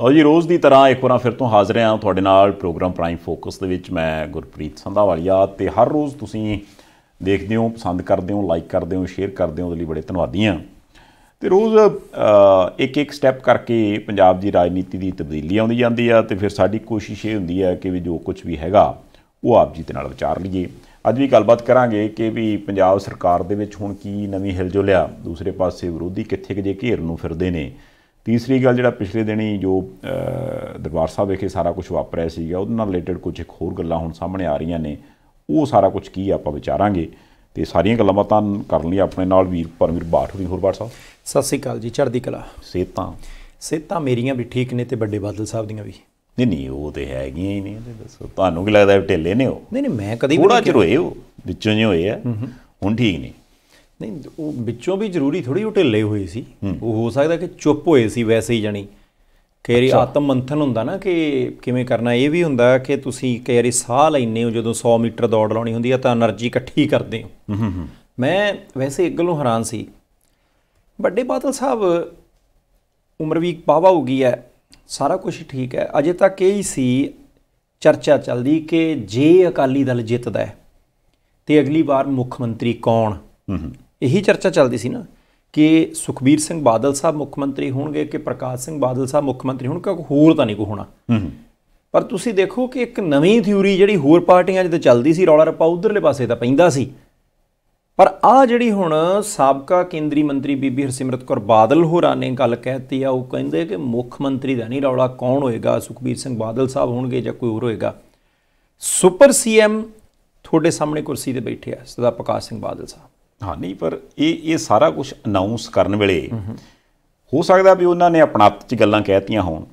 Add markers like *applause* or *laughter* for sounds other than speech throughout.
ਲਓ ਜੀ ਰੋਜ਼ ਦੀ ਤਰ੍ਹਾਂ ਇੱਕ ਵਾਰ ਫਿਰ ਤੋਂ ਹਾਜ਼ਰ ਹਾਂ ਤੁਹਾਡੇ ਨਾਲ ਪ੍ਰੋਗਰਾਮ ਪ੍ਰਾਈਮ ਫੋਕਸ ਦੇ ਵਿੱਚ ਮੈਂ ਗੁਰਪ੍ਰੀਤ ਸੰਧਾਵਾਲੀਆ ਤੇ ਹਰ ਰੋਜ਼ ਤੁਸੀਂ ਦੇਖਦੇ ਹੋ ਪਸੰਦ ਕਰਦੇ ਹੋ ਲਾਈਕ ਕਰਦੇ ਹੋ ਸ਼ੇਅਰ ਕਰਦੇ ਹੋ ਉਹਦੇ ਲਈ ਬੜੇ ਧੰਨਵਾਦੀ ਹਾਂ ਤੇ ਰੋਜ਼ ਇੱਕ ਇੱਕ ਸਟੈਪ ਕਰਕੇ ਪੰਜਾਬ ਦੀ ਰਾਜਨੀਤੀ ਦੀ ਤਬਦੀਲੀ ਆਉਂਦੀ ਜਾਂਦੀ ਆ ਤੇ ਫਿਰ ਸਾਡੀ ਕੋਸ਼ਿਸ਼ ਇਹ ਹੁੰਦੀ ਆ ਕਿ ਵੀ ਜੋ ਕੁਝ ਵੀ ਹੈਗਾ ਉਹ ਆਪ ਜੀ ਦੇ ਨਾਲ ਵਿਚਾਰ ਲਈਏ ਅੱਜ ਵੀ ਗੱਲਬਾਤ ਕਰਾਂਗੇ ਕਿ ਵੀ ਪੰਜਾਬ ਸਰਕਾਰ ਦੇ ਵਿੱਚ ਹੁਣ ਕੀ ਨਵੀਂ ਹਿਲਜੁਲ ਆ ਦੂਸਰੇ ਪਾਸੇ ਵਿਰੋਧੀ ਕਿੱਥੇ ਕਿ ਜੇ ਘੇਰ ਨੂੰ ਫਿਰਦੇ ਨੇ ਤੀਸਰੀ ਗੱਲ ਜਿਹੜਾ ਪਿਛਲੇ ਦਿਨੀ ਜੋ ਦਰਬਾਰ ਸਾਹਿਬ ਵਿਖੇ ਸਾਰਾ ਕੁਝ ਵਾਪਰਿਆ ਸੀਗਾ ਉਹਦੇ ਨਾਲ ਰਿਲੇਟਡ ਕੁਝ ਇੱਕ ਹੋਰ ਗੱਲਾਂ ਹੁਣ ਸਾਹਮਣੇ ਆ ਰਹੀਆਂ ਨੇ ਉਹ ਸਾਰਾ ਕੁਝ ਕੀ ਆਪਾਂ ਵਿਚਾਰਾਂਗੇ ਤੇ ਸਾਰੀਆਂ ਗੱਲਾਂ ਬਾਤਾਂ ਕਰਨ ਲਈ ਆਪਣੇ ਨਾਲ ਵੀਰ ਪਰਮੀਰ ਬਾਠ ਵੀ ਹੋਰ ਬਾਠ ਸਾਹਿਬ ਸਤਿ ਸ੍ਰੀ ਅਕਾਲ ਜੀ ਚੜ੍ਹਦੀ ਕਲਾ ਸੇਤਾਂ ਸੇਤਾਂ ਮੇਰੀਆਂ ਵੀ ਠੀਕ ਨੇ ਤੇ ਵੱਡੇ ਬਾਦਲ ਸਾਹਿਬ ਦੀਆਂ ਵੀ ਨਹੀਂ ਨਹੀਂ ਉਹ ਤੇ ਹੈਗੀਆਂ ਹੀ ਨਹੀਂ ਤੇ ਦੱਸੋ ਤੁਹਾਨੂੰ ਕੀ ਲੱਗਦਾ ਢੇਲੇ ਨੇ ਉਹ ਨਹੀਂ ਨਹੀਂ ਮੈਂ ਕਦੀ ਥੋੜਾ ਚਿਰ ਹੋਏ ਉਹ ਵਿੱਚੋਂ ਜਿਹੇ ਹੋਏ ਆ ਹੁਣ ਠੀਕ ਨੇ ਨਹੀਂ ਉਹ ਵਿੱਚੋਂ ਵੀ ਜ਼ਰੂਰੀ ਥੋੜੀ ਉਹ ਢਿੱਲੇ ਹੋਏ ਸੀ ਉਹ ਹੋ ਸਕਦਾ ਕਿ ਚੁੱਪ ਹੋਏ ਸੀ ਵੈਸੇ ਹੀ ਜਾਨੀ ਕਈ ਆਤਮ ਮੰਥਨ ਹੁੰਦਾ ਨਾ ਕਿ ਕਿਵੇਂ ਕਰਨਾ ਇਹ ਵੀ ਹੁੰਦਾ ਕਿ ਤੁਸੀਂ ਕਈ ਵਾਰੀ ਸਾਹ ਲੈਨੇ ਹੋ ਜਦੋਂ 100 ਮੀਟਰ ਦੌੜ ਲਾਉਣੀ ਹੁੰਦੀ ਆ ਤਾਂ એનર્ਜੀ ਇਕੱਠੀ ਕਰਦੇ ਹੋ ਮੈਂ ਵੈਸੇ ਇੱਕ ਗੱਲੋਂ ਹੈਰਾਨ ਸੀ ਵੱਡੇ ਬਾਦਲ ਸਾਹਿਬ ਉਮਰ ਵੀ ਪਾਵਾ ਹੋ ਗਈ ਹੈ ਸਾਰਾ ਕੁਝ ਠੀਕ ਹੈ ਅਜੇ ਤੱਕ ਇਹ ਹੀ ਸੀ ਚਰਚਾ ਚੱਲਦੀ ਕਿ ਜੇ ਅਕਾਲੀ ਦਲ ਜਿੱਤਦਾ ਹੈ ਤੇ ਅਗਲੀ ਵਾਰ ਮੁੱਖ ਮੰਤਰੀ ਕੌਣ ਇਹੀ ਚਰਚਾ ਚੱਲਦੀ ਸੀ ਨਾ ਕਿ ਸੁਖਬੀਰ ਸਿੰਘ ਬਾਦਲ ਸਾਹਿਬ ਮੁੱਖ ਮੰਤਰੀ ਹੋਣਗੇ ਕਿ ਪ੍ਰਕਾਸ਼ ਸਿੰਘ ਬਾਦਲ ਸਾਹਿਬ ਮੁੱਖ ਮੰਤਰੀ ਹੋਣ ਕਿਉਂਕਿ ਹੋਰ ਤਾਂ ਨਹੀਂ ਕੋ ਹੋਣਾ ਪਰ ਤੁਸੀਂ ਦੇਖੋ ਕਿ ਇੱਕ ਨਵੀਂ ਥਿਊਰੀ ਜਿਹੜੀ ਹੋਰ ਪਾਰਟੀਆਂ 'ਚ ਚੱਲਦੀ ਸੀ ਰੌਲਾ ਰਪਾ ਉਧਰਲੇ ਪਾਸੇ ਤਾਂ ਪੈਂਦਾ ਸੀ ਪਰ ਆ ਜਿਹੜੀ ਹੁਣ ਸਾਬਕਾ ਕੇਂਦਰੀ ਮੰਤਰੀ ਬੀਬੀ ਹਰਸਿਮਰਤ ਕੌਰ ਬਾਦਲ ਹੋਰਾਂ ਨੇ ਗੱਲ ਕਹਿਤੀ ਆ ਉਹ ਕਹਿੰਦੇ ਕਿ ਮੁੱਖ ਮੰਤਰੀ ਦਾ ਨਹੀਂ ਰੌਲਾ ਕੌਣ ਹੋਏਗਾ ਸੁਖਬੀਰ ਸਿੰਘ ਬਾਦਲ ਸਾਹਿਬ ਹੋਣਗੇ ਜਾਂ ਕੋਈ ਹੋਰ ਹੋਏਗਾ ਸੁਪਰ ਸੀਐਮ ਤੁਹਾਡੇ ਸਾਹਮਣੇ ਕੁਰਸੀ ਤੇ ਬੈਠਿਆ ਸਦਾ ਪ੍ਰਕਾਸ਼ ਸਿੰਘ ਬਾਦਲ ਸਾਹਿਬ ਹਾਂ ਨਹੀਂ ਪਰ ਇਹ ਇਹ ਸਾਰਾ ਕੁਝ ਅਨਾਉਂਸ ਕਰਨ ਵੇਲੇ ਹੋ ਸਕਦਾ ਵੀ ਉਹਨਾਂ ਨੇ ਆਪਣਾਤ ਚ ਗੱਲਾਂ ਕਹਿਤੀਆਂ ਹੋਣ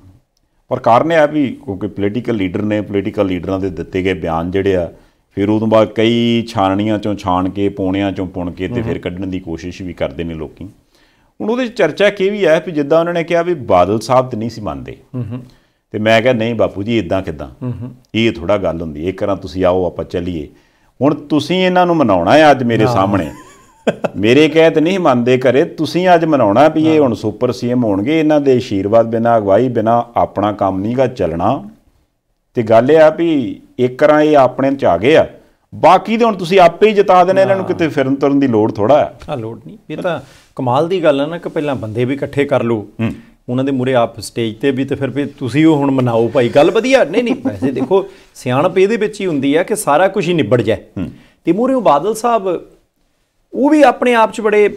ਪਰ ਕਾਰਨ ਇਹ ਆ ਵੀ ਕਿਉਂਕਿ ਪੋਲੀਟੀਕਲ ਲੀਡਰ ਨੇ ਪੋਲੀਟੀਕਲ ਲੀਡਰਾਂ ਦੇ ਦਿੱਤੇ ਗਏ ਬਿਆਨ ਜਿਹੜੇ ਆ ਫਿਰ ਉਦੋਂ ਬਾਅਦ ਕਈ ਛਾਣਣੀਆਂ ਚੋਂ ਛਾਣ ਕੇ ਪੋਣਿਆਂ ਚੋਂ ਪੁਣ ਕੇ ਤੇ ਫਿਰ ਕੱਢਣ ਦੀ ਕੋਸ਼ਿਸ਼ ਵੀ ਕਰਦੇ ਨੇ ਲੋਕੀ ਹੁਣ ਉਹਦੇ ਚਰਚਾ ਕੀ ਵੀ ਆ ਵੀ ਜਿੱਦਾਂ ਉਹਨਾਂ ਨੇ ਕਿਹਾ ਵੀ ਬਾਦਲ ਸਾਹਿਬ ਤੇ ਨਹੀਂ ਸੀ ਮੰਨਦੇ ਤੇ ਮੈਂ ਕਿਹਾ ਨਹੀਂ ਬਾਪੂ ਜੀ ਇਦਾਂ ਕਿਦਾਂ ਇਹ ਥੋੜਾ ਗੱਲ ਹੁੰਦੀ ਇੱਕ ਵਾਰ ਤੁਸੀਂ ਆਓ ਆਪਾਂ ਚੱਲੀਏ ਹੁਣ ਤੁਸੀਂ ਇਹਨਾਂ ਨੂੰ ਮਨਾਉਣਾ ਹੈ ਅੱਜ ਮੇਰੇ ਸਾਹਮਣੇ ਮੇਰੇ ਕਹਿਤ ਨਹੀਂ ਮੰਨਦੇ ਘਰੇ ਤੁਸੀਂ ਅੱਜ ਮਨਾਉਣਾ ਵੀ ਇਹ ਹੁਣ ਸੁਪਰ ਸੀਐਮ ਹੋਣਗੇ ਇਹਨਾਂ ਦੇ ਅਸ਼ੀਰਵਾਦ ਬਿਨਾ ਅਗਵਾਈ ਬਿਨਾ ਆਪਣਾ ਕੰਮ ਨਹੀਂਗਾ ਚੱਲਣਾ ਤੇ ਗੱਲ ਇਹ ਆ ਵੀ ਇੱਕ ਰਾਂ ਇਹ ਆਪਣੇ ਚ ਆ ਗਏ ਆ ਬਾਕੀ ਦੇ ਹੁਣ ਤੁਸੀਂ ਆਪੇ ਹੀ ਜਿਤਾ ਦੇਣਾ ਇਹਨਾਂ ਨੂੰ ਕਿਤੇ ਫਿਰਨ ਤੁਰਨ ਦੀ ਲੋੜ ਥੋੜਾ ਆ ਆ ਲੋੜ ਨਹੀਂ ਇਹ ਤਾਂ ਕਮਾਲ ਦੀ ਗੱਲ ਹੈ ਨਾ ਕਿ ਪਹਿਲਾਂ ਬੰਦੇ ਵੀ ਇਕੱਠੇ ਕਰ ਲੋ ਉਹਨਾਂ ਦੇ ਮੂਰੇ ਆਪ ਸਟੇਜ ਤੇ ਵੀ ਤੇ ਫਿਰ ਵੀ ਤੁਸੀਂ ਉਹ ਹੁਣ ਮਨਾਓ ਭਾਈ ਗੱਲ ਵਧੀਆ ਨਹੀਂ ਨਹੀਂ ਪੈਸੇ ਦੇਖੋ ਸਿਆਣਪ ਇਹਦੇ ਵਿੱਚ ਹੀ ਹੁੰਦੀ ਆ ਕਿ ਸਾਰਾ ਕੁਝ ਹੀ ਨਿਬੜ ਜਾਏ ਤੇ ਮੂਰੇ ਉਹ ਬਾਦਲ ਸਾਹਿਬ ਉਹ ਵੀ ਆਪਣੇ ਆਪ 'ਚ ਬੜੇ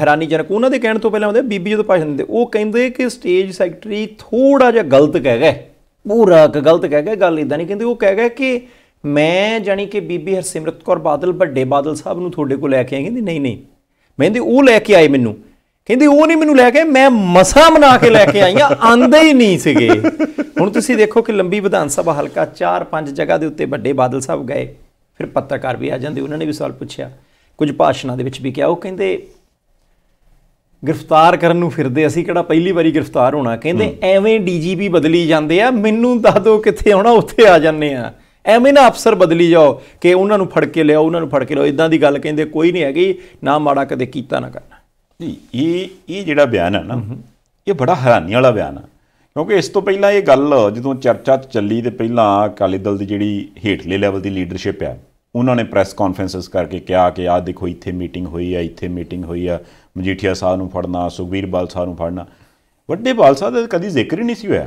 ਹੈਰਾਨੀਜਨਕ ਉਹਨਾਂ ਦੇ ਕਹਿਣ ਤੋਂ ਪਹਿਲਾਂ ਉਹਦੇ ਬੀਬੀ ਜਦੋਂ ਭਾਸ਼ਣ ਦਿੰਦੇ ਉਹ ਕਹਿੰਦੇ ਕਿ ਸਟੇਜ ਸੈਕਟਰੀ ਥੋੜਾ ਜਿਹਾ ਗਲਤ ਕਹਿ ਗਏ ਪੂਰਾ ਕਿ ਗਲਤ ਕਹਿ ਗਏ ਗੱਲ ਇਦਾਂ ਨਹੀਂ ਕਹਿੰਦੇ ਉਹ ਕਹਿ ਗਏ ਕਿ ਮੈਂ ਜਾਨੀ ਕਿ ਬੀਬੀ ਹਰਸਿਮਰਤ ਕੌਰ ਬਾਦਲ ਵੱਡੇ ਬਾਦਲ ਸਾਹਿਬ ਨੂੰ ਤੁਹਾਡੇ ਕੋਲ ਲੈ ਕੇ ਆਏ ਕਹਿੰਦੀ ਨਹੀਂ ਨਹੀਂ ਮੈਂ ਕਹਿੰਦੀ ਉਹ ਲੈ ਕੇ ਆਏ ਮੈਨੂੰ ਕਹਿੰਦੀ ਉਹ ਨਹੀਂ ਮੈਨੂੰ ਲੈ ਕੇ ਮੈਂ ਮਸਾ ਮਨਾ ਕੇ ਲੈ ਕੇ ਆਈਆਂ ਆਂਦੇ ਹੀ ਨਹੀਂ ਸੀਗੇ ਹੁਣ ਤੁਸੀਂ ਦੇਖੋ ਕਿ ਲੰਬੀ ਵਿਧਾਨ ਸਭਾ ਹਲਕਾ 4-5 ਜਗ੍ਹਾ ਦੇ ਉੱਤੇ ਵੱਡੇ ਬਾਦਲ ਸਾਹਿਬ ਗਏ ਫਿਰ ਪੱਤਰਕਾਰ ਵੀ ਆ ਜਾਂਦੇ ਉਹਨਾਂ ਨੇ ਵੀ ਸਵਾਲ ਪੁੱਛਿਆ ਕੁਝ ਭਾਸ਼ਣਾਂ ਦੇ ਵਿੱਚ ਵੀ ਕਿਹਾ ਉਹ ਕਹਿੰਦੇ ਗ੍ਰਿਫਤਾਰ ਕਰਨ ਨੂੰ ਫਿਰਦੇ ਅਸੀਂ ਕਿਹੜਾ ਪਹਿਲੀ ਵਾਰੀ ਗ੍ਰਿਫਤਾਰ ਹੋਣਾ ਕਹਿੰਦੇ ਐਵੇਂ ਡੀਜੀਪੀ ਬਦਲੀ ਜਾਂਦੇ ਆ ਮੈਨੂੰ ਦੱਸ ਦਿਓ ਕਿੱਥੇ ਆਉਣਾ ਉੱਥੇ ਆ ਜਾਂਦੇ ਆ ਐਵੇਂ ਨਾ ਅਫਸਰ ਬਦਲੀ ਜਾਓ ਕਿ ਉਹਨਾਂ ਨੂੰ ਫੜ ਕੇ ਲਿਆਓ ਉਹਨਾਂ ਨੂੰ ਫੜ ਕੇ ਲਿਆਓ ਇਦਾਂ ਦੀ ਗੱਲ ਕਹਿੰਦੇ ਕੋਈ ਨਹੀਂ ਹੈਗੀ ਨਾ ਮਾੜਾ ਕਦੇ ਕੀਤਾ ਨਾ ਕਰਨਾ ਇਹ ਇਹ ਜਿਹੜਾ ਬਿਆਨ ਹੈ ਨਾ ਇਹ ਬੜਾ ਹੈਰਾਨੀ ਵਾਲਾ ਬਿਆਨ ਆ ਕਿਉਂਕਿ ਇਸ ਤੋਂ ਪਹਿਲਾਂ ਇਹ ਗੱਲ ਜਦੋਂ ਚਰਚਾ ਚੱਲੀ ਤੇ ਪਹਿਲਾਂ ਅਕਾਲੀ ਦਲ ਦੀ ਜਿਹੜੀ ਹੇਠਲੇ ਲੈਵਲ ਦੀ ਲੀਡਰਸ਼ਿਪ ਆ ਉਹਨਾਂ ਨੇ ਪ੍ਰੈਸ ਕਾਨਫਰੰਸਸ ਕਰਕੇ ਕਿਹਾ ਕਿ ਆਹ ਦੇਖੋ ਇੱਥੇ ਮੀਟਿੰਗ ਹੋਈ ਆ ਇੱਥੇ ਮੀਟਿੰਗ ਹੋਈ ਆ ਮਜੀਠੀਆ ਸਾਹਿਬ ਨੂੰ ਫੜਨਾ ਸੁਖਬੀਰ ਸਾਹਿਬ ਨੂੰ ਫੜਨਾ ਵੱਡੇ ਸਾਹਿਬ ਦਾ ਕਦੀ ਜ਼ਿਕਰ ਹੀ ਨਹੀਂ ਸੀ ਹੋਇਆ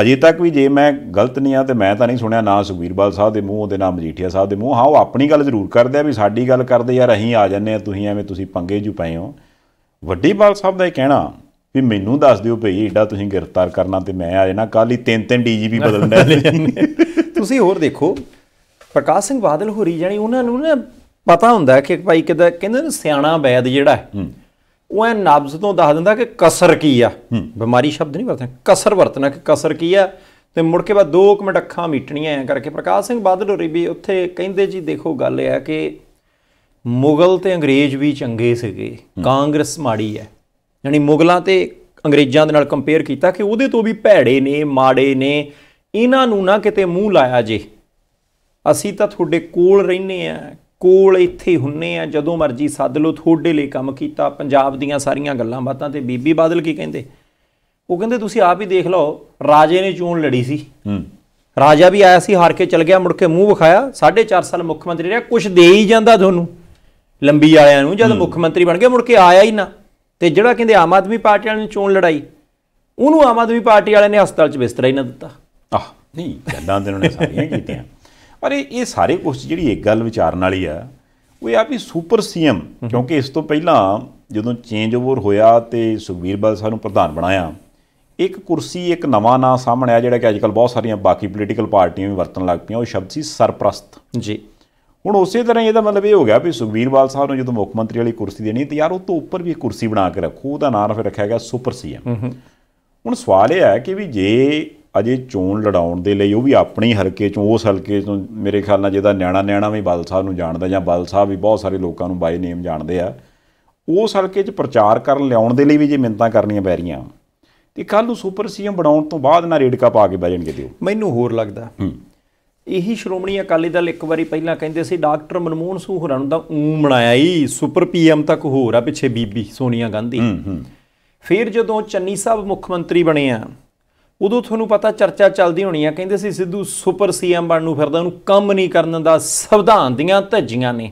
ਅਜੇ ਤੱਕ ਵੀ ਜੇ ਮੈਂ ਗਲਤ ਨਹੀਂ ਆ ਤੇ ਮੈਂ ਤਾਂ ਨਹੀਂ ਸੁਣਿਆ ਨਾ ਬਾਲ ਸਾਹਿਬ ਦੇ ਮੂੰਹ ਉਹਦੇ ਨਾ ਮਜੀਠੀਆ ਸਾਹਿਬ ਦੇ ਮੂੰਹ ਹਾਂ ਉਹ ਆਪਣੀ ਗੱਲ ਜ਼ਰੂਰ ਕਰਦੇ ਆ ਵੀ ਸਾਡੀ ਗੱਲ ਕਰਦੇ ਯਾਰ ਅਸੀਂ ਆ ਜੰਨੇ ਆ ਤੁਸੀਂ ਐਵੇਂ ਤੁਸੀਂ ਪੰਗੇ ਜੂ ਪਏ ਹੋ ਬਾਲ ਸਾਹਿਬ ਦਾ ਇਹ ਕਹਿਣਾ ਵੀ ਮੈਨੂੰ ਦੱਸ ਦਿਓ ਭਈ ਏਡਾ ਤੁਸੀਂ ਗ੍ਰਿਫਤਾਰ ਕਰਨਾ ਤੇ ਮੈਂ ਆ ਜਾਣਾ ਕੱਲ ਹੀ ਤਿੰਨ ਤਿੰਨ ਡੀਜੀਪੀ ਬਦਲਣ ਦੇ *laughs* ਤੁਸੀਂ ਹੋਰ ਦੇਖੋ ਪ੍ਰਕਾਸ਼ ਸਿੰਘ ਬਾਦਲ ਹੋਰੀ ਜਾਨੀ ਉਹਨਾਂ ਨੂੰ ਨਾ ਪਤਾ ਹੁੰਦਾ ਕਿ ਭਾਈ ਕਿਦਾਂ ਕਹਿੰਦੇ ਨੇ ਸਿਆਣਾ ਵੈਦ ਜਿਹੜਾ ਉਹ ਐ ਨਬਜ਼ ਤੋਂ ਦੱਸ ਦਿੰਦਾ ਕਿ ਕਸਰ ਕੀ ਆ ਬਿਮਾਰੀ ਸ਼ਬਦ ਨਹੀਂ ਵਰਤਣਾ ਕਸਰ ਵਰਤਣਾ ਕਿ ਕਸਰ ਕੀ ਆ ਤੇ ਮੁੜ ਕੇ ਬਾਅਦ 2 ਮਿੰਟ ਅੱਖਾਂ ਮੀਟਣੀਆਂ ਐ ਕਰਕੇ ਪ੍ਰਕਾਸ਼ ਸਿੰਘ ਬਾਦਲ ਹੋਰੀ ਵੀ ਉੱਥੇ ਕਹਿੰਦੇ ਜੀ ਦੇਖੋ ਗੱਲ ਇਹ ਆ ਕਿ ਮੁਗਲ ਤੇ ਅੰਗਰੇਜ਼ ਵੀ ਚੰਗੇ ਸੀਗੇ ਕਾਂਗਰਸ ਮਾੜੀ ਐ ਯਾਨੀ ਮੁਗਲਾਂ ਤੇ ਅੰਗਰੇਜ਼ਾਂ ਦੇ ਨਾਲ ਕੰਪੇਅਰ ਕੀਤਾ ਕਿ ਉਹਦੇ ਤੋਂ ਵੀ ਭੈੜੇ ਨੇ ਮਾੜੇ ਨੇ ਇਹਨਾਂ ਨੂੰ ਨਾ ਕਿਤੇ ਮੂੰਹ ਲਾਇਆ ਜੇ ਅਸੀਂ ਤਾਂ ਤੁਹਾਡੇ ਕੋਲ ਰਹਿੰਨੇ ਆ ਕੋਲ ਇੱਥੇ ਹੁੰਨੇ ਆ ਜਦੋਂ ਮਰਜ਼ੀ ਸੱਦ ਲਓ ਤੁਹਾਡੇ ਲਈ ਕੰਮ ਕੀਤਾ ਪੰਜਾਬ ਦੀਆਂ ਸਾਰੀਆਂ ਗੱਲਾਂ ਬਾਤਾਂ ਤੇ ਬੀਬੀ ਬਾਦਲ ਕੀ ਕਹਿੰਦੇ ਉਹ ਕਹਿੰਦੇ ਤੁਸੀਂ ਆਪ ਹੀ ਦੇਖ ਲਓ ਰਾਜੇ ਨੇ ਚੋਣ ਲੜੀ ਸੀ ਹੂੰ ਰਾਜਾ ਵੀ ਆਇਆ ਸੀ ਹਾਰ ਕੇ ਚਲ ਗਿਆ ਮੁੜ ਕੇ ਮੂੰਹ ਵਿਖਾਇਆ 4.5 ਸਾਲ ਮੁੱਖ ਮੰਤਰੀ ਰਿਹਾ ਕੁਝ ਦੇ ਹੀ ਜਾਂਦਾ ਤੁਹਾਨੂੰ ਲੰਬੀ ਵਾਲਿਆਂ ਨੂੰ ਜਦ ਮੁੱਖ ਮੰਤਰੀ ਬਣ ਗਿਆ ਮੁੜ ਕੇ ਆਇਆ ਹੀ ਨਾ ਤੇ ਜਿਹੜਾ ਕਹਿੰਦੇ ਆਮ ਆਦਮੀ ਪਾਰਟੀ ਵਾਲਿਆਂ ਨੇ ਚੋਣ ਲੜਾਈ ਉਹਨੂੰ ਆਮ ਆਦਮੀ ਪਾਰਟੀ ਵਾਲਿਆਂ ਨੇ ਹਸਪਤਾਲ 'ਚ ਬਿਸਤਰਾ ਹੀ ਨਾ ਦਿੱਤਾ ਆਹ ਨਹੀਂ ਗੱਲਾਂ ਦੇ ਉਹਨੇ ਨੇ ਸਾਰੀਆਂ ਕੀਤੀਆਂ ਪਰ ਇਹ ਇਹ ਸਾਰੇ ਕੁਝ ਜਿਹੜੀ ਇੱਕ ਗੱਲ ਵਿਚਾਰਨ ਵਾਲੀ ਆ ਉਹ ਇਹ ਆ ਵੀ ਸੁਪਰ ਸੀਐਮ ਕਿਉਂਕਿ ਇਸ ਤੋਂ ਪਹਿਲਾਂ ਜਦੋਂ ਚੇਂਜ ਓਵਰ ਹੋਇਆ ਤੇ ਸੁਖਵੀਰ ਬਾਦਲ ਨੂੰ ਪ੍ਰਧਾਨ ਬਣਾਇਆ ਇੱਕ ਕੁਰਸੀ ਇੱਕ ਨਵਾਂ ਨਾਂ ਸਾਹਮਣੇ ਆ ਜਿਹੜਾ ਕਿ ਅੱਜਕੱਲ ਬਹੁਤ ਸਾਰੀਆਂ ਬਾਕੀ ਪੋਲੀਟੀਕਲ ਪਾਰਟੀਆਂ ਵੀ ਵਰਤਣ ਲੱਗ ਪਈਆਂ ਉਹ ਸ਼ਬਦ ਸੀ ਸਰਪ੍ਰਸਤ ਜੀ ਹੁਣ ਉਸੇ ਤਰ੍ਹਾਂ ਇਹਦਾ ਮਤਲਬ ਇਹ ਹੋ ਗਿਆ ਵੀ ਸੁਖਵੀਰ ਬਾਦਲ ਸਾਹਿਬ ਨੂੰ ਜਦੋਂ ਮੁੱਖ ਮੰਤਰੀ ਵਾਲੀ ਕੁਰਸੀ ਦੇਣੀ ਤੇ ਯਾਰ ਉਹ ਤੋਂ ਉੱਪਰ ਵੀ ਇੱਕ ਕੁਰਸੀ ਬਣਾ ਕੇ ਰੱਖੋ ਉਹਦਾ ਨਾਂ ਫਿਰ ਰੱਖਿਆ ਗਿਆ ਸੁਪਰ ਸੀਐਮ ਹੁਣ ਸਵਾਲ ਇਹ ਹੈ ਕਿ ਵੀ ਜੇ ਅਜੇ ਚੋਣ ਲੜਾਉਣ ਦੇ ਲਈ ਉਹ ਵੀ ਆਪਣੇ ਹਲਕੇ ਚੋਂ ਉਸ ਹਲਕੇ ਤੋਂ ਮੇਰੇ ਖਿਆਲ ਨਾਲ ਜਿਹਦਾ ਨਿਆਣਾ ਨਿਆਣਾ ਵੀ ਬਾਦਲ ਸਾਹਿਬ ਨੂੰ ਜਾਣਦਾ ਜਾਂ ਬਾਦਲ ਸਾਹਿਬ ਵੀ ਬਹੁਤ ਸਾਰੇ ਲੋਕਾਂ ਨੂੰ ਬਾਈ ਨੇਮ ਜਾਣਦੇ ਆ ਉਸ ਹਲਕੇ 'ਚ ਪ੍ਰਚਾਰ ਕਰਨ ਲਿਆਉਣ ਦੇ ਲਈ ਵੀ ਜੇ ਮਿੰਤਾਂ ਕਰਨੀਆਂ ਪੈ ਰਹੀਆਂ ਤੇ ਕੱਲ ਨੂੰ ਸੁਪਰ ਸੀਐਮ ਬਣਾਉਣ ਤੋਂ ਬਾਅਦ ਨਾ ਰੇੜਕਾ ਪਾ ਕੇ ਬਹਿ ਜਾਣਗੇ ਦਿਓ ਮੈਨੂੰ ਹੋਰ ਲੱਗਦਾ ਇਹੀ ਸ਼੍ਰੋਮਣੀ ਅਕਾਲੀ ਦਲ ਇੱਕ ਵਾਰੀ ਪਹਿਲਾਂ ਕਹਿੰਦੇ ਸੀ ਡਾਕਟਰ ਮਨਮੋਹਨ ਸਿੰਘ ਹੋਰਾਂ ਨੂੰ ਤਾਂ ਊ ਬਣਾਇਆ ਹੀ ਸੁਪਰ ਪੀਐਮ ਤੱਕ ਹੋਰ ਆ ਪਿੱਛੇ ਬੀਬੀ ਸੋਨੀਆ ਗਾਂਧੀ ਫਿਰ ਜਦੋਂ ਚੰਨੀ ਸਾਹਿਬ ਮੁੱਖ ਮੰਤਰੀ ਬਣੇ ਆ ਉਦੋਂ ਤੁਹਾਨੂੰ ਪਤਾ ਚਰਚਾ ਚੱਲਦੀ ਹੋਣੀ ਆ ਕਹਿੰਦੇ ਸੀ ਸਿੱਧੂ ਸੁਪਰ ਸੀਐਮ ਬਣਨ ਨੂੰ ਫਿਰਦਾ ਉਹਨੂੰ ਕੰਮ ਨਹੀਂ ਕਰਨ ਦਾ ਸੰਵਿਧਾਨ ਦੀਆਂ ਧੱਜੀਆਂ ਨੇ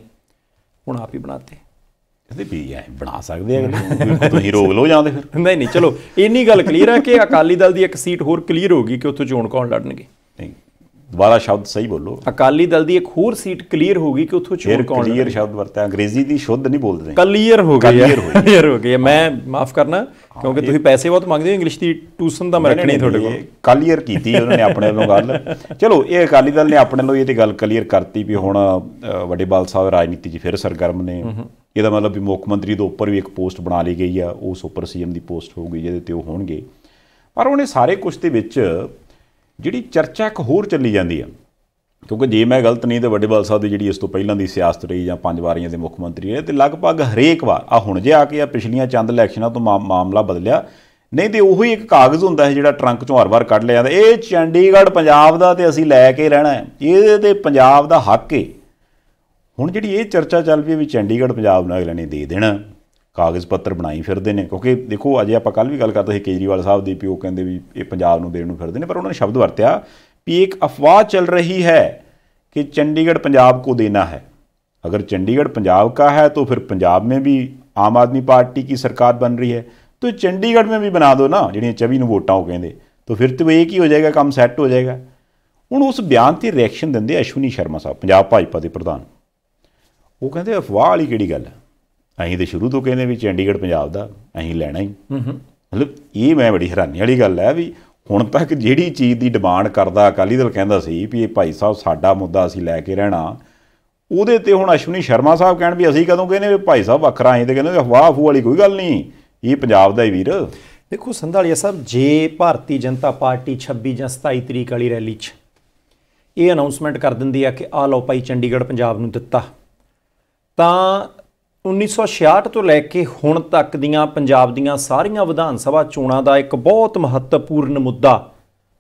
ਹੁਣ ਆਪ ਹੀ ਬਣਾਤੇ ਕਹਿੰਦੇ ਵੀ ਐ ਬਣਾ ਸਕਦੇ ਆ ਤੁਸੀਂ ਰੋਗ ਲੋ ਜਾਂਦੇ ਫਿਰ ਨਹੀਂ ਨਹੀਂ ਚਲੋ ਇੰਨੀ ਗੱਲ ਕਲੀਅਰ ਆ ਕਿ ਅਕਾਲੀ ਦਲ ਦੀ ਇੱਕ ਸੀਟ ਹੋਰ ਕਲੀਅਰ ਹੋ ਗਈ ਕਿ ਉੱਥੋਂ ਚੋਣ ਕੌਣ ਲੜਨਗੇ ਦੁਬਾਰਾ ਸ਼ਬਦ ਸਹੀ ਬੋਲੋ ਅਕਾਲੀ ਦਲ ਦੀ ਇੱਕ ਹੋਰ ਸੀਟ ਕਲੀਅਰ ਹੋ ਗਈ ਕਿ ਉੱਥੋਂ ਚੋਰ ਕੌਣ ਹੈ ਕਲੀਅਰ ਸ਼ਬਦ ਵਰਤਿਆ ਅੰਗਰੇਜ਼ੀ ਦੀ ਸ਼ੁੱਧ ਨਹੀਂ ਬੋਲਦੇ ਕਲੀਅਰ ਹੋ ਗਈ ਗਈ ਕਲੀਅਰ ਹੋ ਗਈ ਮੈਂ ਮਾਫ ਕਰਨਾ ਕਿਉਂਕਿ ਤੁਸੀਂ ਪੈਸੇ ਬਹੁਤ ਮੰਗਦੇ ਹੋ ਇੰਗਲਿਸ਼ ਦੀ ਟਿਊਸ਼ਨ ਦਾ ਮੈਂ ਰੱਖਣੀ ਤੁਹਾਡੇ ਕੋਲ ਕਲੀਅਰ ਕੀਤੀ ਉਹਨਾਂ ਨੇ ਆਪਣੇ ਵੱਲੋਂ ਗੱਲ ਚਲੋ ਇਹ ਅਕਾਲੀ ਦਲ ਨੇ ਆਪਣੇ ਵੱਲੋਂ ਇਹ ਤੇ ਗੱਲ ਕਲੀਅਰ ਕਰਤੀ ਵੀ ਹੁਣ ਵੱਡੇ ਬਾਲ ਸਾਹਿਬ ਰਾਜਨੀਤੀ 'ਚ ਫਿਰ ਸਰਗਰਮ ਨੇ ਇਹਦਾ ਮਤਲਬ ਵੀ ਮੁੱਖ ਮੰਤਰੀ ਦੇ ਉੱਪਰ ਵੀ ਇੱਕ ਪੋਸਟ ਬਣਾ ਲਈ ਗਈ ਆ ਉਸ ਸੁਪਰ ਸੀਐਮ ਦੀ ਪੋਸਟ ਹੋਊਗੀ ਜਿਹਦੇ ਤੇ ਉਹ ਹੋਣਗੇ ਪਰ ਉਹਨੇ ਸਾਰੇ ਕੁਝ ਦੇ ਵਿੱਚ ਜਿਹੜੀ ਚਰਚਾ ਇੱਕ ਹੋਰ ਚੱਲੀ ਜਾਂਦੀ ਆ ਕਿਉਂਕਿ ਜੇ ਮੈਂ ਗਲਤ ਨਹੀਂ ਤੇ ਬਾਲ ਸਾਹਿਬ ਦੀ ਜਿਹੜੀ ਇਸ ਤੋਂ ਪਹਿਲਾਂ ਦੀ ਸਿਆਸਤ ਰਹੀ ਜਾਂ ਪੰਜ ਵਾਰੀਆਂ ਦੇ ਮੁੱਖ ਮੰਤਰੀ ਰਹੇ ਤੇ ਲਗਭਗ ਹਰੇਕ ਵਾਰ ਆ ਹੁਣ ਜੇ ਆ ਕੇ ਆ ਪਿਛਲੀਆਂ ਚੰਦ ਇਲੈਕਸ਼ਨਾਂ ਤੋਂ ਮਾਮਲਾ ਬਦਲਿਆ ਨਹੀਂ ਤੇ ਉਹੀ ਇੱਕ ਕਾਗਜ਼ ਹੁੰਦਾ ਹੈ ਜਿਹੜਾ ਟਰੰਕ ਚੋਂ ਹਰ ਵਾਰ ਕੱਢ ਲਿਆ ਜਾਂਦਾ ਇਹ ਚੰਡੀਗੜ੍ਹ ਪੰਜਾਬ ਦਾ ਤੇ ਅਸੀਂ ਲੈ ਕੇ ਰਹਿਣਾ ਹੈ ਇਹਦੇ ਤੇ ਪੰਜਾਬ ਦਾ ਹੱਕ ਹੈ ਹੁਣ ਜਿਹੜੀ ਇਹ ਚਰਚਾ ਚੱਲ ਪਈ ਵੀ ਚੰਡੀਗੜ੍ਹ ਪੰਜਾਬ ਨੂੰ ਅਗਲੇ ਨੇ ਦੇ ਦੇਣਾ ਕਾਗਜ਼ ਪੱਤਰ ਬਣਾਈ ਫਿਰਦੇ ਨੇ ਕਿਉਂਕਿ ਦੇਖੋ ਅਜੇ ਆਪਾਂ ਕੱਲ ਵੀ ਗੱਲ ਕਰਦੇ ਸੀ ਕੇਜਰੀਵਾਲ ਸਾਹਿਬ ਦੀ ਪਿਓ ਕਹਿੰਦੇ ਵੀ ਇਹ ਪੰਜਾਬ ਨੂੰ ਦੇਣ ਨੂੰ ਫਿਰਦੇ ਨੇ ਪਰ ਉਹਨਾਂ ਨੇ ਸ਼ਬਦ ਵਰਤਿਆ ਵੀ ਇੱਕ ਅਫਵਾਹ ਚੱਲ ਰਹੀ ਹੈ ਕਿ ਚੰਡੀਗੜ੍ਹ ਪੰਜਾਬ ਕੋ ਦੇਣਾ ਹੈ ਅਗਰ ਚੰਡੀਗੜ੍ਹ ਪੰਜਾਬ ਕਾ ਹੈ ਤਾਂ ਫਿਰ ਪੰਜਾਬ में ਵੀ ਆਮ ਆਦਮੀ ਪਾਰਟੀ ਕੀ ਸਰਕਾਰ ਬਣ ਰਹੀ ਹੈ ਤਾਂ ਚੰਡੀਗੜ੍ਹ में ਵੀ ਬਣਾ ਦੋ ਨਾ ਜਿਹੜੀਆਂ 24 ਨੂੰ ਵੋਟਾਂ ਉਹ ਕਹਿੰਦੇ ਤਾਂ ਫਿਰ ਤੇ ਇਹ ਕੀ ਹੋ ਜਾਏਗਾ ਕੰਮ ਸੈੱਟ ਹੋ ਜਾਏਗਾ ਹੁਣ ਉਸ ਬਿਆਨ ਤੇ ਰਿਐਕਸ਼ਨ ਦਿੰਦੇ ਅਸ਼ਵਨੀ ਸ਼ਰਮਾ ਸਾਹਿਬ ਪੰਜਾਬ ਭਾਜਪਾ ਦੇ ਪ੍ਰਧਾਨ ਉਹ ਕਹਿੰਦੇ ਅਫਵਾਹ ਵਾਲੀ ਕਿਹੜੀ ਗੱਲ ਹੈ ਅਸੀਂ ਤੇ ਸ਼ੁਰੂ ਤੋਂ ਕਹਿੰਦੇ ਵੀ ਚੰਡੀਗੜ੍ਹ ਪੰਜਾਬ ਦਾ ਅਸੀਂ ਲੈਣਾ ਹੀ ਮਤਲਬ ਇਹ ਮੈਂ ਬੜੀ ਹੈਰਾਨੀ ਵਾਲੀ ਗੱਲ ਹੈ ਵੀ ਹੁਣ ਤੱਕ ਜਿਹੜੀ ਚੀਜ਼ ਦੀ ਡਿਮਾਂਡ ਕਰਦਾ ਅਕਾਲੀ ਦਲ ਕਹਿੰਦਾ ਸੀ ਵੀ ਇਹ ਭਾਈ ਸਾਹਿਬ ਸਾਡਾ ਮੁੱਦਾ ਅਸੀਂ ਲੈ ਕੇ ਰਹਿਣਾ ਉਹਦੇ ਤੇ ਹੁਣ ਅਸ਼ਵਨੀ ਸ਼ਰਮਾ ਸਾਹਿਬ ਕਹਿਣ ਵੀ ਅਸੀਂ ਕਦੋਂ ਕਹਿੰਦੇ ਵੀ ਭਾਈ ਸਾਹਿਬ ਵੱਖਰਾ ਆਏ ਤੇ ਕਹਿੰਦੇ ਵਾਹ ਫੂ ਵਾਲੀ ਕੋਈ ਗੱਲ ਨਹੀਂ ਇਹ ਪੰਜਾਬ ਦਾ ਹੀ ਵੀਰ ਦੇਖੋ ਸੰਧਾਲੀਆ ਸਾਹਿਬ ਜੇ ਭਾਰਤੀ ਜਨਤਾ ਪਾਰਟੀ 26 ਜਾਂ 27 ਤਰੀਕ ਵਾਲੀ ਰੈਲੀ 'ਚ ਇਹ ਅਨਾਉਂਸਮੈਂਟ ਕਰ ਦਿੰਦੀ ਆ ਕਿ ਆ ਲਓ ਭਾਈ ਚੰਡੀਗੜ੍ਹ ਪੰਜਾਬ ਨੂੰ ਦਿੱਤਾ ਤਾਂ 1966 ਤੋਂ ਲੈ ਕੇ ਹੁਣ ਤੱਕ ਦੀਆਂ ਪੰਜਾਬ ਦੀਆਂ ਸਾਰੀਆਂ ਵਿਧਾਨ ਸਭਾ ਚੋਣਾਂ ਦਾ ਇੱਕ ਬਹੁਤ ਮਹੱਤਵਪੂਰਨ ਮੁੱਦਾ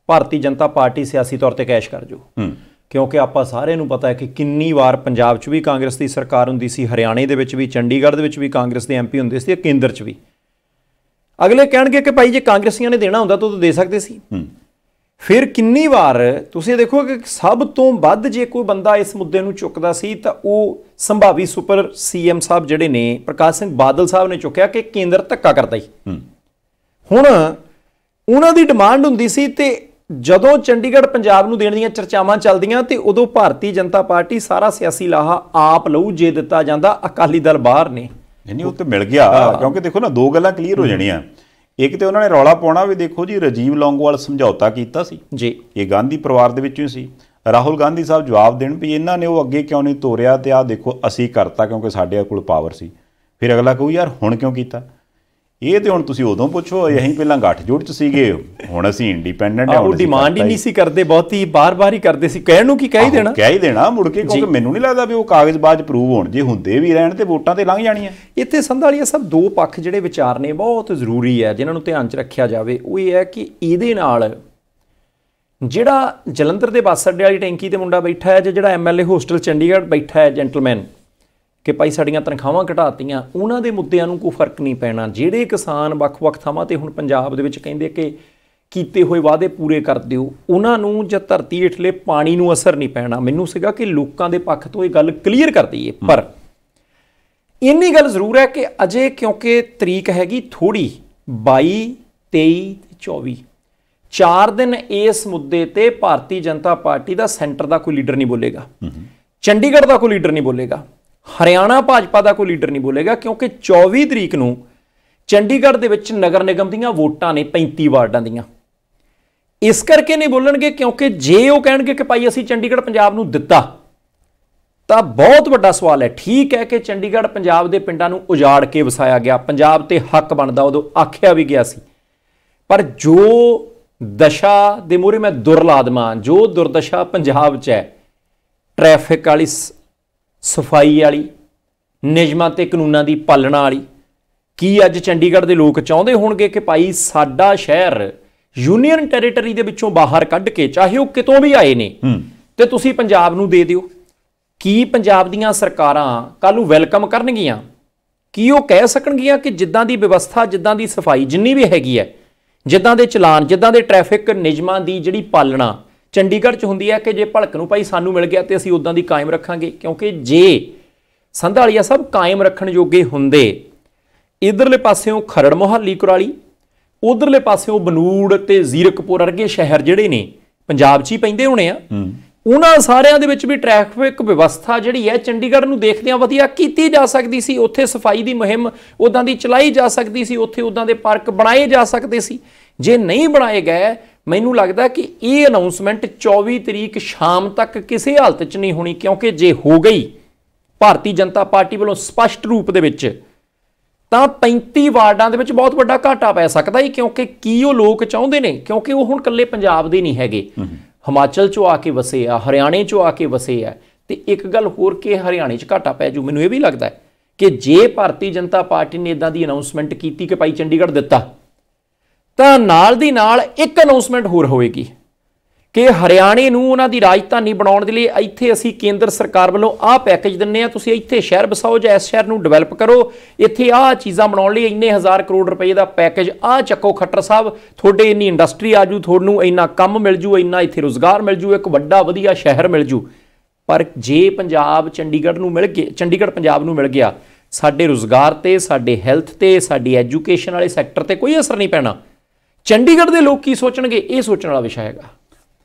ਭਾਰਤੀ ਜਨਤਾ ਪਾਰਟੀ ਸਿਆਸੀ ਤੌਰ ਤੇ ਕੈਸ਼ ਕਰ ਜੋ ਕਿਉਂਕਿ ਆਪਾਂ ਸਾਰਿਆਂ ਨੂੰ ਪਤਾ ਹੈ ਕਿ ਕਿੰਨੀ ਵਾਰ ਪੰਜਾਬ 'ਚ ਵੀ ਕਾਂਗਰਸ ਦੀ ਸਰਕਾਰ ਹੁੰਦੀ ਸੀ ਹਰਿਆਣੇ ਦੇ ਵਿੱਚ ਵੀ ਚੰਡੀਗੜ੍ਹ ਦੇ ਵਿੱਚ ਵੀ ਕਾਂਗਰਸ ਦੇ ਐਮਪੀ ਹੁੰਦੇ ਸੀ ਕੇਂਦਰ 'ਚ ਵੀ ਅਗਲੇ ਕਹਿਣਗੇ ਕਿ ਭਾਈ ਜੇ ਕਾਂਗਰਸੀਆਂ ਨੇ ਦੇਣਾ ਹੁੰਦਾ ਤਾਂ ਉਹ ਦੇ ਸਕਦੇ ਸੀ ਫਿਰ ਕਿੰਨੀ ਵਾਰ ਤੁਸੀਂ ਦੇਖੋ ਕਿ ਸਭ ਤੋਂ ਵੱਧ ਜੇ ਕੋਈ ਬੰਦਾ ਇਸ ਮੁੱਦੇ ਨੂੰ ਚੁੱਕਦਾ ਸੀ ਤਾਂ ਉਹ ਸੰਭਾਵੀ ਸੁਪਰ ਸੀਐਮ ਸਾਹਿਬ ਜਿਹੜੇ ਨੇ ਪ੍ਰਕਾਸ਼ ਸਿੰਘ ਬਾਦਲ ਸਾਹਿਬ ਨੇ ਚੁੱਕਿਆ ਕਿ ਕੇਂਦਰ ਧੱਕਾ ਕਰਦਾ ਹੀ ਹੁਣ ਉਹਨਾਂ ਦੀ ਡਿਮਾਂਡ ਹੁੰਦੀ ਸੀ ਤੇ ਜਦੋਂ ਚੰਡੀਗੜ੍ਹ ਪੰਜਾਬ ਨੂੰ ਦੇਣ ਦੀਆਂ ਚਰਚਾਵਾਂ ਚੱਲਦੀਆਂ ਤੇ ਉਦੋਂ ਭਾਰਤੀ ਜਨਤਾ ਪਾਰਟੀ ਸਾਰਾ ਸਿਆਸੀ ਲਾਹਾ ਆਪ ਲਊ ਜੇ ਦਿੱਤਾ ਜਾਂਦਾ ਅਕਾਲੀ ਦਲ ਬਾਹਰ ਨੇ ਨਹੀਂ ਉਹ ਤੇ ਮਿਲ ਗਿਆ ਕਿਉਂਕਿ ਦੇਖੋ ਨਾ ਦੋ ਗੱਲਾਂ ਕਲੀਅਰ ਹੋ ਜਾਣੀਆਂ ਇੱਕ ਤੇ ਉਹਨਾਂ ਨੇ ਰੌਲਾ ਪਾਉਣਾ ਵੀ ਦੇਖੋ ਜੀ ਰਜੀਵ ਲੌਂਗਵਾਲ ਸਮਝੌਤਾ ਕੀਤਾ ਸੀ ਜੀ ਇਹ ਗਾਂਧੀ ਪਰਿਵਾਰ ਦੇ ਵਿੱਚੋਂ ਹੀ ਸੀ ਰਾਹੁਲ ਗਾਂਧੀ ਸਾਹਿਬ ਜਵਾਬ ਦੇਣ ਵੀ ਇਹਨਾਂ ਨੇ ਉਹ ਅੱਗੇ ਕਿਉਂ ਨਹੀਂ ਤੋਰਿਆ ਤੇ ਆਹ ਦੇਖੋ ਅਸੀਂ ਕਰਤਾ ਕਿਉਂਕਿ ਸਾਡੇ ਕੋਲ ਪਾਵਰ ਸੀ ਫਿਰ ਅਗਲਾ ਕਹੂ ਯਾਰ ਹੁਣ ਕਿਉਂ ਕੀਤਾ ਇਹ ਤੇ ਹੁਣ ਤੁਸੀਂ ਉਦੋਂ ਪੁੱਛੋ ਅਸੀਂ ਪਹਿਲਾਂ ਗੱਠ ਜੋੜ ਚ ਸੀਗੇ ਹੁਣ ਅਸੀਂ ਇੰਡੀਪੈਂਡੈਂਟ ਆ ਉਹ ਡਿਮਾਂਡ ਹੀ ਨਹੀਂ ਸੀ ਕਰਦੇ ਬਹੁਤੀ ਬਾਰ-ਬਾਰ ਹੀ ਕਰਦੇ ਸੀ ਕਹਿਣ ਨੂੰ ਕੀ ਕਹਿ ਦੇਣਾ ਕਹਿ ਦੇਣਾ ਮੁੜ ਕੇ ਕਿਉਂਕਿ ਮੈਨੂੰ ਨਹੀਂ ਲੱਗਦਾ ਵੀ ਉਹ ਕਾਗਜ਼ ਬਾਜ ਪ੍ਰੂਵ ਹੋਣ ਜੇ ਹੁੰਦੇ ਵੀ ਰਹਿਣ ਤੇ ਵੋਟਾਂ ਤੇ ਲੰਘ ਜਾਣੀਆਂ ਇੱਥੇ ਸੰਧਾਲੀਆ ਸਭ ਦੋ ਪੱਖ ਜਿਹੜੇ ਵਿਚਾਰ ਨੇ ਬਹੁਤ ਜ਼ਰੂਰੀ ਹੈ ਜਿਨ੍ਹਾਂ ਨੂੰ ਧਿਆਨ ਚ ਰੱਖਿਆ ਜਾਵੇ ਉਹ ਇਹ ਹੈ ਕਿ ਇਹਦੇ ਨਾਲ ਜਿਹੜਾ ਜਲੰਧਰ ਦੇ ਬੱਸ ਅੱਡੇ ਵਾਲੀ ਟੈਂਕੀ ਤੇ ਮੁੰਡਾ ਬੈਠਾ ਹੈ ਜਾਂ ਜਿਹੜਾ ਐਮਐਲਏ ਹੋਸਟਲ ਚੰਡੀਗੜ੍ਹ ਬੈਠਾ ਹੈ ਜੈਂਟਲਮੈਨ ਕਿ ਭਾਈ ਸਾਡੀਆਂ ਤਨਖਾਹਾਂ ਘਟਾਤੀਆਂ ਉਹਨਾਂ ਦੇ ਮੁੱਦਿਆਂ ਨੂੰ ਕੋਈ ਫਰਕ ਨਹੀਂ ਪੈਣਾ ਜਿਹੜੇ ਕਿਸਾਨ ਵੱਖ-ਵੱਖ ਥਾਵਾਂ ਤੇ ਹੁਣ ਪੰਜਾਬ ਦੇ ਵਿੱਚ ਕਹਿੰਦੇ ਕਿ ਕੀਤੇ ਹੋਏ ਵਾਅਦੇ ਪੂਰੇ ਕਰ ਦਿਓ ਉਹਨਾਂ ਨੂੰ ਜੇ ਧਰਤੀ ਹੇਠਲੇ ਪਾਣੀ ਨੂੰ ਅਸਰ ਨਹੀਂ ਪੈਣਾ ਮੈਨੂੰ ਸਿਗਾ ਕਿ ਲੋਕਾਂ ਦੇ ਪੱਖ ਤੋਂ ਇਹ ਗੱਲ ਕਲੀਅਰ ਕਰ ਦਈਏ ਪਰ ਇੰਨੀ ਗੱਲ ਜ਼ਰੂਰ ਹੈ ਕਿ ਅਜੇ ਕਿਉਂਕਿ ਤਰੀਕ ਹੈਗੀ ਥੋੜੀ 22 23 24 ਚਾਰ ਦਿਨ ਇਸ ਮੁੱਦੇ ਤੇ ਭਾਰਤੀ ਜਨਤਾ ਪਾਰਟੀ ਦਾ ਸੈਂਟਰ ਦਾ ਕੋਈ ਲੀਡਰ ਨਹੀਂ ਬੋਲੇਗਾ ਚੰਡੀਗੜ੍ਹ ਦਾ ਕੋਈ ਲੀਡਰ ਨਹੀਂ ਬੋਲੇਗਾ ਹਰਿਆਣਾ ਭਾਜਪਾ ਦਾ ਕੋਈ ਲੀਡਰ ਨਹੀਂ ਬੋਲੇਗਾ ਕਿਉਂਕਿ 24 ਤਰੀਕ ਨੂੰ ਚੰਡੀਗੜ੍ਹ ਦੇ ਵਿੱਚ ਨਗਰ ਨਿਗਮ ਦੀਆਂ ਵੋਟਾਂ ਨੇ 35 ਵਾਰਡਾਂ ਦੀਆਂ ਇਸ ਕਰਕੇ ਨਹੀਂ ਬੋਲਣਗੇ ਕਿਉਂਕਿ ਜੇ ਉਹ ਕਹਿਣਗੇ ਕਿ ਭਾਈ ਅਸੀਂ ਚੰਡੀਗੜ੍ਹ ਪੰਜਾਬ ਨੂੰ ਦਿੱਤਾ ਤਾਂ ਬਹੁਤ ਵੱਡਾ ਸਵਾਲ ਹੈ ਠੀਕ ਹੈ ਕਿ ਚੰਡੀਗੜ੍ਹ ਪੰਜਾਬ ਦੇ ਪਿੰਡਾਂ ਨੂੰ ਉਜਾੜ ਕੇ ਵਸਾਇਆ ਗਿਆ ਪੰਜਾਬ ਤੇ ਹੱਕ ਬਣਦਾ ਉਦੋਂ ਆਖਿਆ ਵੀ ਗਿਆ ਸੀ ਪਰ ਜੋ ਦਸ਼ਾ ਦੇ ਮੂਰੇ ਮੈਂ ਦੁਰਲਾਦਮਾ ਜੋ ਦੁਰਦਸ਼ਾ ਪੰਜਾਬ 'ਚ ਹੈ ਟ੍ਰੈਫਿਕ ਵਾਲੀ ਸਫਾਈ ਵਾਲੀ ਨਿਯਮਾਂ ਤੇ ਕਾਨੂੰਨਾਂ ਦੀ ਪਾਲਣਾ ਵਾਲੀ ਕੀ ਅੱਜ ਚੰਡੀਗੜ੍ਹ ਦੇ ਲੋਕ ਚਾਹੁੰਦੇ ਹੋਣਗੇ ਕਿ ਭਾਈ ਸਾਡਾ ਸ਼ਹਿਰ ਯੂਨੀਅਨ ਟੈਰੀਟਰੀ ਦੇ ਵਿੱਚੋਂ ਬਾਹਰ ਕੱਢ ਕੇ ਚਾਹੇ ਉਹ ਕਿਤੋਂ ਵੀ ਆਏ ਨੇ ਤੇ ਤੁਸੀਂ ਪੰਜਾਬ ਨੂੰ ਦੇ ਦਿਓ ਕੀ ਪੰਜਾਬ ਦੀਆਂ ਸਰਕਾਰਾਂ ਕੱਲ ਨੂੰ ਵੈਲਕਮ ਕਰਨਗੀਆਂ ਕੀ ਉਹ ਕਹਿ ਸਕਣਗੀਆਂ ਕਿ ਜਿੱਦਾਂ ਦੀ ਵਿਵਸਥਾ ਜਿੱਦਾਂ ਦੀ ਸਫਾਈ ਜਿੰਨੀ ਵੀ ਹੈਗੀ ਹੈ ਜਿੱਦਾਂ ਦੇ ਚਲਾਨ ਜਿੱਦਾਂ ਦੇ ਟ੍ਰੈਫਿਕ ਨਿਯਮਾਂ ਦੀ ਜਿਹੜੀ ਪਾਲਣਾ ਚੰਡੀਗੜ੍ਹ 'ਚ ਹੁੰਦੀ ਹੈ ਕਿ ਜੇ ਭਲਕ ਨੂੰ ਭਾਈ ਸਾਨੂੰ ਮਿਲ ਗਿਆ ਤੇ ਅਸੀਂ ਉਦਾਂ ਦੀ ਕਾਇਮ ਰੱਖਾਂਗੇ ਕਿਉਂਕਿ ਜੇ ਸੰਧਾਲੀਆ ਸਭ ਕਾਇਮ ਰੱਖਣ ਯੋਗੇ ਹੁੰਦੇ ਇਧਰਲੇ ਪਾਸਿਓਂ ਖਰੜ ਮੁਹੱਲੀ ਕੁਰਾਲੀ ਉਧਰਲੇ ਪਾਸਿਓਂ ਬਨੂੜ ਤੇ ਜ਼ੀਰਕਪੁਰ ਵਰਗੇ ਸ਼ਹਿਰ ਜਿਹੜੇ ਨੇ ਪੰਜਾਬ 'ਚ ਹੀ ਪੈਂਦੇ ਹੋਣੇ ਆ ਉਹਨਾਂ ਸਾਰਿਆਂ ਦੇ ਵਿੱਚ ਵੀ ਟ੍ਰੈਫਿਕ ਵਿਵਸਥਾ ਜਿਹੜੀ ਹੈ ਚੰਡੀਗੜ੍ਹ ਨੂੰ ਦੇਖਦਿਆਂ ਵਧੀਆ ਕੀਤੀ ਜਾ ਸਕਦੀ ਸੀ ਉੱਥੇ ਸਫਾਈ ਦੀ ਮੁਹਿੰਮ ਉਦਾਂ ਦੀ ਚਲਾਈ ਜਾ ਸਕਦੀ ਸੀ ਉੱਥੇ ਉਦਾਂ ਦੇ ਪਾਰਕ ਬਣਾਏ ਜਾ ਸਕਦੇ ਸੀ ਜੇ ਨਹੀਂ ਬਣਾਏ ਗਏ ਮੈਨੂੰ ਲੱਗਦਾ ਕਿ ਇਹ ਅਨਾਉਂਸਮੈਂਟ 24 ਤਰੀਕ ਸ਼ਾਮ ਤੱਕ ਕਿਸੇ ਹਾਲਤ 'ਚ ਨਹੀਂ ਹੋਣੀ ਕਿਉਂਕਿ ਜੇ ਹੋ ਗਈ ਭਾਰਤੀ ਜਨਤਾ ਪਾਰਟੀ ਵੱਲੋਂ ਸਪਸ਼ਟ ਰੂਪ ਦੇ ਵਿੱਚ ਤਾਂ 35 ਵਾਰਡਾਂ ਦੇ ਵਿੱਚ ਬਹੁਤ ਵੱਡਾ ਘਾਟਾ ਪੈ ਸਕਦਾ ਹੈ ਕਿਉਂਕਿ ਕੀ ਉਹ ਲੋਕ ਚਾਹੁੰਦੇ ਨੇ ਕਿਉਂਕਿ ਉਹ ਹੁਣ ਇਕੱਲੇ ਪੰਜਾਬ ਦੇ ਨਹੀਂ ਹੈਗੇ ਹਿਮਾਚਲ 'ਚੋਂ ਆ ਕੇ ਵਸੇ ਆ ਹਰਿਆਣੇ 'ਚੋਂ ਆ ਕੇ ਵਸੇ ਆ ਤੇ ਇੱਕ ਗੱਲ ਹੋਰ ਕਿ ਹਰਿਆਣੇ 'ਚ ਘਾਟਾ ਪੈ ਜੂ ਮੈਨੂੰ ਇਹ ਵੀ ਲੱਗਦਾ ਹੈ ਕਿ ਜੇ ਭਾਰਤੀ ਜਨਤਾ ਪਾਰਟੀ ਨੇ ਇਦਾਂ ਦੀ ਅਨਾਉਂਸਮੈਂਟ ਕੀਤੀ ਕਿ ਭਾਈ ਚੰਡੀਗੜ੍ਹ ਦਿੱਤਾ ਤਾਂ ਨਾਲ ਦੀ ਨਾਲ ਇੱਕ ਅਨਾਉਂਸਮੈਂਟ ਹੋਰ ਹੋਵੇਗੀ ਕਿ ਹਰਿਆਣੇ ਨੂੰ ਉਹਨਾਂ ਦੀ ਰਾਜਧਾਨੀ ਬਣਾਉਣ ਦੇ ਲਈ ਇੱਥੇ ਅਸੀਂ ਕੇਂਦਰ ਸਰਕਾਰ ਵੱਲੋਂ ਆਹ ਪੈਕੇਜ ਦਿੰਨੇ ਆ ਤੁਸੀਂ ਇੱਥੇ ਸ਼ਹਿਰ ਬਸਾਓ ਜਾਂ ਇਸ ਸ਼ਹਿਰ ਨੂੰ ਡਿਵੈਲਪ ਕਰੋ ਇੱਥੇ ਆਹ ਚੀਜ਼ਾਂ ਬਣਾਉਣ ਲਈ ਇੰਨੇ ਹਜ਼ਾਰ ਕਰੋੜ ਰੁਪਏ ਦਾ ਪੈਕੇਜ ਆਹ ਚੱਕੋ ਖੱਟਰ ਸਾਹਿਬ ਤੁਹਾਡੇ ਇੰਨੀ ਇੰਡਸਟਰੀ ਆਜੂ ਤੁਹਾਨੂੰ ਇੰਨਾ ਕੰਮ ਮਿਲ ਜੂ ਇੰਨਾ ਇੱਥੇ ਰੋਜ਼ਗਾਰ ਮਿਲ ਜੂ ਇੱਕ ਵੱਡਾ ਵਧੀਆ ਸ਼ਹਿਰ ਮਿਲ ਜੂ ਪਰ ਜੇ ਪੰਜਾਬ ਚੰਡੀਗੜ੍ਹ ਨੂੰ ਮਿਲ ਗਿਆ ਚੰਡੀਗੜ੍ਹ ਪੰਜਾਬ ਨੂੰ ਮਿਲ ਗਿਆ ਸਾਡੇ ਰੋਜ਼ਗਾਰ ਤੇ ਸਾਡੇ ਹੈਲਥ ਤੇ ਸਾਡੀ ਐਜੂਕੇਸ਼ਨ ਵਾਲੇ ਸੈਕਟਰ ਤੇ ਕੋਈ ਅਸਰ ਨਹੀਂ ਪੈਣਾ ਚੰਡੀਗੜ੍ਹ ਦੇ ਲੋਕ ਕੀ ਸੋਚਣਗੇ ਇਹ ਸੋਚਣ ਵਾਲਾ ਵਿਸ਼ਾ ਹੈਗਾ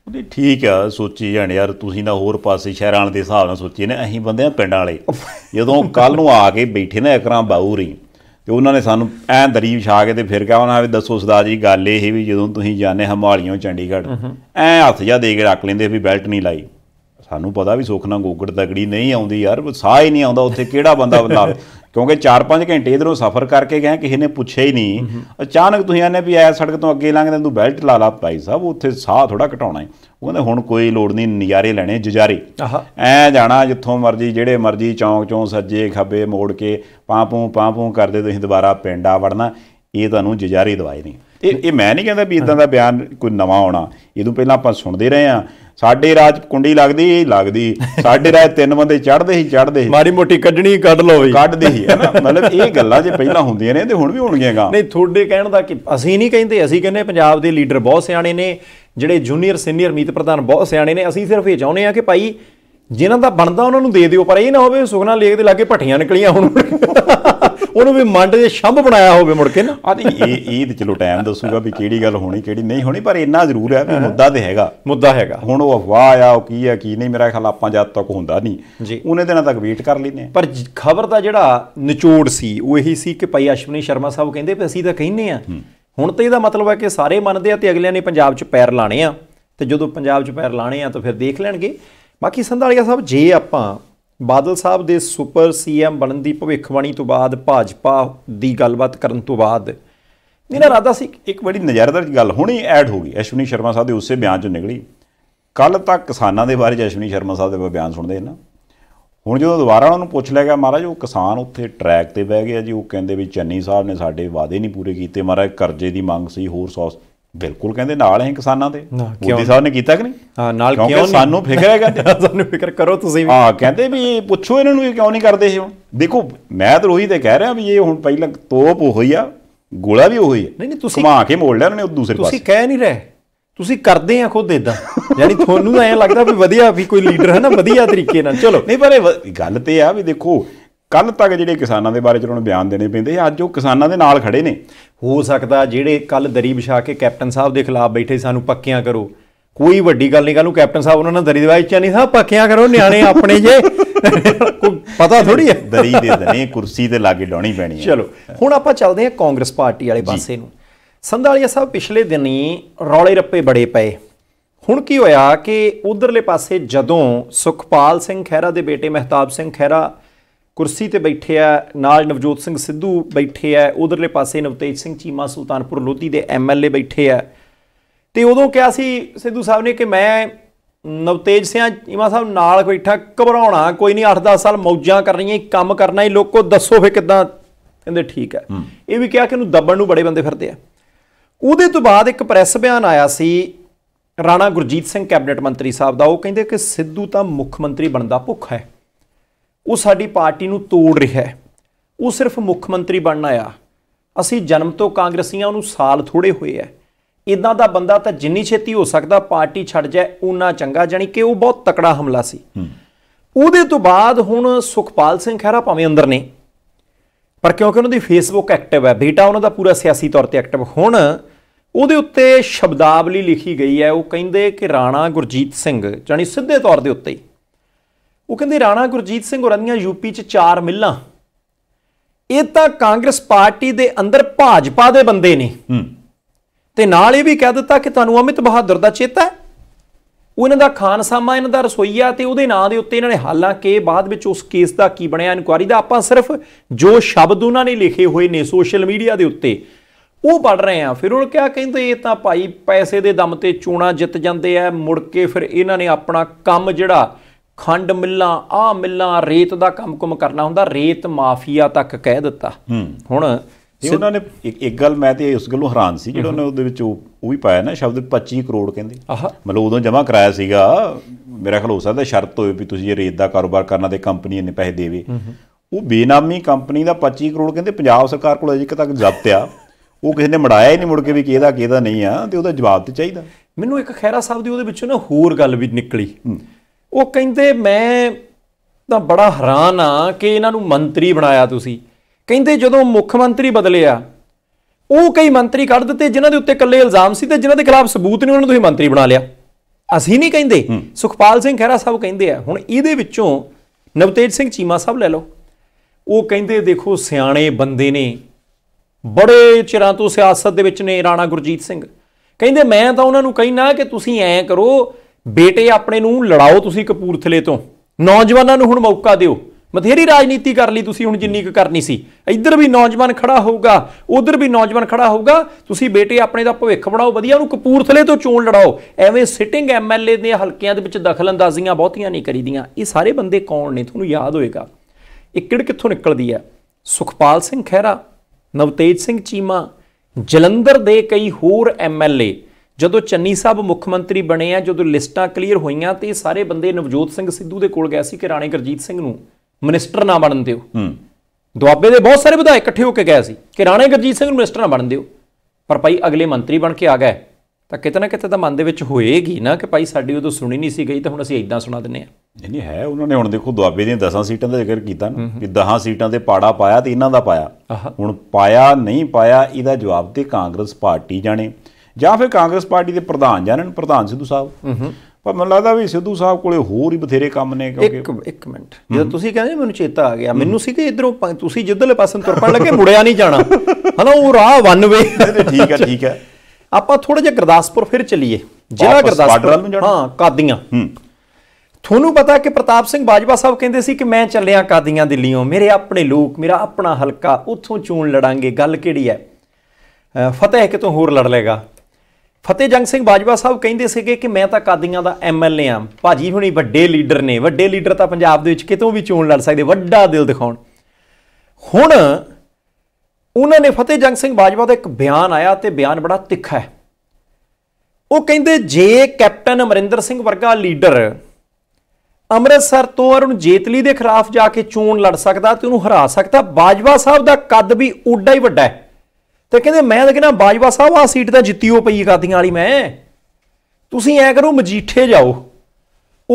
ਉਹਦੀ ਠੀਕ ਆ ਸੋਚੀ ਜਾਣ ਯਾਰ ਤੁਸੀਂ ਨਾ ਹੋਰ ਪਾਸੇ ਸ਼ਹਿਰਾਂ ਦੇ ਹਿਸਾਬ ਨਾਲ ਸੋਚੀ ਨੇ ਅਸੀਂ ਬੰਦੇ ਆ ਪਿੰਡਾਂ ਵਾਲੇ ਜਦੋਂ ਕੱਲ ਨੂੰ ਆ ਕੇ ਬੈਠੇ ਨਾ ਇਕਰਾਂ ਬਾਉਰੀ ਤੇ ਉਹਨਾਂ ਨੇ ਸਾਨੂੰ ਐ ਦਰੀ ਵਿਛਾ ਕੇ ਤੇ ਫਿਰ ਕਿਹਾ ਉਹਨਾਂ ਵੀ ਦੱਸੋ ਸਦਾ ਜੀ ਗੱਲ ਇਹ ਵੀ ਜਦੋਂ ਤੁਸੀਂ ਜਾਣੇ ਹਮਾਲੀਆਂ ਚੰਡੀਗੜ੍ਹ ਐ ਹੱਥ ਜਾ ਦੇ ਕੇ ਰੱਖ ਲੈਂਦੇ ਵੀ ਬੈਲਟ ਨਹੀਂ ਲਾਈ ਸਾਨੂੰ ਪਤਾ ਵੀ ਸੁਖਨਾ ਗੋਗੜ ਤਗੜੀ ਨਹੀਂ ਆਉਂਦੀ ਯਾਰ ਸਾਹ ਹੀ ਨਹੀਂ ਆਉਂਦਾ ਉੱਥੇ ਕਿਹੜਾ ਬੰਦਾ ਬੰਦਾ ਕਿਉਂਕਿ 4-5 ਘੰਟੇ ਇਧਰੋਂ ਸਫ਼ਰ ਕਰਕੇ ਗਏ ਕਿਸੇ ਨੇ ਪੁੱਛਿਆ ਹੀ ਨਹੀਂ ਅਚਾਨਕ ਤੁਸੀਂ ਆਨੇ ਵੀ ਆਇਆ ਸੜਕ ਤੋਂ ਅੱਗੇ ਲੰਘਦੇ ਤੂੰ ਬੈਲਟ ਲਾ ਲਾ ਭਾਈ ਸਾਹਿਬ ਉੱਥੇ ਸਾਹ ਥੋੜਾ ਘਟਾਉਣਾ ਹੈ ਉਹ ਕਹਿੰਦੇ ਹੁਣ ਕੋਈ ਲੋੜ ਨਹੀਂ ਨਜ਼ਾਰੇ ਲੈਣੇ ਜੁਜਾਰੇ ਐ ਜਾਣਾ ਜਿੱਥੋਂ ਮਰਜੀ ਜਿਹੜੇ ਮਰਜੀ ਚੌਂਕ ਚੋਂ ਸੱਜੇ ਖੱਬੇ ਮੋੜ ਕੇ ਪਾਪੂ ਪਾਪੂ ਕਰਦੇ ਤੁਸੀਂ ਦੁਬਾਰਾ ਪਿੰਡ ਆ ਵੜਨਾ ਇਹ ਤੁਹਾਨੂੰ ਜੁਜਾਰੇ ਦਵਾਈ ਨਹੀਂ ਇਹ ਇਹ ਮੈਂ ਨਹੀਂ ਕਹਿੰਦਾ ਵੀ ਇਦਾਂ ਦਾ ਬਿਆਨ ਕੋਈ ਨਵਾਂ ਆਉਣਾ ਇਹ ਤੋਂ ਪਹਿਲਾਂ ਆਪਾਂ ਸੁਣਦੇ ਰਹੇ ਆ ਸਾਡੇ ਰਾਜ ਕੁੰਡੀ ਲੱਗਦੀ ਲੱਗਦੀ ਸਾਡੇ ਰਾਜ ਤਿੰਨ ਬੰਦੇ ਚੜਦੇ ਹੀ ਚੜਦੇ ਹੀ ਮਾਰੀ ਮੋਟੀ ਕੱਢਣੀ ਕੱਢ ਲੋ ਵੀ ਕੱਢਦੇ ਹੀ ਹੈ ਨਾ ਮਤਲਬ ਇਹ ਗੱਲਾਂ ਜੇ ਪਹਿਲਾਂ ਹੁੰਦੀਆਂ ਨੇ ਤੇ ਹੁਣ ਵੀ ਹੋਣਗੀਆਂ ਨਹੀਂ ਤੁਹਾਡੇ ਕਹਿਣ ਦਾ ਕਿ ਅਸੀਂ ਨਹੀਂ ਕਹਿੰਦੇ ਅਸੀਂ ਕਹਿੰਦੇ ਪੰਜਾਬ ਦੇ ਲੀਡਰ ਬਹੁਤ ਸਿਆਣੇ ਨੇ ਜਿਹੜੇ ਜੂਨੀਅਰ ਸੀਨੀਅਰ ਮੀਤ ਪ੍ਰਧਾਨ ਬਹੁਤ ਸਿਆਣੇ ਨੇ ਅਸੀਂ ਸਿਰਫ ਇਹ ਚਾਹੁੰਦੇ ਆ ਕਿ ਭਾਈ ਜਿਨ੍ਹਾਂ ਦਾ ਬਣਦਾ ਉਹਨਾਂ ਨੂੰ ਦੇ ਦਿਓ ਪਰ ਇਹ ਨਾ ਹੋਵੇ ਸੁਖਨਾ ਲੇਖ ਦੇ ਲਾਗੇ ਭੱਠੀਆਂ ਨਿਕਲੀਆਂ ਹੁਣ ਉਹਨੂੰ ਵੀ ਮੰਡ ਦੇ ਸ਼ੰਭ ਬਣਾਇਆ ਹੋਵੇ ਮੁੜ ਕੇ ਨਾ ਆ ਨਹੀਂ ਇਹ ਇਹ ਤੇ ਚਲੋ ਟਾਈਮ ਦੱਸੂਗਾ ਵੀ ਕਿਹੜੀ ਗੱਲ ਹੋਣੀ ਕਿਹੜੀ ਨਹੀਂ ਹੋਣੀ ਪਰ ਇੰਨਾ ਜ਼ਰੂਰ ਹੈ ਵੀ ਮੁੱਦਾ ਤੇ ਹੈਗਾ ਮੁੱਦਾ ਹੈਗਾ ਹੁਣ ਉਹ ਅਫਵਾਹ ਆ ਉਹ ਕੀ ਆ ਕੀ ਨਹੀਂ ਮੇਰਾ ਖਿਆਲ ਆਪਾਂ ਜਦ ਤੱਕ ਹੁੰਦਾ ਨਹੀਂ ਉਹਨੇ ਦਿਨਾਂ ਤੱਕ ਵੇਟ ਕਰ ਲੈਨੇ ਪਰ ਖਬਰ ਦਾ ਜਿਹੜਾ ਨਿਚੋੜ ਸੀ ਉਹ ਇਹੀ ਸੀ ਕਿ ਭਾਈ ਅਸ਼ਵਨੀ ਸ਼ਰਮਾ ਸਾਹਿਬ ਕਹਿੰਦੇ ਵੀ ਅਸੀਂ ਤਾਂ ਕਹਿੰਨੇ ਆ ਹੁਣ ਤਾਂ ਇਹਦਾ ਮਤਲਬ ਹੈ ਕਿ ਸਾਰੇ ਮੰਨਦੇ ਆ ਤੇ ਅਗਲਿਆਂ ਨੇ ਪੰਜਾਬ 'ਚ ਪੈਰ ਲਾਣੇ ਆ ਤੇ ਜਦੋਂ ਪੰਜਾਬ 'ਚ ਪੈਰ ਲਾਣੇ ਆ ਤਾਂ ਫਿਰ ਦੇਖ ਲੈਣਗੇ ਬਾਕੀ ਸੰਧਾਲੀਆ ਸਾਹਿਬ ਜੇ ਆਪਾਂ ਬਾਦਲ ਸਾਹਿਬ ਦੇ ਸੁਪਰ ਸੀਐਮ ਬਣਨ ਦੀ ਭਵਿੱਖਬਾਣੀ ਤੋਂ ਬਾਅਦ ਭਾਜਪਾ ਦੀ ਗੱਲਬਾਤ ਕਰਨ ਤੋਂ ਬਾਅਦ ਮੇਰਾ ਇਰਾਦਾ ਸੀ ਇੱਕ ਬੜੀ ਨਜ਼ਾਰੇਦਾਰ ਗੱਲ ਹੋਣੀ ਐਡ ਹੋ ਗਈ ਅਸ਼ਵਨੀ ਸ਼ਰਮਾ ਸਾਹਿਬ ਦੇ ਉਸੇ ਬਿਆਨ ਚੋਂ ਨਿਕਲੀ ਕੱਲ ਤੱਕ ਕਿਸਾਨਾਂ ਦੇ ਬਾਰੇ ਅਸ਼ਵਨੀ ਸ਼ਰਮਾ ਸਾਹਿਬ ਦੇ ਬਿਆਨ ਸੁਣਦੇ ਨਾ ਹੁਣ ਜਦੋਂ ਦੁਬਾਰਾ ਉਹਨਾਂ ਨੂੰ ਪੁੱਛ ਲਿਆ ਗਿਆ ਮਹਾਰਾਜ ਉਹ ਕਿਸਾਨ ਉੱਥੇ ਟਰੈਕ ਤੇ ਬਹਿ ਗਿਆ ਜੀ ਉਹ ਕਹਿੰਦੇ ਵੀ ਚੰਨੀ ਸਾਹਿਬ ਨੇ ਸਾਡੇ ਵਾਅਦੇ ਨਹੀਂ ਪੂਰੇ ਕੀਤੇ ਮਹਾਰਾਜ ਕਰਜ਼ੇ ਦੀ ਮੰਗ ਸੀ ਹੋਰ ਬਿਲਕੁਲ ਕਹਿੰਦੇ ਨਾਲ ਹੈ ਕਿਸਾਨਾਂ ਦੇ ਮੋਦੀ ਸਾਹਿਬ ਨੇ ਕੀਤਾ ਕਿ ਨਹੀਂ ਹਾਂ ਨਾਲ ਕਿਉਂ ਨਹੀਂ ਸਾਨੂੰ ਫਿਕਰ ਹੈਗਾ *laughs* ਸਾਨੂੰ ਫਿਕਰ ਕਰੋ ਤੁਸੀਂ ਵੀ ਹਾਂ ਕਹਿੰਦੇ ਵੀ ਪੁੱਛੋ ਇਹਨਾਂ ਨੂੰ ਇਹ ਕਿਉਂ ਨਹੀਂ ਕਰਦੇ ਇਹ ਦੇਖੋ ਮੈਂ ਤਾਂ ਉਹੀ ਤੇ ਕਹਿ ਰਿਹਾ ਵੀ ਇਹ ਹੁਣ ਪਹਿਲਾਂ ਤੋਪ ਹੋਈ ਆ ਗੋਲਾ ਵੀ ਹੋਈ ਹੈ ਨਹੀਂ ਨਹੀਂ ਤੁਸੀਂ ਘੁਮਾ ਕੇ ਮੋੜ ਲਿਆ ਉਹਨੇ ਦੂਸਰੇ ਪਾਸੇ ਤੁਸੀਂ ਕਹਿ ਨਹੀਂ ਰਹੇ ਤੁਸੀਂ ਕਰਦੇ ਆ ਖੁਦ ਇਦਾਂ ਯਾਨੀ ਤੁਹਾਨੂੰ ਐਂ ਲੱਗਦਾ ਵੀ ਵਧੀਆ ਵੀ ਕੋਈ ਲੀਡਰ ਹੈ ਨਾ ਵਧੀਆ ਤਰੀਕੇ ਨਾਲ ਚਲੋ ਨਹੀਂ ਪਰ ਇਹ ਗੱਲ ਤੇ ਆ ਵੀ ਦੇਖੋ ਕੱਲ ਤੱਕ ਜਿਹੜੇ ਕਿਸਾਨਾਂ ਦੇ ਬਾਰੇ ਚ ਉਹਨਾਂ ਬਿਆਨ ਦੇਣੇ ਪੈਂਦੇ ਅੱਜ ਉਹ ਕਿਸਾਨਾਂ ਦੇ ਨਾਲ ਖੜੇ ਨੇ ਹੋ ਸਕਦਾ ਜਿਹੜੇ ਕੱਲ ਦਰੀ ਵਿਛਾ ਕੇ ਕੈਪਟਨ ਸਾਹਿਬ ਦੇ ਖਿਲਾਫ ਬੈਠੇ ਸਾਨੂੰ ਪੱਕਿਆਂ ਕਰੋ ਕੋਈ ਵੱਡੀ ਗੱਲ ਨਹੀਂ ਕੱਲ ਨੂੰ ਕੈਪਟਨ ਸਾਹਿਬ ਉਹਨਾਂ ਨਾਲ ਦਰੀ ਦਿਵਾਈ ਚ ਨਹੀਂ ਸਾ ਪੱਕਿਆਂ ਕਰੋ ਨਿਆਣੇ ਆਪਣੇ ਜੇ ਪਤਾ ਥੋੜੀ ਹੈ ਦਰੀ ਦੇ ਦਨੇ ਕੁਰਸੀ ਤੇ ਲਾ ਕੇ ਡਾਉਣੀ ਪੈਣੀ ਹੈ ਚਲੋ ਹੁਣ ਆਪਾਂ ਚੱਲਦੇ ਹਾਂ ਕਾਂਗਰਸ ਪਾਰਟੀ ਵਾਲੇ ਪਾਸੇ ਨੂੰ ਸੰਧਾਲੀਆ ਸਾਹਿਬ ਪਿਛਲੇ ਦਿਨੀ ਰੌਲੇ ਰੱਪੇ ਬੜੇ ਪਏ ਹੁਣ ਕੀ ਹੋਇਆ ਕਿ ਉਧਰਲੇ ਪਾਸੇ ਜਦੋਂ ਸੁਖਪਾਲ ਸਿੰਘ ਖਹਿਰਾ ਦੇ ਬੇਟੇ ਮਹਿਤਾਬ ਸਿੰਘ ਖਹਿਰਾ ਕੁਰਸੀ ਤੇ ਬੈਠੇ ਆ ਨਾਲ ਨਵਜੋਤ ਸਿੰਘ ਸਿੱਧੂ ਬੈਠੇ ਆ ਉਧਰਲੇ ਪਾਸੇ ਨਵਤੇਜ ਸਿੰਘ ਚੀਮਾ ਸੁਲਤਾਨਪੁਰ ਲੋਧੀ ਦੇ ਐਮਐਲਏ ਬੈਠੇ ਆ ਤੇ ਉਦੋਂ ਕਿਹਾ ਸੀ ਸਿੱਧੂ ਸਾਹਿਬ ਨੇ ਕਿ ਮੈਂ ਨਵਤੇਜ ਸਿੰਘ ਚੀਮਾ ਸਾਹਿਬ ਨਾਲ ਬੈਠਾ ਘਬਰਾਉਣਾ ਕੋਈ ਨਹੀਂ 8-10 ਸਾਲ ਮੌਜਾਂ ਕਰਨੀਆਂ ਕੰਮ ਕਰਨਾ ਹੀ ਲੋਕੋ ਦੱਸੋ ਫੇ ਕਿਦਾਂ ਕਹਿੰਦੇ ਠੀਕ ਹੈ ਇਹ ਵੀ ਕਿਹਾ ਕਿ ਇਹਨੂੰ ਦੱਬਣ ਨੂੰ ਬੜੇ ਬੰਦੇ ਫਿਰਦੇ ਆ ਉਹਦੇ ਤੋਂ ਬਾਅਦ ਇੱਕ ਪ੍ਰੈਸ ਬਿਆਨ ਆਇਆ ਸੀ ਰਾਣਾ ਗੁਰਜੀਤ ਸਿੰਘ ਕੈਬਨਿਟ ਮੰਤਰੀ ਸਾਹਿਬ ਦਾ ਉਹ ਕਹਿੰਦੇ ਕਿ ਸਿੱਧੂ ਤਾਂ ਮੁੱਖ ਮੰਤਰੀ ਬਣਦਾ ਭੁੱਖਾ ਹੈ ਉਹ ਸਾਡੀ ਪਾਰਟੀ ਨੂੰ ਤੋੜ ਰਿਹਾ ਹੈ ਉਹ ਸਿਰਫ ਮੁੱਖ ਮੰਤਰੀ ਬਣਨ ਆਇਆ ਅਸੀਂ ਜਨਮ ਤੋਂ ਕਾਂਗਰਸੀਆਂ ਉਹਨੂੰ ਸਾਲ ਥੋੜੇ ਹੋਏ ਐ ਇਦਾਂ ਦਾ ਬੰਦਾ ਤਾਂ ਜਿੰਨੀ ਛੇਤੀ ਹੋ ਸਕਦਾ ਪਾਰਟੀ ਛੱਡ ਜਾਏ ਉਹਨਾਂ ਚੰਗਾ ਜਾਨੀ ਕਿ ਉਹ ਬਹੁਤ ਤਕੜਾ ਹਮਲਾ ਸੀ ਉਹਦੇ ਤੋਂ ਬਾਅਦ ਹੁਣ ਸੁਖਪਾਲ ਸਿੰਘ ਖਹਿਰਾ ਭਾਵੇਂ ਅੰਦਰ ਨੇ ਪਰ ਕਿਉਂਕਿ ਉਹਨਾਂ ਦੀ ਫੇਸਬੁੱਕ ਐਕਟਿਵ ਹੈ ਬੇਟਾ ਉਹਨਾਂ ਦਾ ਪੂਰਾ ਸਿਆਸੀ ਤੌਰ ਤੇ ਐਕਟਿਵ ਹੁਣ ਉਹਦੇ ਉੱਤੇ ਸ਼ਬਦਾਵਲੀ ਲਿਖੀ ਗਈ ਹੈ ਉਹ ਕਹਿੰਦੇ ਕਿ ਰਾਣਾ ਗੁਰਜੀਤ ਸਿੰਘ ਜਾਨੀ ਸਿੱਧੇ ਤੌਰ ਦੇ ਉੱਤੇ ਉਹ ਕਹਿੰਦੇ ਰਾਣਾ ਗੁਰਜੀਤ ਸਿੰਘ ਹੋਰਾਂ ਦੀਆਂ ਯੂਪੀ 'ਚ ਚਾਰ ਮਿੱਲਾਂ ਇਹ ਤਾਂ ਕਾਂਗਰਸ ਪਾਰਟੀ ਦੇ ਅੰਦਰ ਭਾਜਪਾ ਦੇ ਬੰਦੇ ਨੇ ਹੂੰ ਤੇ ਨਾਲ ਇਹ ਵੀ ਕਹਿ ਦਿੱਤਾ ਕਿ ਤੁਹਾਨੂੰ ਅਮਿਤ ਬਹਾਦਰ ਦਾ ਚੇਤਾ ਹੈ ਉਹ ਇਹਨਾਂ ਦਾ ਖਾਨਸਾਮਾ ਇਹਨਾਂ ਦਾ ਰਸੋਈਆ ਤੇ ਉਹਦੇ ਨਾਂ ਦੇ ਉੱਤੇ ਇਹਨਾਂ ਨੇ ਹਾਲਾਂਕਿ ਬਾਅਦ ਵਿੱਚ ਉਸ ਕੇਸ ਦਾ ਕੀ ਬਣਿਆ ਇਨਕੁਆਰੀ ਦਾ ਆਪਾਂ ਸਿਰਫ ਜੋ ਸ਼ਬਦ ਉਹਨਾਂ ਨੇ ਲਿਖੇ ਹੋਏ ਨੇ ਸੋਸ਼ਲ ਮੀਡੀਆ ਦੇ ਉੱਤੇ ਉਹ ਪੜ ਰਹੇ ਆ ਫਿਰ ਉਹ ਕਿਹਾ ਕਹਿੰਦੇ ਇਹ ਤਾਂ ਭਾਈ ਪੈਸੇ ਦੇ ਦਮ ਤੇ ਚੋਣਾ ਜਿੱਤ ਜਾਂਦੇ ਆ ਮੁੜ ਕੇ ਫਿਰ ਇਹਨਾਂ ਨੇ ਆਪਣਾ ਕੰਮ ਜਿਹੜਾ ਖੰਡ ਮਿੱਲਾਂ ਆ ਮਿੱਲਾਂ ਰੇਤ ਦਾ ਕੰਮ ਕੁਮ ਕਰਨਾ ਹੁੰਦਾ ਰੇਤ ਮਾਫੀਆ ਤੱਕ ਕਹਿ ਦਿੱਤਾ ਹੁਣ ਇਹ ਉਹਨਾਂ ਨੇ ਇੱਕ ਗੱਲ ਮੈਂ ਤੇ ਉਸ ਗੱਲੋਂ ਹੈਰਾਨ ਸੀ ਜਿਹੜਾ ਉਹਨੇ ਉਹਦੇ ਵਿੱਚ ਉਹ ਵੀ ਪਾਇਆ ਨਾ ਸ਼ਬਦ 25 ਕਰੋੜ ਕਹਿੰਦੇ ਮਤਲਬ ਉਦੋਂ ਜਮਾ ਕਰਾਇਆ ਸੀਗਾ ਮੇਰਾ ਖਿਆਲ ਹੋ ਸਕਦਾ ਸ਼ਰਤ ਹੋਵੇ ਵੀ ਤੁਸੀਂ ਇਹ ਰੇਤ ਦਾ ਕਾਰੋਬਾਰ ਕਰਨਾ ਤੇ ਕੰਪਨੀ ਇਹਨੇ ਪੈਸੇ ਦੇਵੇ ਉਹ ਬੇਨਾਮੀ ਕੰਪਨੀ ਦਾ 25 ਕਰੋੜ ਕਹਿੰਦੇ ਪੰਜਾਬ ਸਰਕਾਰ ਕੋਲ ਅਜੇ ਤੱਕ ਜ਼ਬਤ ਆ ਉਹ ਕਿਸੇ ਨੇ ਮੜਾਇਆ ਹੀ ਨਹੀਂ ਮੁੜ ਕੇ ਵੀ ਕਿਹਦਾ ਕਿਹਦਾ ਨਹੀਂ ਆ ਤੇ ਉਹਦਾ ਜਵਾਬ ਤੇ ਚਾਹੀਦਾ ਮੈਨੂੰ ਇੱਕ ਖੈਰਾ ਸਾਹਿਬ ਦੀ ਉਹਦੇ ਵਿੱਚੋਂ ਨਾ ਹੋਰ ਗੱਲ ਵੀ ਨਿਕਲੀ ਉਹ ਕਹਿੰਦੇ ਮੈਂ ਤਾਂ ਬੜਾ ਹੈਰਾਨ ਆ ਕਿ ਇਹਨਾਂ ਨੂੰ ਮੰਤਰੀ ਬਣਾਇਆ ਤੁਸੀਂ ਕਹਿੰਦੇ ਜਦੋਂ ਮੁੱਖ ਮੰਤਰੀ ਬਦਲਿਆ ਉਹ ਕਈ ਮੰਤਰੀ ਕੱਢ ਦਿੱਤੇ ਜਿਨ੍ਹਾਂ ਦੇ ਉੱਤੇ ਇਕੱਲੇ ਇਲਜ਼ਾਮ ਸੀ ਤੇ ਜਿਨ੍ਹਾਂ ਦੇ ਖਿਲਾਫ ਸਬੂਤ ਨਹੀਂ ਉਹਨਾਂ ਨੂੰ ਤੁਸੀਂ ਮੰਤਰੀ ਬਣਾ ਲਿਆ ਅਸੀਂ ਨਹੀਂ ਕਹਿੰਦੇ ਸੁਖਪਾਲ ਸਿੰਘ ਖਹਿਰਾ ਸਾਹਿਬ ਕਹਿੰਦੇ ਆ ਹੁਣ ਇਹਦੇ ਵਿੱਚੋਂ ਨਵਤੇਜ ਸਿੰਘ ਚੀਮਾ ਸਾਹਿਬ ਲੈ ਲਓ ਉਹ ਕਹਿੰਦੇ ਦੇਖੋ ਸਿਆਣੇ ਬੰਦੇ ਨੇ ਬੜੇ ਚਿਰਾਂ ਤੋਂ ਸਿਆਸਤ ਦੇ ਵਿੱਚ ਨੇ ਰਾਣਾ ਗੁਰਜੀਤ ਸਿੰਘ ਕਹਿੰਦੇ ਮੈਂ ਤਾਂ ਉਹਨਾਂ ਨੂੰ ਕਹਿਣਾ ਕਿ ਤੁਸੀਂ ਐਂ ਕਰੋ ਬੇਟੇ ਆਪਣੇ ਨੂੰ ਲੜਾਓ ਤੁਸੀਂ ਕਪੂਰਥਲੇ ਤੋਂ ਨੌਜਵਾਨਾਂ ਨੂੰ ਹੁਣ ਮੌਕਾ ਦਿਓ ਮਥੇਰੀ ਰਾਜਨੀਤੀ ਕਰ ਲਈ ਤੁਸੀਂ ਹੁਣ ਜਿੰਨੀ ਕੁ ਕਰਨੀ ਸੀ ਇੱਧਰ ਵੀ ਨੌਜਵਾਨ ਖੜਾ ਹੋਊਗਾ ਉਧਰ ਵੀ ਨੌਜਵਾਨ ਖੜਾ ਹੋਊਗਾ ਤੁਸੀਂ ਬੇਟੇ ਆਪਣੇ ਦਾ ਭਵਿੱਖ ਬਣਾਓ ਵਧੀਆ ਉਹਨੂੰ ਕਪੂਰਥਲੇ ਤੋਂ ਚੋਣ ਲੜਾਓ ਐਵੇਂ ਸਿਟਿੰਗ ਐਮਐਲਏ ਦੇ ਹਲਕਿਆਂ ਦੇ ਵਿੱਚ ਦਖਲ ਅੰਦਾਜ਼ੀਆਂ ਬਹੁਤੀਆਂ ਨਹੀਂ ਕਰੀਦੀਆਂ ਇਹ ਸਾਰੇ ਬੰਦੇ ਕੌਣ ਨੇ ਤੁਹਾਨੂੰ ਯਾਦ ਹੋਏਗਾ ਇਹ ਕਿੜ ਕਿੱਥੋਂ ਨਿਕਲਦੀ ਹੈ ਸੁਖਪਾਲ ਸਿੰਘ ਖਹਿਰਾ ਨਵਤੇਜ ਸਿੰਘ ਚੀਮਾ ਜਲੰਧਰ ਦੇ ਕਈ ਹੋਰ ਐਮਐਲਏ ਜਦੋਂ ਚੰਨੀ ਸਾਹਿਬ ਮੁੱਖ ਮੰਤਰੀ ਬਣੇ ਆ ਜਦੋਂ ਲਿਸਟਾਂ ਕਲੀਅਰ ਹੋਈਆਂ ਤੇ ਸਾਰੇ ਬੰਦੇ ਨਵਜੋਤ ਸਿੰਘ ਸਿੱਧੂ ਦੇ ਕੋਲ ਗਏ ਸੀ ਕਿ ਰਾਣੇ ਗਰਜੀਤ ਸਿੰਘ ਨੂੰ ਮਿਨਿਸਟਰ ਨਾ ਬਣਨ ਦਿਓ ਹੂੰ ਦੁਆਬੇ ਦੇ ਬਹੁਤ ਸਾਰੇ ਵਿਧਾਇਕ ਇਕੱਠੇ ਹੋ ਕੇ ਗਏ ਸੀ ਕਿ ਰਾਣੇ ਗਰਜੀਤ ਸਿੰਘ ਨੂੰ ਮਿਨਿਸਟਰ ਨਾ ਬਣਨ ਦਿਓ ਪਰ ਭਾਈ ਅਗਲੇ ਮੰਤਰੀ ਬਣ ਕੇ ਆ ਗਏ ਤਾਂ ਕਿਤੇ ਨਾ ਕਿਤੇ ਤਾਂ ਮਨ ਦੇ ਵਿੱਚ ਹੋਏਗੀ ਨਾ ਕਿ ਭਾਈ ਸਾਡੀ ਉਦੋਂ ਸੁਣੀ ਨਹੀਂ ਸੀ ਗਈ ਤਾਂ ਹੁਣ ਅਸੀਂ ਇਦਾਂ ਸੁਣਾ ਦਿੰਨੇ ਆ ਨਹੀਂ ਨਹੀਂ ਹੈ ਉਹਨਾਂ ਨੇ ਹੁਣ ਦੇਖੋ ਦੁਆਬੇ ਦੀਆਂ 10 ਸੀਟਾਂ ਦਾ ਜ਼ਿਕਰ ਕੀਤਾ ਨਾ ਕਿ 10 ਸੀਟਾਂ ਤੇ ਪਾੜਾ ਪਾਇਆ ਤੇ ਇਹਨਾਂ ਦਾ ਪਾਇਆ ਹੁਣ ਪਾਇਆ ਨਹੀਂ ਪਾਇਆ ਇਹਦਾ ਜਵਾਬ ਤੇ ਕਾਂਗਰਸ ਪਾਰਟੀ ਜਾਣੇ ਜਾਂ ਫਿਰ ਕਾਂਗਰਸ ਪਾਰਟੀ ਦੇ ਪ੍ਰਧਾਨ ਜਨਨ ਪ੍ਰਧਾਨ ਸਿੱਧੂ ਸਾਹਿਬ ਪਰ ਮੈਨੂੰ ਲੱਗਦਾ ਵੀ ਸਿੱਧੂ ਸਾਹਿਬ ਕੋਲੇ ਹੋਰ ਹੀ ਬਥੇਰੇ ਕੰਮ ਨੇ ਕਿਉਂਕਿ ਇੱਕ ਇੱਕ ਮਿੰਟ ਜਦੋਂ ਤੁਸੀਂ ਕਹਿੰਦੇ ਮੈਨੂੰ ਚੇਤਾ ਆ ਗਿਆ ਮੈਨੂੰ ਸੀ ਕਿ ਇਧਰੋਂ ਤੁਸੀਂ ਜਿੱਧਰਲੇ ਪਾਸੇ ਤੁਰ ਪਣ ਲੱਗੇ ਮੁੜਿਆ ਨਹੀਂ ਜਾਣਾ ਹਨਾ ਉਹ ਰਾਹ ਵਨ ਵੇ ਠੀਕ ਹੈ ਠੀਕ ਹੈ ਆਪਾਂ ਥੋੜਾ ਜਿਹਾ ਗਰਦਾਸਪੁਰ ਫਿਰ ਚੱਲੀਏ ਜ਼ਿਲ੍ਹਾ ਗਰਦਾਸਪੁਰ ਹਾਂ ਕਾਦੀਆਂ ਤੁਹਾਨੂੰ ਪਤਾ ਕਿ ਪ੍ਰਤਾਪ ਸਿੰਘ ਬਾਜਵਾ ਸਾਹਿਬ ਕਹਿੰਦੇ ਸੀ ਕਿ ਮੈਂ ਚੱਲਿਆ ਕਾਦੀਆਂ ਦਿੱਲੀੋਂ ਮੇਰੇ ਆਪਣੇ ਲੋਕ ਮੇਰਾ ਆਪਣਾ ਹਲਕਾ ਉੱਥੋਂ ਚੋਣ ਲੜਾਂਗੇ ਗੱਲ ਕਿਹੜੀ ਹੈ ਫਤਿਹ ਕਿਤੋਂ ਹੋਰ ਲੜ ਲੇਗਾ ਫਤਿਹ ਜੰਗ ਸਿੰਘ ਬਾਜਵਾ ਸਾਹਿਬ ਕਹਿੰਦੇ ਸੀਗੇ ਕਿ ਮੈਂ ਤਾਂ ਕਾਦੀਆਂ ਦਾ ਐਮਐਲਏ ਆ ਭਾਜੀ ਹੁਣੀ ਵੱਡੇ ਲੀਡਰ ਨੇ ਵੱਡੇ ਲੀਡਰ ਤਾਂ ਪੰਜਾਬ ਦੇ ਵਿੱਚ ਕਿਤੋਂ ਵੀ ਚੋਣ ਲੜ ਸਕਦੇ ਵੱਡਾ ਦਿਲ ਦਿਖਾਉਣ ਹੁਣ ਉਹਨਾਂ ਨੇ ਫਤਿਹ ਜੰਗ ਸਿੰਘ ਬਾਜਵਾ ਦਾ ਇੱਕ ਬਿਆਨ ਆਇਆ ਤੇ ਬਿਆਨ ਬੜਾ ਤਿੱਖਾ ਹੈ ਉਹ ਕਹਿੰਦੇ ਜੇ ਕੈਪਟਨ ਅਮਰਿੰਦਰ ਸਿੰਘ ਵਰਗਾ ਲੀਡਰ ਅੰਮ੍ਰਿਤਸਰ ਤੋਂ ਅਰੁਣ ਜੇਤਲੀ ਦੇ ਖਿਲਾਫ ਜਾ ਕੇ ਚੋਣ ਲੜ ਸਕਦਾ ਤੇ ਉਹਨੂੰ ਹਰਾ ਸਕਦਾ ਬਾਜਵਾ ਸਾਹਿਬ ਦਾ ਕੱਦ ਵੀ ਉੱਡਾ ਹੀ ਵੱਡਾ ਹੈ ਤੇ ਕਹਿੰਦੇ ਮੈਂ ਤਾਂ ਕਹਿੰਦਾ ਬਾਜਵਾ ਸਾਹਿਬ ਆ ਸੀਟ ਤਾਂ ਜਿੱਤੀ ਹੋ ਪਈ ਕਾਦੀਆਂ ਵਾਲੀ ਮੈਂ ਤੁਸੀਂ ਐ ਕਰੋ ਮਜੀਠੇ ਜਾਓ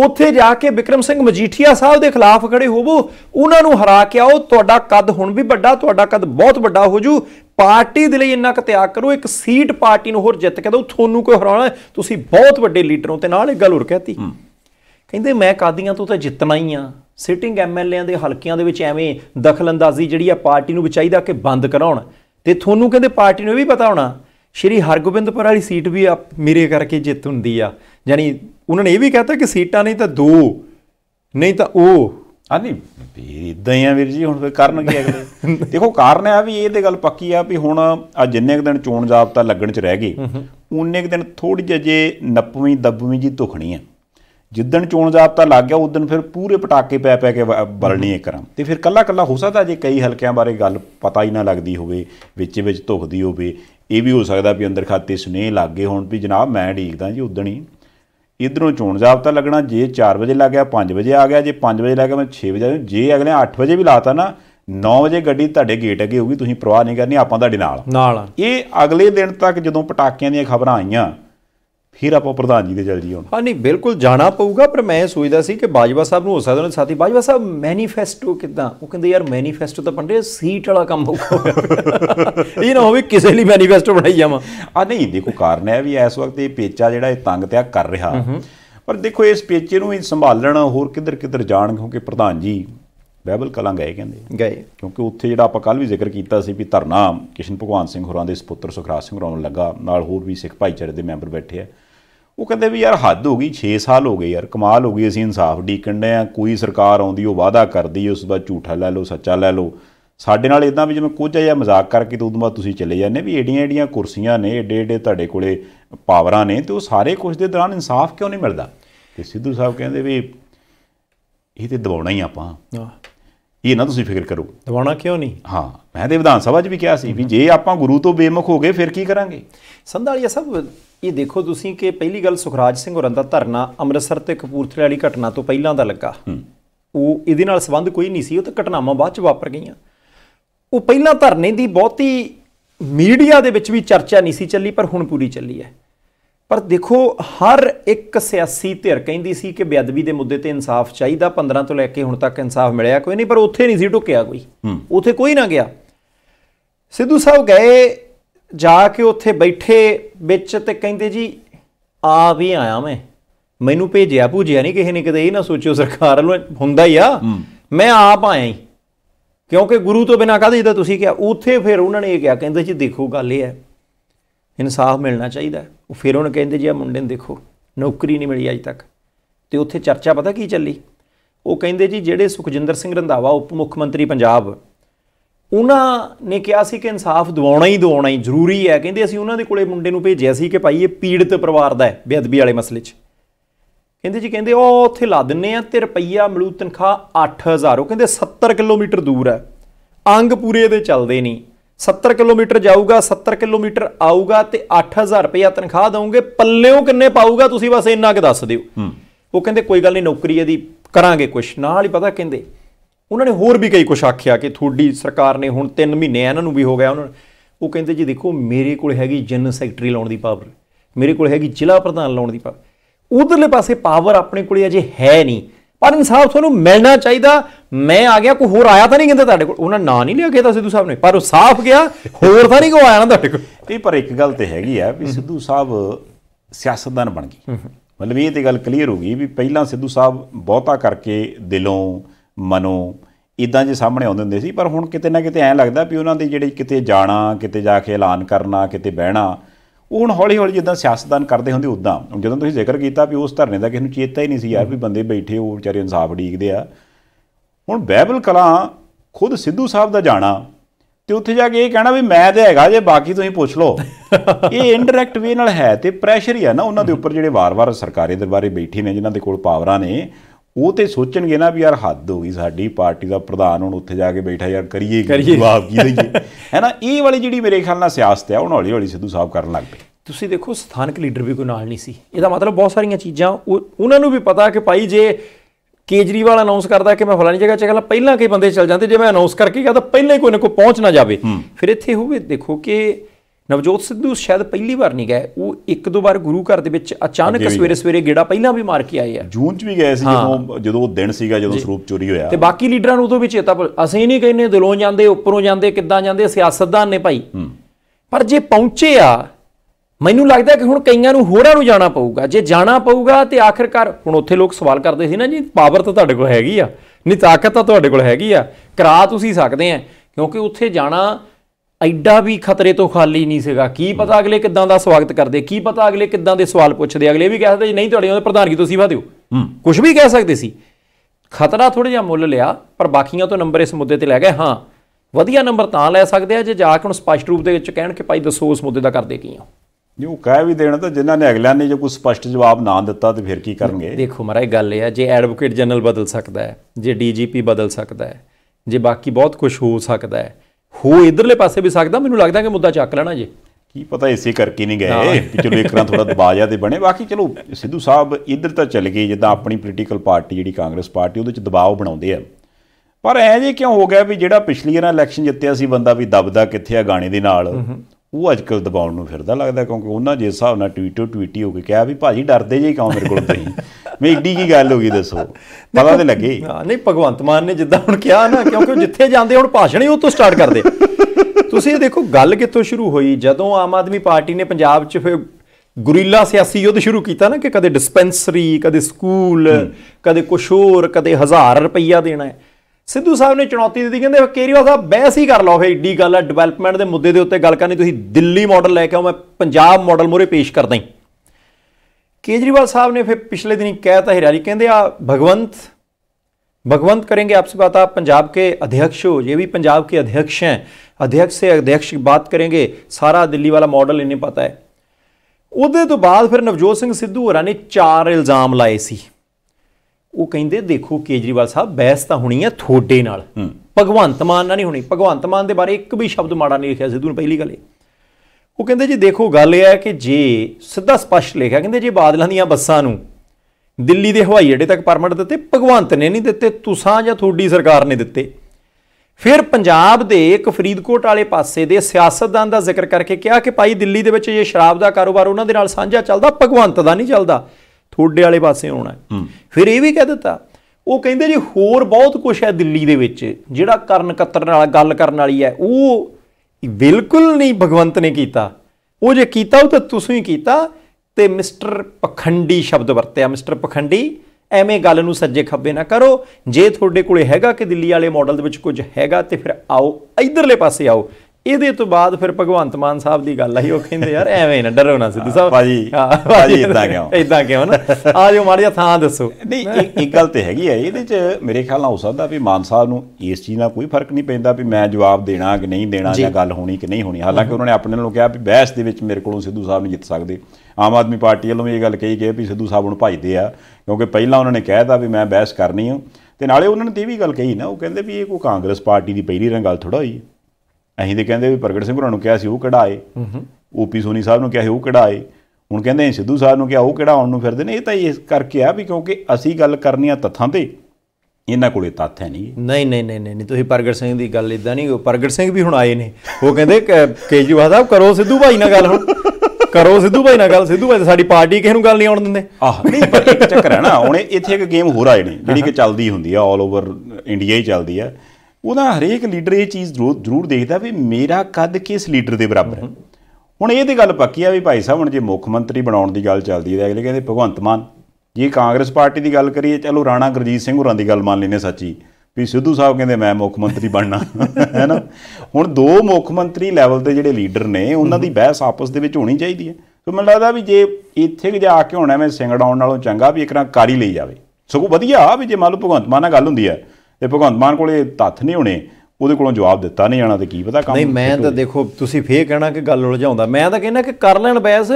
ਉੱਥੇ ਜਾ ਕੇ ਵਿਕਰਮ ਸਿੰਘ ਮਜੀਠੀਆ ਸਾਹਿਬ ਦੇ ਖਿਲਾਫ ਖੜੇ ਹੋਵੋ ਉਹਨਾਂ ਨੂੰ ਹਰਾ ਕੇ ਆਓ ਤੁਹਾਡਾ ਕੱਦ ਹੁਣ ਵੀ ਵੱਡਾ ਤੁਹਾਡਾ ਕੱਦ ਬਹੁਤ ਵੱਡਾ ਹੋ ਜੂ ਪਾਰਟੀ ਦੇ ਲਈ ਇੰਨਾ ਕੁ ਤਿਆਗ ਕਰੋ ਇੱਕ ਸੀਟ ਪਾਰਟੀ ਨੂੰ ਹੋਰ ਜਿੱਤ ਕੇ ਦਿਓ ਤੁਹਾਨੂੰ ਕੋਈ ਹਰਾਉਣਾ ਤੁਸੀਂ ਬਹੁਤ ਵੱਡੇ ਹੋ ਤੇ ਨਾਲ ਇਹ ਗੱਲ ਹੋਰ ਕਹਤੀ ਕਹਿੰਦੇ ਮੈਂ ਕਾਦੀਆਂ ਤੋਂ ਤਾਂ ਜਿੱਤਣਾ ਹੀ ਆ ਸਿਟਿੰਗ ਐਮਐਲਏਆਂ ਦੇ ਹਲਕਿਆਂ ਦੇ ਵਿੱਚ ਐਵੇਂ ਦਖਲਅੰਦਾਜ਼ੀ ਜਿਹੜੀ ਆ ਪਾਰਟੀ ਨੂੰ ਵਿਚਾਈਦਾ ਕਿ ਬੰਦ ਕਰਾਉਣ ਤੇ ਤੁਹਾਨੂੰ ਕਹਿੰਦੇ ਪਾਰਟੀ ਨੂੰ ਇਹ ਵੀ ਪਤਾ ਹੋਣਾ ਸ਼੍ਰੀ ਹਰਗੋਬਿੰਦਪੁਰ ਵਾਲੀ ਸੀਟ ਵੀ ਮੇਰੇ ਕਰਕੇ ਜਿੱਤ ਹੁੰਦੀ ਆ ਯਾਨੀ ਉਹਨਾਂ ਨੇ ਇਹ ਵੀ ਕਹਤਾ ਕਿ ਸੀਟਾਂ ਨਹੀਂ ਤਾਂ ਦੋ ਨਹੀਂ ਤਾਂ ਉਹ ਆ ਨਹੀਂ ਇਦਾਂ ਹੀ ਆ ਵੀਰ ਜੀ ਹੁਣ ਫਿਰ ਕਰਨ ਕੀ ਅਗਲੇ *laughs* ਦੇਖੋ ਕਾਰਨ ਆ ਵੀ ਇਹ ਤੇ ਗੱਲ ਪੱਕੀ ਆ ਵੀ ਹੁਣ ਆ ਜਿੰਨੇ ਕ ਦਿਨ ਚੋਣ ਜਾਬਤਾ ਲੱਗਣ ਚ ਰਹਿ ਗਏ ਉਹਨੇ ਕ ਦਿਨ ਥੋੜੀ ਜਿਹੀ ਜੇ 90ਵੀਂ ਦੱਬਵੀਂ ਜੀ ਧੁਖਣੀ ਆ ਜਿੱਦਣ ਚੋਣ ਜ਼ਾਬਤਾ ਲੱਗ ਗਿਆ ਉਦੋਂ ਫਿਰ ਪੂਰੇ ਪਟਾਕੇ ਪੈ ਪੈ ਕੇ ਬਲਣੀ ਰਾਂ ਤੇ ਫਿਰ ਕੱਲਾ ਕੱਲਾ ਹੋ ਸਕਦਾ ਜੇ ਕਈ ਹਲਕਿਆਂ ਬਾਰੇ ਗੱਲ ਪਤਾ ਹੀ ਨਾ ਲੱਗਦੀ ਹੋਵੇ ਵਿੱਚ ਵਿੱਚ ਧੁਖਦੀ ਹੋਵੇ ਇਹ ਵੀ ਹੋ ਸਕਦਾ ਵੀ ਅੰਦਰ ਖਾਤੇ ਸੁਨੇਹ ਲੱਗੇ ਹੋਣ ਵੀ ਜਨਾਬ ਮੈਂ ਢੀਕਦਾ ਜੀ ਉਦੋਂ ਹੀ ਇਧਰੋਂ ਚੋਣ ਜ਼ਾਬਤਾ ਲੱਗਣਾ ਜੇ 4 ਵਜੇ ਲੱਗ ਗਿਆ 5 ਵਜੇ ਆ ਗਿਆ ਜੇ 5 ਵਜੇ ਲੱਗ ਗਿਆ ਮੈਂ 6 ਵਜੇ ਜੇ ਅਗਲੇ 8 ਵਜੇ ਵੀ ਲਾਤਾ ਨਾ 9 ਵਜੇ ਗੱਡੀ ਤੁਹਾਡੇ ਗੇਟ ਅੱਗੇ ਹੋਊਗੀ ਤੁਸੀਂ ਪ੍ਰਵਾਹ ਨਹੀਂ ਕਰਨੀ ਆਪਾਂ ਤੁਹਾਡੇ ਨਾਲ ਨਾਲ ਇਹ ਅਗਲੇ ਦਿਨ ਤੱਕ ਜਦੋਂ ਪਟਾਕਿਆਂ ਦੀਆਂ ਖਬਰਾਂ ਆਈਆਂ ਫਿਰ ਆਪਾਂ ਪ੍ਰਧਾਨ ਜੀ ਦੇ ਚੱਲ ਜੀ ਹੁਣ ਹਾਂ ਨਹੀਂ ਬਿਲਕੁਲ ਜਾਣਾ ਪਊਗਾ ਪਰ ਮੈਂ ਸੋਚਦਾ ਸੀ ਕਿ ਬਾਜਵਾ ਸਾਹਿਬ ਨੂੰ ਹੋ ਸਕਦਾ ਨੇ ਸਾਥੀ ਬਾਜਵਾ ਸਾਹਿਬ ਮੈਨੀਫੈਸਟੋ ਕਿਦਾਂ ਉਹ ਕਹਿੰਦੇ ਯਾਰ ਮੈਨੀਫੈਸਟੋ ਤਾਂ ਪੰਡੇ ਸੀਟ ਵਾਲਾ ਕੰਮ ਹੋਊਗਾ ਇਹ ਨਾ ਹੋਵੇ ਕਿਸੇ ਲਈ ਮੈਨੀਫੈਸਟੋ ਬਣਾਈ ਜਾਵਾਂ ਆ ਨਹੀਂ ਦੇਖੋ ਕਾਰਨ ਹੈ ਵੀ ਇਸ ਵਕਤ ਇਹ ਪੇਚਾ ਜਿਹੜਾ ਇਹ ਤੰਗ ਤਿਆ ਕਰ ਰਿਹਾ ਪਰ ਦੇਖੋ ਇਸ ਪੇਚੇ ਨੂੰ ਵੀ ਸੰਭਾਲਣਾ ਹੋਰ ਕਿੱਧਰ ਕਿੱਧਰ ਜਾਣ ਕਿਉਂਕਿ ਪ੍ਰਧਾਨ ਜੀ ਬਾਬਲ ਕਲਾਂ ਗਏ ਕਹਿੰਦੇ ਗਏ ਕਿਉਂਕਿ ਉੱਥੇ ਜਿਹੜਾ ਆਪਾਂ ਕੱਲ ਵੀ ਜ਼ਿਕਰ ਕੀਤਾ ਸੀ ਵੀ ਧਰਨਾ ਕਿਸ਼ਨ ਭਗਵਾਨ ਸਿੰਘ ਹੋਰਾਂ ਦੇ ਸੁਪੁੱਤਰ ਸੁਖਰਾਜ ਸਿੰਘ ਹੋਰਾਂ ਨੂੰ ਲੱਗਾ ਨਾਲ ਹੋਰ ਵੀ ਸਿੱਖ ਭਾਈਚਾਰੇ ਦੇ ਮੈਂਬਰ ਬੈਠੇ ਆ ਉਹ ਕਹਿੰਦੇ ਵੀ ਯਾਰ ਹੱਦ ਹੋ ਗਈ 6 ਸਾਲ ਹੋ ਗਏ ਯਾਰ ਕਮਾਲ ਹੋ ਗਈ ਅਸੀਂ ਇਨਸਾਫ ਡੀਕਣ ਦੇ ਆ ਕੋਈ ਸਰਕਾਰ ਆਉਂਦੀ ਉਹ ਵਾਅਦਾ ਕਰਦੀ ਉਸ ਦਾ ਝੂਠਾ ਲੈ ਲਓ ਸੱਚਾ ਲੈ ਲਓ ਸਾਡੇ ਨਾਲ ਇਦਾਂ ਵੀ ਜਿਵੇਂ ਕੁਝ ਆਇਆ ਮਜ਼ਾਕ ਕਰਕੇ ਤੇ ਉਦੋਂ ਬਾਅਦ ਤੁਸੀਂ ਚਲੇ ਜਾਂਦੇ ਵੀ ਏਡੀਆਂ ਏਡੀਆਂ ਕੁਰਸੀਆਂ ਨੇ ਏਡੇ ਏਡੇ ਤੁਹਾਡੇ ਕੋਲੇ ਪਾਵਰਾਂ ਨੇ ਤੇ ਉਹ ਸਾਰੇ ਕੁਝ ਦੇ ਦੌਰਾਨ ਇਨਸਾਫ ਕਿਉਂ ਨਹੀਂ ਮਿਲਦਾ ਤੇ ਸਿੱਧੂ ਸਾਹਿਬ ਕਹਿੰਦੇ ਵੀ ਇਹ ਤੇ ਦਬਾਉਣਾ ਹੀ ਆਪਾਂ ਇਹ ਨਾ ਤੁਸੀਂ ਫਿਕਰ ਕਰੋ ਦਵਾਣਾ ਕਿਉਂ ਨਹੀਂ ਹਾਂ ਮੈਂ ਤੇ ਵਿਧਾਨ ਸਭਾ 'ਚ ਵੀ ਕਿਹਾ ਸੀ ਵੀ ਜੇ ਆਪਾਂ ਗੁਰੂ ਤੋਂ ਬੇਮੁਖ ਹੋ ਗਏ ਫਿਰ ਕੀ ਕਰਾਂਗੇ ਸੰਧਾਲੀਆ ਸਭ ਇਹ ਦੇਖੋ ਤੁਸੀਂ ਕਿ ਪਹਿਲੀ ਗੱਲ ਸੁਖਰਾਜ ਸਿੰਘ ਹੋਰਾਂ ਦਾ ਧਰਨਾ ਅੰਮ੍ਰਿਤਸਰ ਤੇ ਕਪੂਰਥਲੇ ਵਾਲੀ ਘਟਨਾ ਤੋਂ ਪਹਿਲਾਂ ਦਾ ਲੱਗਾ ਉਹ ਇਹਦੇ ਨਾਲ ਸੰਬੰਧ ਕੋਈ ਨਹੀਂ ਸੀ ਉਹ ਤਾਂ ਘਟਨਾਵਾਂ ਬਾਅਦ 'ਚ ਵਾਪਰ ਗਈਆਂ ਉਹ ਪਹਿਲਾਂ ਧਰਨੇ ਦੀ ਬਹੁਤੀ ਮੀਡੀਆ ਦੇ ਵਿੱਚ ਵੀ ਚਰਚਾ ਨਹੀਂ ਸੀ ਚੱਲੀ ਪਰ ਹੁਣ ਪੂਰੀ ਚੱਲੀ ਹੈ ਪਰ ਦੇਖੋ ਹਰ ਇੱਕ ਸਿਆਸੀ ਧਿਰ ਕਹਿੰਦੀ ਸੀ ਕਿ ਬੇਅਦਬੀ ਦੇ ਮੁੱਦੇ ਤੇ ਇਨਸਾਫ ਚਾਹੀਦਾ 15 ਤੋਂ ਲੈ ਕੇ ਹੁਣ ਤੱਕ ਇਨਸਾਫ ਮਿਲਿਆ ਕੋਈ ਨਹੀਂ ਪਰ ਉੱਥੇ ਨਹੀਂ ਸੀ ਢੁਕਿਆ ਕੋਈ ਉੱਥੇ ਕੋਈ ਨਾ ਗਿਆ ਸਿੱਧੂ ਸਾਹਿਬ ਗਏ ਜਾ ਕੇ ਉੱਥੇ ਬੈਠੇ ਵਿੱਚ ਤੇ ਕਹਿੰਦੇ ਜੀ ਆਪ ਹੀ ਆਇਆ ਮੈਂ ਮੈਨੂੰ ਭੇਜਿਆ ਭੂਜਿਆ ਨਹੀਂ ਕਿਸੇ ਨੇ ਕਦੇ ਇਹ ਨਾ ਸੋਚਿਓ ਸਰਕਾਰ ਨੂੰ ਹੁੰਦਾ ਹੀ ਆ ਮੈਂ ਆਪ ਆਇਆ ਹੀ ਕਿਉਂਕਿ ਗੁਰੂ ਤੋਂ ਬਿਨਾ ਕਾਹਦੇ ਜਿੱਦਾਂ ਤੁਸੀਂ ਕਿਹਾ ਉੱਥੇ ਫਿਰ ਉਹਨਾਂ ਨੇ ਇਹ ਕਿਹਾ ਕਹਿੰਦੇ ਜੀ ਦੇਖੋ ਗੱਲ ਇਹ ਹੈ ਇਨਸਾਫ ਮਿਲਣਾ ਚਾਹੀਦਾ ਉਹ ਫਿਰ ਉਹਨਾਂ ਕਹਿੰਦੇ ਜੀ ਆ ਮੁੰਡੇ ਨੂੰ ਦੇਖੋ ਨੌਕਰੀ ਨਹੀਂ ਮਿਲੀ ਅਜੇ ਤੱਕ ਤੇ ਉੱਥੇ ਚਰਚਾ ਪਤਾ ਕੀ ਚੱਲੀ ਉਹ ਕਹਿੰਦੇ ਜੀ ਜਿਹੜੇ ਸੁਖਜਿੰਦਰ ਸਿੰਘ ਰੰਧਾਵਾ ਉਪ ਮੁੱਖ ਮੰਤਰੀ ਪੰਜਾਬ ਉਹਨਾਂ ਨੇ ਕਿਹਾ ਸੀ ਕਿ ਇਨਸਾਫ ਦਿਵਾਉਣਾ ਹੀ ਦਿਵਾਉਣਾ ਹੀ ਜ਼ਰੂਰੀ ਹੈ ਕਹਿੰਦੇ ਅਸੀਂ ਉਹਨਾਂ ਦੇ ਕੋਲੇ ਮੁੰਡੇ ਨੂੰ ਭੇਜਿਆ ਸੀ ਕਿ ਭਾਈ ਇਹ ਪੀੜਤ ਪਰਿਵਾਰ ਦਾ ਹੈ ਬੇਅਦਬੀ ਵਾਲੇ ਮਸਲੇ 'ਚ ਕਹਿੰਦੇ ਜੀ ਕਹਿੰਦੇ ਉਹ ਉੱਥੇ ਲਾ ਦਿੰਨੇ ਆ ਤੇ ਰੁਪਈਆ ਮਿਲੂ ਤਨਖਾਹ 8000 ਉਹ ਕਹਿੰਦੇ 70 ਕਿਲੋਮੀਟਰ ਦੂਰ ਹੈ ਅੰਗ ਪੂਰੇ ਦੇ ਚੱਲਦੇ ਨਹੀਂ 70 ਕਿਲੋਮੀਟਰ ਜਾਊਗਾ 70 ਕਿਲੋਮੀਟਰ ਆਊਗਾ ਤੇ 8000 ਰੁਪਏ ਤਨਖਾਹ ਦੇਵੋਗੇ ਪੱਲਿਓ ਕਿੰਨੇ ਪਾਊਗਾ ਤੁਸੀਂ ਬਸ ਇੰਨਾ ਕੁ ਦੱਸ ਦਿਓ ਉਹ ਕਹਿੰਦੇ ਕੋਈ ਗੱਲ ਨਹੀਂ ਨੌਕਰੀ ਇਹਦੀ ਕਰਾਂਗੇ ਕੁਛ ਨਾਲ ਹੀ ਪਤਾ ਕਹਿੰਦੇ ਉਹਨਾਂ ਨੇ ਹੋਰ ਵੀ ਕਈ ਕੁਛ ਆਖਿਆ ਕਿ ਤੁਹਾਡੀ ਸਰਕਾਰ ਨੇ ਹੁਣ 3 ਮਹੀਨੇ ਇਹਨਾਂ ਨੂੰ ਵੀ ਹੋ ਗਿਆ ਉਹਨਾਂ ਉਹ ਕਹਿੰਦੇ ਜੀ ਦੇਖੋ ਮੇਰੇ ਕੋਲ ਹੈਗੀ ਜਨਰਲ ਸੈਕਟਰੀ ਲਾਉਣ ਦੀ ਪਾਵਰ ਮੇਰੇ ਕੋਲ ਹੈਗੀ ਜ਼ਿਲ੍ਹਾ ਪ੍ਰਧਾਨ ਲਾਉਣ ਦੀ ਪਾਵਰ ਉਧਰਲੇ ਪਾਸੇ ਪਾਵਰ ਆਪਣੇ ਕੋਲ ਅਜੇ ਹੈ ਨਹੀਂ ਪਰ ਇਨਸਾਫ ਤੁਹਾਨੂੰ ਮਿਲਣਾ ਚਾਹੀਦਾ ਮੈਂ ਆ ਗਿਆ ਕੋਈ ਹੋਰ ਆਇਆ ਤਾਂ ਨਹੀਂ ਕਹਿੰਦੇ ਤੁਹਾਡੇ ਕੋਲ ਉਹਨਾਂ ਨਾਂ ਨਹੀਂ ਲਿਆ ਕੇ ਤਾਂ ਸਿੱਧੂ ਸਾਹਿਬ ਨੇ ਪਰ ਉਹ ਸਾਫ਼ ਗਿਆ ਹੋਰ ਤਾਂ ਨਹੀਂ ਕੋਈ ਆਇਆ ਨਾ ਤੁਹਾਡੇ ਕੋਲ ਇਹ ਪਰ ਇੱਕ ਗੱਲ ਤੇ ਹੈਗੀ ਆ ਵੀ ਸਿੱਧੂ ਸਾਹਿਬ ਸਿਆਸਤਦਾਨ ਬਣ ਗਏ ਮਤਲਬ ਇਹ ਤੇ ਗੱਲ ਕਲੀਅਰ ਹੋ ਗਈ ਵੀ ਪਹਿਲਾਂ ਸਿੱਧੂ ਸਾਹਿਬ ਬਹੁਤਾ ਕਰਕੇ ਦਿਲੋਂ ਮਨੋਂ ਇਦਾਂ ਜੇ ਸਾਹਮਣੇ ਆਉਂਦੇ ਹੁੰਦੇ ਸੀ ਪਰ ਹੁਣ ਕਿਤੇ ਨਾ ਕਿਤੇ ਐਂ ਲੱਗਦਾ ਵੀ ਉਹਨਾਂ ਦੇ ਜਿਹੜੇ ਕਿਤੇ ਜਾਣਾ ਕਿਤੇ ਜਾ ਕੇ ਐਲਾਨ ਕਰਨਾ ਕਿਤੇ ਬਹਿਣਾ ਉਹ ਹੁਣ ਹੌਲੀ ਹੌਲੀ ਜਿੱਦਾਂ ਸਿਆਸਤਦਾਨ ਕਰਦੇ ਹੁੰਦੇ ਉਦਾਂ ਜਦੋਂ ਤੁਸੀਂ ਜ਼ਿਕਰ ਕੀਤਾ ਵੀ ਉਸ ਧਰਨੇ ਦਾ ਕਿਸੇ ਨੂੰ ਚੇਤਾ ਹੀ ਨਹੀਂ ਸੀ ਯਾਰ ਵੀ ਬੰਦੇ ਬੈਠੇ ਉਹ ਵਿਚਾਰੇ ਇਨਸਾਫ ਢੀਕਦੇ ਆ ਹੁਣ ਬਾਈਬਲ ਕਲਾਂ ਖੁਦ ਸਿੱਧੂ ਸਾਹਿਬ ਦਾ ਜਾਣਾ ਤੇ ਉੱਥੇ ਜਾ ਕੇ ਇਹ ਕਹਿਣਾ ਵੀ ਮੈਂ ਤੇ ਹੈਗਾ ਜੇ ਬਾਕੀ ਤੁਸੀਂ ਪੁੱਛ ਲਓ ਇਹ ਇਨਡਾਇਰੈਕਟ ਵੇ ਨਾਲ ਹੈ ਤੇ ਪ੍ਰੈਸ਼ਰ ਹੀ ਆ ਨਾ ਉਹਨਾਂ ਦੇ ਉੱਪਰ ਜਿਹੜੇ ਵਾਰ-ਵਾਰ ਸਰਕਾਰੀ ਦਰਬਾਰੇ ਬੈਠੇ ਨੇ ਜਿਨ੍ਹਾਂ ਦੇ ਕੋਲ ਪਾਵਰਾਂ ਨੇ ਉਹ ਤੇ ਸੋਚਣਗੇ ਨਾ ਵੀ ਯਾਰ ਹੱਦ ਹੋ ਗਈ ਸਾਡੀ ਪਾਰਟੀ ਦਾ ਪ੍ਰਧਾਨ ਹੁਣ ਉੱਥੇ ਜਾ ਕੇ ਬੈਠਾ ਯਾਰ ਕਰੀਏ ਕੀ ਜਵਾਬ ਕੀ ਦਈਏ ਹੈ ਨਾ ਇਹ ਵਾਲੀ ਜਿਹੜੀ ਮੇਰੇ ਖਿਆਲ ਨਾਲ ਸਿਆਸਤ ਹੈ ਉਹ ਹੌਲੀ ਹੌਲੀ ਸਿੱਧੂ ਸਾਹਿਬ ਕਰਨ ਲੱਗ ਪਏ ਤੁਸੀਂ ਦੇਖੋ ਸਥਾਨਕ ਲੀਡਰ ਵੀ ਕੋਈ ਨਾਲ ਨਹੀਂ ਸੀ ਇਹਦਾ ਮਤਲਬ ਬਹੁਤ ਸਾਰੀਆਂ ਚੀਜ਼ਾਂ ਉਹਨਾਂ ਨੂੰ ਵੀ ਪਤਾ ਕਿ ਭਾਈ ਜੇ ਕੇਜਰੀਵਾਲ ਅਨਾਉਂਸ ਕਰਦਾ ਕਿ ਮੈਂ ਫਲਾਣੀ ਜਗ੍ਹਾ ਚੱਲਣਾ ਪਹਿਲਾਂ ਕਈ ਬੰਦੇ ਚੱਲ ਜਾਂਦੇ ਜੇ ਮੈਂ ਅਨਾਉਂਸ ਕਰਕੇ ਗਿਆ ਤਾਂ ਪਹਿਲਾਂ ਹੀ ਕੋਈ ਨਾ ਕੋਈ ਪਹੁੰਚ ਨਾ ਜਾਵੇ ਫਿਰ ਇੱਥੇ ਹੋਵੇ ਦੇਖੋ ਕਿ ਨਵਜੋਤ ਸਿੱਧੂ ਸ਼ਾਇਦ ਪਹਿਲੀ ਵਾਰ ਨਹੀਂ ਗਏ ਉਹ ਇੱਕ ਦੋ ਵਾਰ ਗੁਰੂ ਘਰ ਦੇ ਵਿੱਚ ਅਚਾਨਕ ਸਵੇਰੇ ਸਵੇਰੇ ਗੇੜਾ ਪਹਿਲਾਂ ਵੀ ਮਾਰ ਕੇ ਆਏ ਆ ਜੂਨ 'ਚ ਵੀ ਗਏ ਸੀ ਜਦੋਂ ਜਦੋਂ ਉਹ ਦਿਨ ਸੀਗਾ ਜਦੋਂ ਸਰੂਪ ਚੋਰੀ ਹੋਇਆ ਤੇ ਬਾਕੀ ਲੀਡਰਾਂ ਨੂੰ ਉਦੋਂ ਵੀ ਚੇਤਾ ਅਸੀਂ ਨਹੀਂ ਕਹਿੰਨੇ ਦਿਲੋਂ ਜਾਂਦੇ ਉੱਪਰੋਂ ਜਾਂਦੇ ਕਿੱਦਾਂ ਜਾਂਦੇ ਸਿਆਸਤਦਾਨ ਨੇ ਭਾਈ ਪਰ ਜੇ ਪਹੁੰਚੇ ਆ ਮੈਨੂੰ ਲੱਗਦਾ ਕਿ ਹੁਣ ਕਈਆਂ ਨੂੰ ਹੋਰਾਂ ਨੂੰ ਜਾਣਾ ਪਊਗਾ ਜੇ ਜਾਣਾ ਪਊਗਾ ਤੇ ਆਖਰਕਾਰ ਹੁਣ ਉੱਥੇ ਲੋਕ ਸਵਾਲ ਕਰਦੇ ਸੀ ਨਾ ਜੀ ਪਾਵਰ ਤਾਂ ਤੁਹਾਡੇ ਕੋਲ ਹੈਗੀ ਆ ਨਹੀਂ ਤਾਕਤ ਤਾਂ ਤੁਹਾਡੇ ਕੋਲ ਹੈਗੀ ਆ ਕਰਾ ਤੁਸੀਂ ਸਕਦੇ ਆ ਕਿਉਂਕਿ ਉੱਥੇ ਜਾਣਾ ਐਡਾ ਵੀ ਖਤਰੇ ਤੋਂ ਖਾਲੀ ਨਹੀਂ ਸੀਗਾ ਕੀ ਪਤਾ ਅਗਲੇ ਕਿੱਦਾਂ ਦਾ ਸਵਾਗਤ ਕਰਦੇ ਕੀ ਪਤਾ ਅਗਲੇ ਕਿੱਦਾਂ ਦੇ ਸਵਾਲ ਪੁੱਛਦੇ ਅਗਲੇ ਵੀ ਕਹਿ ਸਕਦੇ ਨਹੀਂ ਤੁਹਾਡੇ ਉਹਦੇ ਪ੍ਰਧਾਨਗੀ ਤੁਸੀਂ ਸਿਵਾ ਦਿਓ ਕੁਝ ਵੀ ਕਹਿ ਸਕਦੇ ਸੀ ਖਤਰਾ ਥੋੜਾ ਜਿਹਾ ਮੁੱਲ ਲਿਆ ਪਰ ਬਾਕੀਆਂ ਤੋਂ ਨੰਬਰ ਇਸ ਮੁੱਦੇ ਤੇ ਲੈ ਗਏ ਹਾਂ ਵਧੀਆ ਨੰਬਰ ਤਾਂ ਲੈ ਸਕਦੇ ਆ ਜੇ ਜਾ ਕੇ ਹੁਣ ਸਪਸ਼ਟ ਰੂਪ ਦੇ ਵਿੱਚ ਕਹਿਣ ਕਿ ਭਾਈ ਦੱਸੋ ਉਸ ਮੁੱਦੇ ਦਾ ਕਰਦੇ ਕੀ ਆ ਜੇ ਉਹ ਕਹਿ ਵੀ ਦੇਣਾ ਤਾਂ ਜਿਨ੍ਹਾਂ ਨੇ ਅਗਲਿਆਂ ਨੇ ਜੇ ਕੋਈ ਸਪਸ਼ਟ ਜਵਾਬ ਨਾ ਦਿੱਤਾ ਤੇ ਫਿਰ ਕੀ ਕਰਨਗੇ ਦੇਖੋ ਮਹਾਰਾਜ ਗੱਲ ਇਹ ਆ ਜੇ ਐਡਵੋਕੇਟ ਜਨਰਲ ਬਦਲ ਸਕਦਾ ਹੈ ਜੇ ਡੀਜੀਪੀ ਬਦਲ ਸਕਦਾ ਹੈ ਜੇ ਬਾਕੀ ਬਹੁਤ ਕੁਝ ਹੋ ਸਕਦਾ ਹੈ ਹੋ ਇਧਰਲੇ ਪਾਸੇ ਵੀ ਸਕਦਾ ਮੈਨੂੰ ਲੱਗਦਾ ਕਿ ਮੁੱਦਾ ਚੱਕ ਲੈਣਾ ਜੇ ਕੀ ਪਤਾ ਇਸੇ ਕਰਕੇ ਨਹੀਂ ਗਏ ਕਿ ਚਲੋ ਇੱਕ ਰਾਂ ਥੋੜਾ ਦਬਾਅ ਜਾ ਤੇ ਬਣੇ ਬਾਕੀ ਚਲੋ ਸਿੱਧੂ ਸਾਹਿਬ ਇਧਰ ਤਾਂ ਚੱਲ ਗਏ ਜਿੱਦਾਂ ਆਪਣੀ ਪੋਲੀਟੀਕਲ ਪਾਰਟੀ ਜਿਹੜੀ ਕਾਂਗਰਸ ਪਾਰਟੀ ਉਹਦੇ ਵਿੱਚ ਦਬਾਅ ਬਣਾਉਂਦੇ ਆ ਪਰ ਐ ਜੇ ਕਿਉਂ ਹੋ ਗਿਆ ਵੀ ਜਿਹੜਾ ਪਿਛਲੀ ਵਾਰ ਇਲੈਕਸ਼ਨ ਜਿੱਤਿਆ ਸੀ ਬੰਦਾ ਵੀ ਦਬਦਾ ਕਿੱਥੇ ਆ ਗਾਣੇ ਦੇ ਨਾਲ ਉਹ ਅੱਜਕੱਲ ਦਬਾਉਣ ਨੂੰ ਫਿਰਦਾ ਲੱਗਦਾ ਕਿਉਂਕਿ ਉਹਨਾਂ ਜੇ ਹਿਸਾਬ ਨਾਲ ਟਵੀਟੋ ਟਵੀਟੀ ਹੋ ਕੇ ਕਿਹਾ ਵੀ ਭਾਜੀ ਡਰਦੇ ਜੇ ਕਿਉਂ ਮੇਰੇ ਕੋਲ ਤੁਸੀਂ ਮੈਂ ਏਡੀ ਕੀ ਗੱਲ ਹੋ ਗਈ ਦੱਸੋ ਪਤਾ ਤੇ ਲੱਗੇ ਨਹੀਂ ਭਗਵੰਤ ਮਾਨ ਨੇ ਜਿੱਦਾਂ ਹੁਣ ਕਿਹਾ ਨਾ ਕਿਉਂਕਿ ਉਹ ਜਿੱਥੇ ਜਾਂਦੇ ਹੁਣ ਭਾਸ਼ਣ ਹੀ ਉਹ ਤੋਂ ਸਟਾਰਟ ਕਰਦੇ ਤੁਸੀਂ ਇਹ ਦੇਖੋ ਗੱਲ ਕਿੱਥੋਂ ਸ਼ੁਰੂ ਹੋਈ ਜਦੋਂ ਆਮ ਆਦਮੀ ਪਾਰਟੀ ਨੇ ਪੰਜਾਬ 'ਚ ਫਿਰ ਗੁਰੀਲਾ ਸਿਆਸੀ ਯੁੱਧ ਸ਼ੁਰੂ ਕੀਤਾ ਨਾ ਕਿ ਕਦੇ ਡਿਸਪੈਂਸਰੀ ਕਦੇ ਸਕੂਲ ਕਦੇ ਕੁਛ ਹੋਰ ਕਦੇ 1000 ਰੁਪਈਆ ਦੇਣਾ ਹੈ ਸਿੱਧੂ ਸਾਹਿਬ ਨੇ ਚੁਣੌਤੀ ਦਿੱਤੀ ਕਹਿੰਦੇ ਕੇਰੀਵਾਲ ਸਾਹਿਬ ਬਹਿਸ ਹੀ ਕਰ ਲਓ ਫੇ ਏਡੀ ਗੱਲ ਹੈ ਡਿਵੈਲਪਮੈਂਟ ਦੇ ਮੁੱਦੇ ਦੇ ਉੱਤੇ ਗੱਲ ਕਰਨੀ ਤੁਸੀਂ ਦਿੱਲੀ ਮਾਡਲ ਲੈ ਕੇ ਆਓ ਮੈਂ ਪੰਜਾਬ ਮਾਡਲ ਮੋਰੇ ਪੇਸ਼ ਕਰਦਾ ਹਾਂ ਕੇਜਰੀਵਾਲ ਸਾਹਿਬ ਨੇ ਫਿਰ ਪਿਛਲੇ ਦਿਨੀ ਕਹਿਤਾ ਹਿਰਾਰੀ ਕਹਿੰਦੇ ਆ ਭਗਵੰਤ ਭਗਵੰਤ ਕਰਨਗੇ ਆਪਸੇ ਬਾਤ ਆ ਪੰਜਾਬ ਕੇ अध्यक्ष ਹੋ ये ਵੀ ਪੰਜਾਬ ਕੇ अध्यक्ष ਹੈ अध्यक्ष ਸੇ अध्यक्ष ਬਾਤ ਕਰਨਗੇ ਸਾਰਾ ਦਿੱਲੀ ਵਾਲਾ ਮਾਡਲ ਇਹਨੇ ਪਤਾ ਹੈ ਉਹਦੇ ਤੋਂ ਬਾਅਦ ਫਿਰ ਨਵਜੋਤ ਸਿੰਘ ਸਿੱਧੂ ਹੋਰਾਂ ਨੇ ਚਾਰ ਇਲਜ਼ਾਮ ਲਾਏ ਸੀ ਉਹ ਕਹਿੰਦੇ ਦੇਖੋ ਕੇਜਰੀਵਾਲ ਸਾਹਿਬ ਬਹਿਸ ਤਾਂ ਹੋਣੀ ਹੈ ਥੋੜੇ ਨਾਲ ਭਗਵੰਤ ਮਾਨ ਨਾਲ ਨਹੀਂ ਹੋਣੀ ਭਗਵੰਤ ਮਾਨ ਦੇ ਬਾਰੇ ਇੱਕ ਵੀ ਸ਼ਬਦ ਮਾੜਾ ਨਹੀਂ ਲਿਖਿਆ ਸਿੱਧੂ ਨੇ ਪਹਿਲੀ ਗੱਲ ਇਹ ਉਹ ਕਹਿੰਦੇ ਜੀ ਦੇਖੋ ਗੱਲ ਇਹ ਹੈ ਕਿ ਜੇ ਸਿੱਧਾ ਸਪਸ਼ਟ ਲਿਖਿਆ ਕਹਿੰਦੇ ਜੇ ਬਾਦਲਾਂ ਦੀਆਂ ਬੱਸਾਂ ਨੂੰ ਦਿੱਲੀ ਦੇ ਹਵਾਈ ਅੱਡੇ ਤੱਕ ਪਰਮਿਟ ਦਿੱਤੇ ਭਗਵੰਤ ਨੇ ਨਹੀਂ ਦਿੱਤੇ ਤੁਸਾਂ ਜਾਂ ਤੁਹਾਡੀ ਸਰਕਾਰ ਨੇ ਦਿੱਤੇ ਫਿਰ ਪੰਜਾਬ ਦੇ ਇੱਕ ਫਰੀਦਕੋਟ ਵਾਲੇ ਪਾਸੇ ਦੇ ਸਿਆਸਤਦਾਨ ਦਾ ਜ਼ਿਕਰ ਕਰਕੇ ਕਿਹਾ ਕਿ ਭਾਈ ਦਿੱਲੀ ਦੇ ਵਿੱਚ ਜੇ ਸ਼ਰਾਬ ਦਾ ਕਾਰੋਬਾਰ ਉਹਨਾਂ ਦੇ ਨਾਲ ਸਾਂਝਾ ਚੱਲਦਾ ਭਗਵੰਤ ਦਾ ਨਹੀਂ ਚੱਲਦਾ ਤੁਹਾਡੇ ਵਾਲੇ ਪਾਸੇ ਆਉਣਾ ਫਿਰ ਇਹ ਵੀ ਕਹਿ ਦਿੱਤਾ ਉਹ ਕਹਿੰਦੇ ਜੀ ਹੋਰ ਬਹੁਤ ਕੁਝ ਹੈ ਦਿੱਲੀ ਦੇ ਵਿੱਚ ਜਿਹੜਾ ਕਰਨ ਕਤਰ ਨਾਲ ਗੱਲ ਕਰਨ ਵਾਲੀ ਹੈ ਉਹ ਬਿਲਕੁਲ ਨਹੀਂ ਭਗਵੰਤ ਨੇ ਕੀਤਾ ਉਹ ਜੇ ਕੀਤਾ ਉਹ ਤਾਂ ਤੁਸੀਂ ਹੀ ਕੀਤਾ ਤੇ ਮਿਸਟਰ ਪਖੰਡੀ ਸ਼ਬਦ ਵਰਤਿਆ ਮਿਸਟਰ ਪਖੰਡੀ ਐਵੇਂ ਗੱਲ ਨੂੰ ਸੱਜੇ ਖੱਬੇ ਨਾ ਕਰੋ ਜੇ ਤੁਹਾਡੇ ਕੋਲੇ ਹੈਗਾ ਕਿ ਦਿੱਲੀ ਵਾਲੇ ਮਾਡਲ ਦੇ ਵਿੱਚ ਕੁਝ ਹੈਗਾ ਤੇ ਫਿਰ ਆਓ ਇਧਰਲੇ ਪਾਸੇ ਆਓ ਇਹਦੇ ਤੋਂ ਬਾਅਦ ਫਿਰ ਭਗਵੰਤ ਮਾਨ ਸਾਹਿਬ ਦੀ ਗੱਲ ਆਈ ਉਹ ਕਹਿੰਦੇ ਯਾਰ ਐਵੇਂ ਨਾ ਡਰੋ ਨਾ ਸਿੱਧੂ ਸਾਹਿਬ ਭਾਜੀ ਭਾਜੀ ਇਦਾਂ ਕਿਉਂ ਇਦਾਂ ਕਿਉਂ ਨਾ ਆ ਜਿਓ ਮਾੜੀ ਥਾਂ ਦੱਸੋ ਨਹੀਂ ਇੱਕ ਗੱਲ ਤੇ ਹੈਗੀ ਹੈ ਇਹਦੇ 'ਚ ਮੇਰੇ ਖਿਆਲ ਨਾਲ ਹੋ ਸਕਦਾ ਵੀ ਮਾਨ ਸਾਹਿਬ ਨੂੰ ਇਸ ਚੀਜ਼ ਨਾਲ ਕੋਈ ਫਰਕ ਨਹੀਂ ਪੈਂਦਾ ਵੀ ਮੈਂ ਜਵਾਬ ਦੇਣਾ ਕਿ ਨਹੀਂ ਦੇਣਾ ਜਾਂ ਗੱਲ ਹੋਣੀ ਕਿ ਨਹੀਂ ਹੋਣੀ ਹਾਲਾਂਕਿ ਉਹਨਾਂ ਨੇ ਆਪਣੇ ਨਾਲੋਂ ਕਿਹਾ ਵੀ ਬਹਿਸ ਦੇ ਵਿੱਚ ਮੇਰੇ ਕੋਲੋਂ ਸਿੱਧੂ ਸਾਹਿਬ ਨਹੀਂ ਜਿੱਤ ਸਕਦੇ ਆਮ ਆਦਮੀ ਪਾਰਟੀ ਵੱਲੋਂ ਇਹ ਗੱਲ ਕਹੀ ਗਈ ਵੀ ਸਿੱਧੂ ਸਾਹਿਬ ਨੂੰ ਭਜਦੇ ਆ ਕਿਉਂਕਿ ਪਹਿਲਾਂ ਉਹਨਾਂ ਨੇ ਕਹਿਤਾ ਵੀ ਮੈਂ ਬਹਿਸ ਕਰਨੀ ਆ ਤੇ ਨਾਲੇ ਉਹਨਾਂ ਨੇ ਇਹ ਵੀ ਗੱਲ ਕਹੀ ਨਾ ਉਹ ਕਹਿੰਦੇ ਵੀ ਇਹ ਕੋ ਕਾਂਗਰਸ ਪਾਰਟੀ ਦੀ ਪਹਿਲੀ ਰੰਗਲ ਥੋੜਾ ਹੋਈ ਅਸੀਂ ਤੇ ਕਹਿੰਦੇ ਵੀ ਪ੍ਰਗਟ ਸਿੰਘ ਹੋਰਾਂ ਨੂੰ ਕਿਹਾ ਸੀ ਉਹ ਕਢਾਏ ਓਪੀ ਸੋਨੀ ਸਾਹਿਬ ਨੂੰ ਕਿਹਾ ਸੀ ਉਹ ਕਢਾਏ ਹੁਣ ਕਹਿੰਦੇ ਸਿੱਧੂ ਸਾਹਿਬ ਨੂੰ ਕਿਹਾ ਉਹ ਕਿਹੜਾ ਆਉਣ ਨੂੰ ਫਿਰਦੇ ਨੇ ਇਹ ਤਾਂ ਇਸ ਕਰਕੇ ਆ ਵੀ ਕਿਉਂਕਿ ਅਸੀਂ ਗੱਲ ਕਰਨੀ ਆ ਤੱਥਾਂ ਤੇ ਇਹਨਾਂ ਕੋਲੇ ਤੱਥ ਹੈ ਨਹੀਂ ਨਹੀਂ ਨਹੀਂ ਨਹੀਂ ਨਹੀਂ ਤੁਸੀਂ ਪ੍ਰਗਟ ਸਿੰਘ ਦੀ ਗੱਲ ਇਦਾਂ ਨਹੀਂ ਪ੍ਰਗਟ ਸਿੰਘ ਵੀ ਹੁਣ ਆਏ ਨੇ ਉਹ ਕਹਿੰਦੇ ਕੇਜੀਵਾਲ ਸਾਹਿਬ ਕਰੋ ਸਿੱਧੂ ਭਾਈ ਨਾਲ ਗੱਲ ਹੁਣ ਕਰੋ ਸਿੱਧੂ ਭਾਈ ਨਾਲ ਗੱਲ ਸਿੱਧੂ ਭਾਈ ਸਾਡੀ ਪਾਰਟੀ ਕਿਸੇ ਨੂੰ ਗੱਲ ਨਹੀਂ ਆਉਣ ਦਿੰਦੇ ਆਹ ਨਹੀਂ ਪਰ ਇੱਕ ਚੱਕਰ ਹੈ ਨਾ ਹੁਣ ਇੱਥੇ ਇੱਕ ਗੇਮ ਹੋਰ ਆਏ ਜਿਹੜੀ ਜਿਹੜੀ ਕਿ ਚੱਲਦੀ ਹੁੰਦੀ ਆ 올 ਓਵਰ ਇੰਡੀਆ ਹੀ ਚੱਲਦੀ ਆ ਉਹਦਾ ਹਰੇਕ ਲੀਡਰ ਇਹ ਚੀਜ਼ ਜ਼ਰੂਰ ਦੇਖਦਾ ਵੀ ਮੇਰਾ ਕੱਦ ਕਿਸ ਲੀਡਰ ਦੇ ਬਰਾਬਰ ਹੈ ਹੁਣ ਇਹ ਤੇ ਗੱਲ ਪੱਕੀ ਆ ਵੀ ਭਾਈ ਸਾਹਿਬ ਹੁਣ ਜੇ ਮੁੱਖ ਮੰਤਰੀ ਬਣਾਉਣ ਦੀ ਗੱਲ ਚੱਲਦੀ ਹੈ ਅਗਲੇ ਕਹਿੰਦੇ ਭਗਵੰਤ ਮਾਨ ਜੇ ਕਾਂਗਰਸ ਪਾਰਟੀ ਦੀ ਗੱਲ ਕਰੀਏ ਚਲੋ ਰਾਣਾ ਗੁਰਜੀਤ ਸਿੰਘ ਹੋਰਾਂ ਦੀ ਗੱਲ ਮੰਨ ਲੈਨੇ ਸੱਚੀ ਵੀ ਸਿੱਧੂ ਸਾਹਿਬ ਕਹਿੰਦੇ ਮੈਂ ਮੁੱਖ ਮੰਤਰੀ ਬਣਨਾ ਹੈ ਨਾ ਹੁਣ ਦੋ ਮੁੱਖ ਮੰਤਰੀ ਲੈਵਲ ਦੇ ਜਿਹੜੇ ਲੀਡਰ ਨੇ ਉਹਨਾਂ ਦੀ ਬਹਿਸ ਆਪਸ ਦੇ ਵਿੱਚ ਹੋਣੀ ਚਾਹੀਦੀ ਹੈ ਸੋ ਮੈਨੂੰ ਲੱਗਦਾ ਵੀ ਜੇ ਇੱਥੇ ਕਿ ਜਾ ਕੇ ਹੋਣਾ ਮੈਂ ਸਿੰਗੜਾਉਣ ਨਾਲੋਂ ਚੰਗਾ ਵੀ ਇੱਕ ਨਾ ਕਾਰੀ ਹੀ ਲਈ ਜਾਵੇ ਸਗੋਂ ਵਧੀਆ ਵੀ ਜੇ ਮੰਨ ਲਓ ਭਗਵੰਤ ਮਾਨ ਨਾਲ ਗੱਲ ਹੁੰਦੀ ਹੈ ਤੇ ਭਗਵੰਤ ਮਾਨ ਕੋਲੇ ਤੱਥ ਨਹੀਂ ਹੋਣੇ ਉਹਦੇ ਕੋਲੋਂ ਜਵਾਬ ਦਿੱਤਾ ਨਹੀਂ ਜਾਣਾ ਤੇ ਕੀ ਪਤਾ ਕੰਮ ਨਹੀਂ ਮੈਂ ਤਾਂ ਦੇਖੋ ਤੁਸੀਂ ਫੇਰ ਕਹਿਣਾ ਕਿ ਗੱਲ ਉਲਝਾਉਂਦਾ ਮੈਂ ਤਾਂ ਕਹਿੰਦਾ ਕਿ ਕਰ ਲੈਣ ਬੈਸ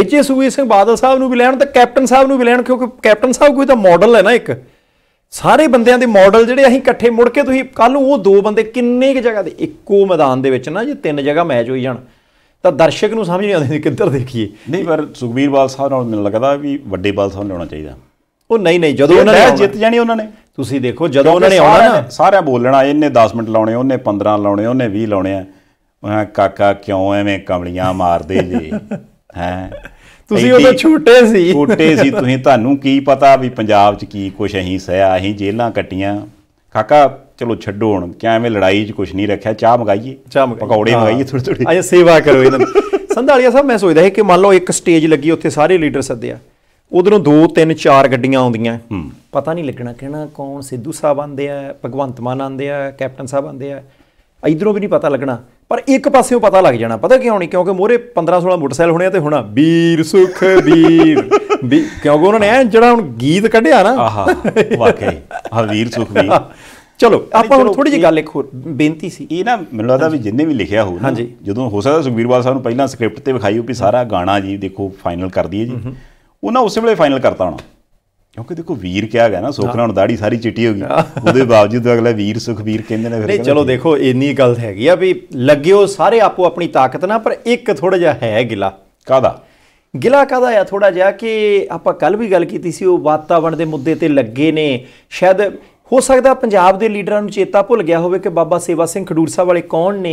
ਵਿੱਚ ਸੁਖਵੀਰ ਸਿੰਘ ਬਾਦਲ ਸਾਹਿਬ ਨੂੰ ਵੀ ਲੈਣ ਤੇ ਕੈਪਟਨ ਸਾਹਿਬ ਨੂੰ ਵੀ ਲੈਣ ਕਿਉਂਕਿ ਕੈਪਟਨ ਸਾਹਿਬ ਕੋਈ ਤਾਂ ਮਾਡਲ ਹੈ ਨਾ ਇੱਕ ਸਾਰੇ ਬੰਦਿਆਂ ਦੇ ਮਾਡਲ ਜਿਹੜੇ ਅਸੀਂ ਇਕੱਠੇ ਮੁੜ ਕੇ ਤੁਸੀਂ ਕੱਲ ਨੂੰ ਉਹ ਦੋ ਬੰਦੇ ਕਿੰਨੇ ਕਿ ਜਗ੍ਹਾ ਦੇ ਇੱਕੋ ਮੈਦਾਨ ਦੇ ਵਿੱਚ ਨਾ ਜੇ ਤਿੰਨ ਜਗ੍ਹਾ ਮੈਚ ਹੋਈ ਜਾਣ ਤਾਂ ਦਰਸ਼ਕ ਨੂੰ ਸਮਝ ਨਹੀਂ ਆਉਂਦੀ ਕਿੱਧਰ ਦੇਖੀਏ ਨਹੀਂ ਪਰ ਸੁਖਬੀਰ ਬਾਲ ਸਾਹਿਬ ਨਾਲ ਮੈਨੂੰ ਲੱਗਦਾ ਵੀ ਵੱਡੇ ਬਾਲ ਸਾਹਿਬ ਨੂੰ ਲੈਣਾ ਚਾਹੀਦਾ ਉਹ ਨਹੀਂ ਨਹੀਂ ਜਦੋਂ ਉਹਨਾਂ ਨੇ ਜਿੱਤ ਜਾਣੀ ਉਹਨਾਂ ਨੇ ਤੁਸੀਂ ਦੇਖੋ ਜਦੋਂ ਉਹਨਾਂ ਨੇ ਆਉਣਾ ਨਾ ਸਾਰਿਆਂ ਬੋਲਣਾ ਇਹਨੇ 10 ਮਿੰਟ ਲਾਉਣੇ ਉਹਨੇ 15 ਲਾਉਣੇ ਉਹਨੇ 20 ਲਾਉਣੇ ਆ ਕਾਕਾ ਕਿਉਂ ਐਵੇਂ ਕਮਲੀਆਂ ਮਾਰਦੇ ਜੀ *laughs* ਹੈ ਤੁਸੀਂ ਉਦੋਂ ਛੋਟੇ ਸੀ ਛੋਟੇ ਸੀ ਤੁਸੀਂ ਤੁਹਾਨੂੰ ਕੀ ਪਤਾ ਵੀ ਪੰਜਾਬ 'ਚ ਕੀ ਕੁਛ ਅਹੀਂ ਸਹਿਆ ਅਹੀਂ ਜੇਲਾਂ ਕੱਟੀਆਂ ਕਾਕਾ ਚਲੋ ਛੱਡੋ ਹੁਣ ਕਿ ਐਵੇਂ ਲੜਾਈ 'ਚ ਕੁਛ ਨਹੀਂ ਰੱਖਿਆ ਚਾਹ ਮਗਾਈਏ ਚਾਹ ਮਗਾਈਏ ਪਕੌੜੇ ਮਗਾਈਏ ਥੋੜੀ ਥੋੜੀ ਅਜੇ ਸੇਵਾ ਕਰੋ ਇਹਨਾਂ ਸੰਧਾਲੀਆ ਸਾਹਿਬ ਮੈਂ ਸੋਚਦਾ ਸੀ ਕਿ ਮੰਨ ਲਓ ਇੱਕ ਸਟੇਜ ਲੱਗੀ ਉੱਥੇ ਸਾਰੇ ਲੀਡਰ ਸੱਦੇ ਆ ਉਧਰੋਂ 2 3 4 ਗੱਡੀਆਂ ਆਉਂਦੀਆਂ ਪਤਾ ਨਹੀਂ ਲੱਗਣਾ ਕਿਹਣਾ ਕੌਣ ਸਿੱਧੂ ਸਾਹਿਬ ਆਂਦੇ ਆ ਭਗਵੰਤ ਮਾਨ ਆਂਦੇ ਆ ਕੈਪਟਨ ਸਾਹਿਬ ਆਂਦੇ ਆ ਇਧਰੋਂ ਵੀ ਨਹੀਂ ਪਤਾ ਲੱਗਣਾ ਪਰ ਇੱਕ ਪਾਸਿਓਂ ਪਤਾ ਲੱਗ ਜਾਣਾ ਪਤਾ ਕਿਉਂ ਨਹੀਂ ਕਿਉਂਕਿ ਮੋਰੇ 15 16 ਮੋਟਰਸਾਈਕਲ ਹੋਣੇ ਤੇ ਹੋਣਾ ਵੀਰ ਸੁਖ ਵੀਰ *laughs* ਵੀ ਕਿਉਂਕਿ ਉਹਨਾਂ ਨੇ ਜਿਹੜਾ ਹੁਣ ਗੀਤ ਕੱਢਿਆ ਨਾ ਆਹਾ ਵਾਕਈ ਆ ਵੀਰ ਸੁਖ ਵੀ ਚਲੋ ਆਪਾਂ ਹੁਣ ਥੋੜੀ ਜਿਹੀ ਗੱਲ ਇੱਕ ਹੋਰ ਬੇਨਤੀ ਸੀ ਇਹ ਨਾ ਮੈਨੂੰ ਲੱਗਦਾ ਵੀ ਜਿੰਨੇ ਵੀ ਲਿਖਿਆ ਹੋਊ ਨਾ ਜਦੋਂ ਹੋ ਸਕਦਾ ਸੁਖਬੀਰਵਾਲ ਸਾਹਿਬ ਨੂੰ ਪਹਿਲਾਂ ਸਕ੍ਰਿਪਟ ਤੇ ਵਿਖਾਈ ਹੋ ਵੀ ਸਾਰਾ ਗਾਣਾ ਜੀ ਦੇਖੋ ਫਾਈਨਲ ਕਰ ਦਈਏ ਜੀ ਉਹਨਾਂ ਉਸੇ ਵੇਲੇ ਫਾਈਨਲ ਕਰਤਾ ਹੋਣਾ ਕਿਉਂਕਿ ਦੇਖੋ ਵੀਰ ਕਿਹਾ ਗਿਆ ਨਾ ਸੋਖਣਾ ਹੁਣ ਦਾੜੀ ਸਾਰੀ ਚਿੱਟੀ ਹੋ ਗਈ ਉਹਦੇ ਬਾਵਜੂਦ ਅਗਲਾ ਵੀਰ ਸੁਖਵੀਰ ਕਹਿੰਦੇ ਨੇ ਫਿਰ ਨਹੀਂ ਚਲੋ ਦੇਖੋ ਇੰਨੀ ਗੱਲ ਹੈਗੀ ਆ ਵੀ ਲੱਗਿਓ ਸਾਰੇ ਆਪੋ ਆਪਣੀ ਤਾਕਤ ਨਾਲ ਪਰ ਇੱਕ ਥੋੜਾ ਜਿਹਾ ਹੈ ਗਿਲਾ ਕਾਦਾ ਗਿਲਾ ਕਾਦਾ ਆ ਥੋੜਾ ਜਿਹਾ ਕਿ ਆਪਾਂ ਕੱਲ ਵੀ ਗੱਲ ਕੀਤੀ ਸੀ ਉਹ ਵਾਤਾਵਰਣ ਦੇ ਮੁੱਦੇ ਤੇ ਲੱਗੇ ਨੇ ਸ਼ਾਇਦ ਹੋ ਸਕਦਾ ਪੰਜਾਬ ਦੇ ਲੀਡਰਾਂ ਨੂੰ ਚੇਤਾ ਭੁੱਲ ਗਿਆ ਹੋਵੇ ਕਿ ਬਾਬਾ ਸੇਵਾ ਸਿੰਘ ਖਡੂਰ ਸਾਹਿਬ ਵਾਲੇ ਕੌਣ ਨੇ